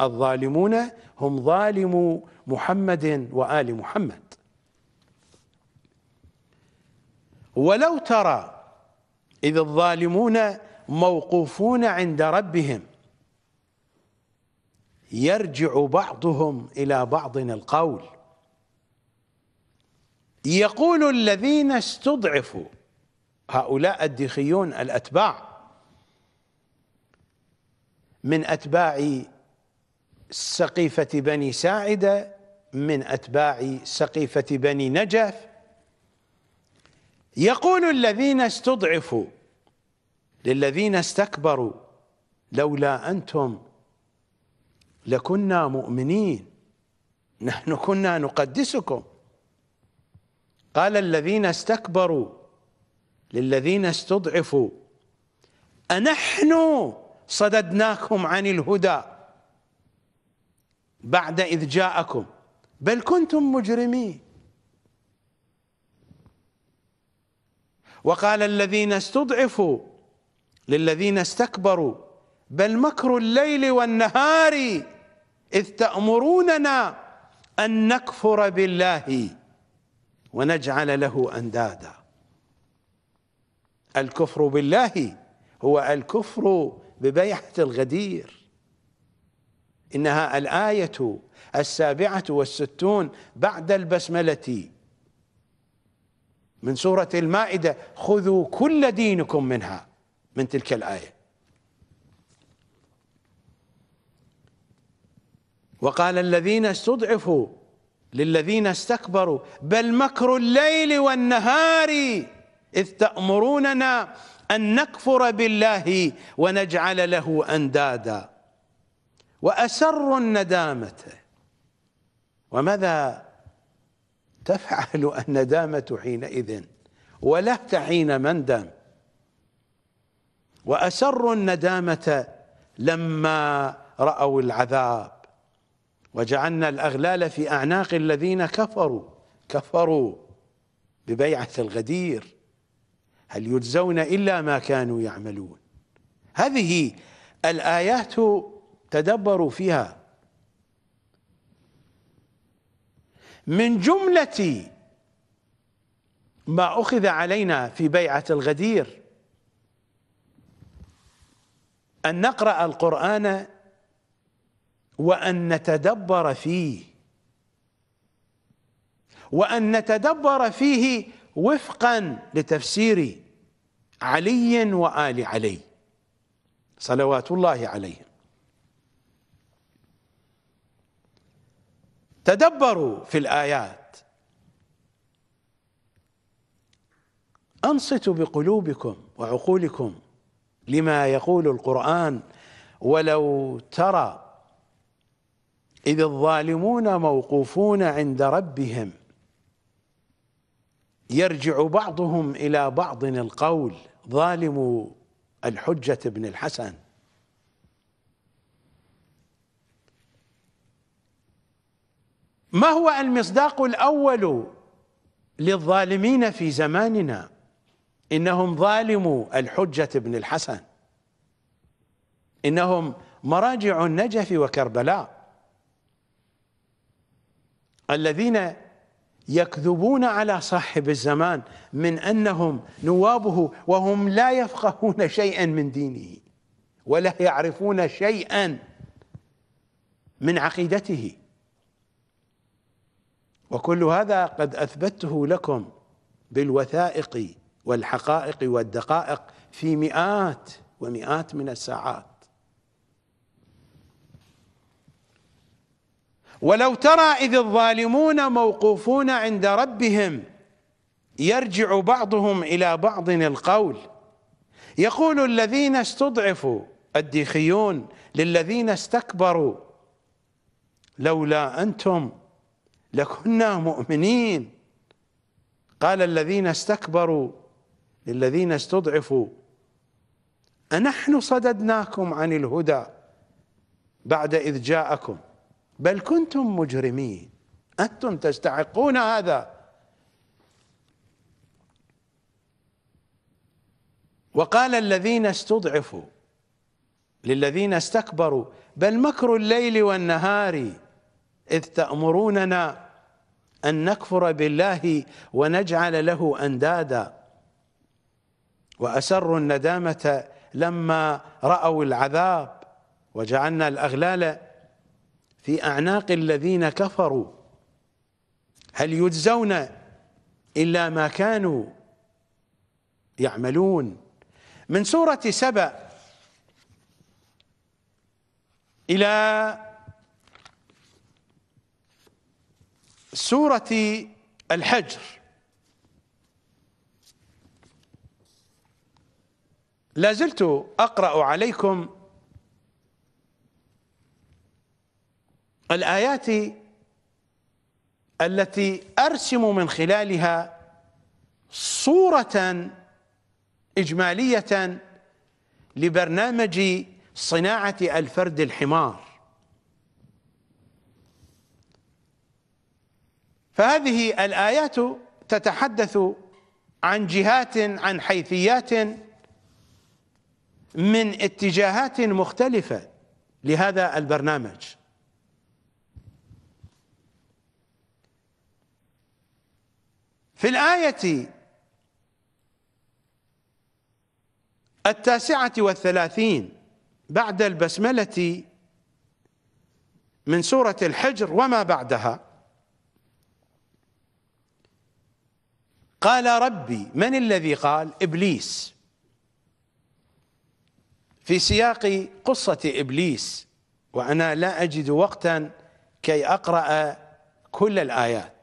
الظالمون هم ظالمو محمد وال محمد ولو ترى اذ الظالمون موقوفون عند ربهم يرجع بعضهم الى بعض القول يقول الذين استضعفوا هؤلاء الديخيون الأتباع من أتباع سقيفة بني ساعدة من أتباع سقيفة بني نجف يقول الذين استضعفوا للذين استكبروا لولا أنتم لكنا مؤمنين نحن كنا نقدسكم قال الذين استكبروا للذين استضعفوا أنحن صددناكم عن الهدى بعد إذ جاءكم بل كنتم مجرمين وقال الذين استضعفوا للذين استكبروا بل مكر الليل والنهار إذ تأمروننا أن نكفر بالله ونجعل له أندادا الكفر بالله هو الكفر ببيعة الغدير إنها الآية السابعة والستون بعد البسملة من سورة المائدة خذوا كل دينكم منها من تلك الآية وقال الذين استضعفوا للذين استكبروا بل مكر الليل والنهار إذ تأمروننا أن نكفر بالله ونجعل له أندادا وأسروا الندامة وماذا تفعل الندامة حينئذ ولهت حين مندم وأسروا الندامة لما رأوا العذاب وجعلنا الأغلال في أعناق الذين كفروا كفروا ببيعة الغدير هل يجزون إلا ما كانوا يعملون هذه الآيات تدبروا فيها من جملة ما أخذ علينا في بيعة الغدير أن نقرأ القرآن وأن نتدبر فيه وأن نتدبر فيه وفقا لتفسير علي وآل علي صلوات الله عليهم تدبروا في الآيات أنصتوا بقلوبكم وعقولكم لما يقول القرآن ولو ترى إذ الظالمون موقوفون عند ربهم يرجع بعضهم إلى بعض القول ظالم الحجة بن الحسن ما هو المصداق الأول للظالمين في زماننا إنهم ظالموا الحجة بن الحسن إنهم مراجع النجف وكربلاء الذين يكذبون على صاحب الزمان من انهم نوابه وهم لا يفقهون شيئا من دينه ولا يعرفون شيئا من عقيدته وكل هذا قد اثبته لكم بالوثائق والحقائق والدقائق في مئات ومئات من الساعات ولو ترى إذ الظالمون موقوفون عند ربهم يرجع بعضهم إلى بعض القول يقول الذين استضعفوا الديخيون للذين استكبروا لولا أنتم لكنا مؤمنين قال الذين استكبروا للذين استضعفوا أنحن صددناكم عن الهدى بعد إذ جاءكم بل كنتم مجرمين انتم تستحقون هذا وقال الذين استضعفوا للذين استكبروا بل مكر الليل والنهار اذ تامروننا ان نكفر بالله ونجعل له اندادا واسروا الندامه لما راوا العذاب وجعلنا الاغلال في أعناق الذين كفروا هل يجزون إلا ما كانوا يعملون من سورة سبأ إلى سورة الحجر لازلت أقرأ عليكم الآيات التي أرسم من خلالها صورة إجمالية لبرنامج صناعة الفرد الحمار فهذه الآيات تتحدث عن جهات عن حيثيات من اتجاهات مختلفة لهذا البرنامج في الآية التاسعة والثلاثين بعد البسملة من سورة الحجر وما بعدها قال ربي من الذي قال إبليس في سياق قصة إبليس وأنا لا أجد وقتا كي أقرأ كل الآيات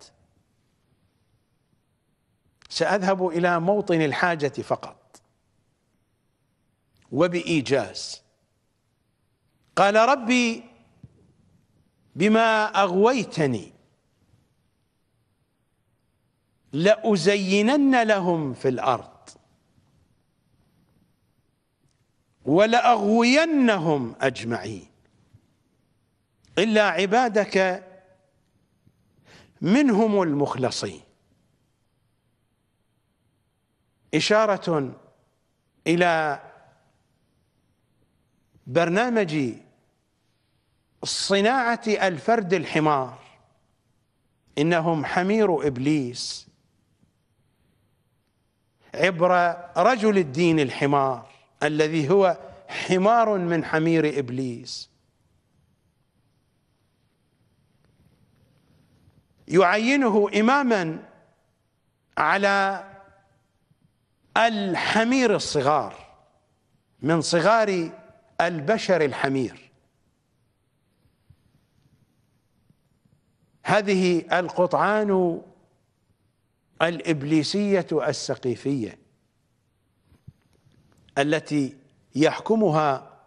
ساذهب الى موطن الحاجه فقط وبايجاز قال ربي بما اغويتني لازينن لهم في الارض ولاغوينهم اجمعين الا عبادك منهم المخلصين إشارة إلى برنامج صناعة الفرد الحمار إنهم حمير إبليس عبر رجل الدين الحمار الذي هو حمار من حمير إبليس يعينه إماما على الحمير الصغار من صغار البشر الحمير هذه القطعان الإبليسية السقيفية التي يحكمها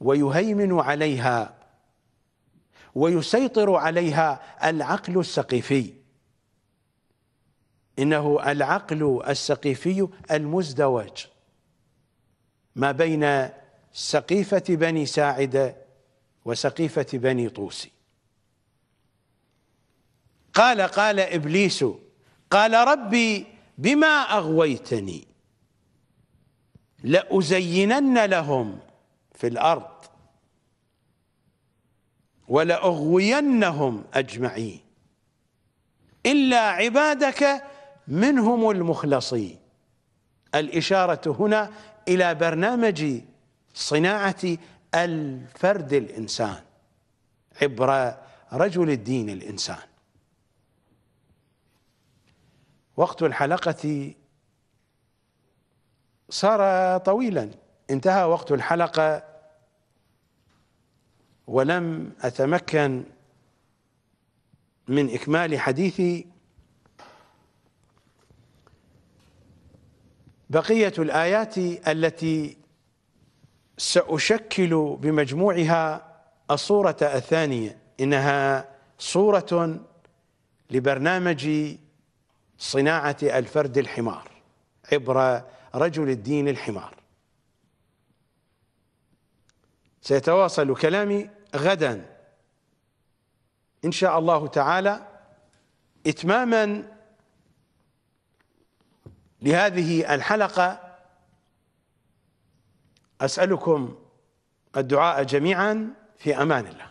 ويهيمن عليها ويسيطر عليها العقل السقيفي إنه العقل السقيفي المزدوج ما بين سقيفة بني ساعدة وسقيفة بني طوسي قال قال إبليس قال ربي بما أغويتني لأزينن لهم في الأرض ولأغوينهم أجمعين إلا عبادك منهم المخلصين الإشارة هنا إلى برنامج صناعة الفرد الإنسان عبر رجل الدين الإنسان وقت الحلقة صار طويلا انتهى وقت الحلقة ولم أتمكن من إكمال حديثي بقية الآيات التي سأشكل بمجموعها الصورة الثانية إنها صورة لبرنامج صناعة الفرد الحمار عبر رجل الدين الحمار سيتواصل كلامي غدا إن شاء الله تعالى إتماما لهذه الحلقة أسألكم الدعاء جميعا في أمان الله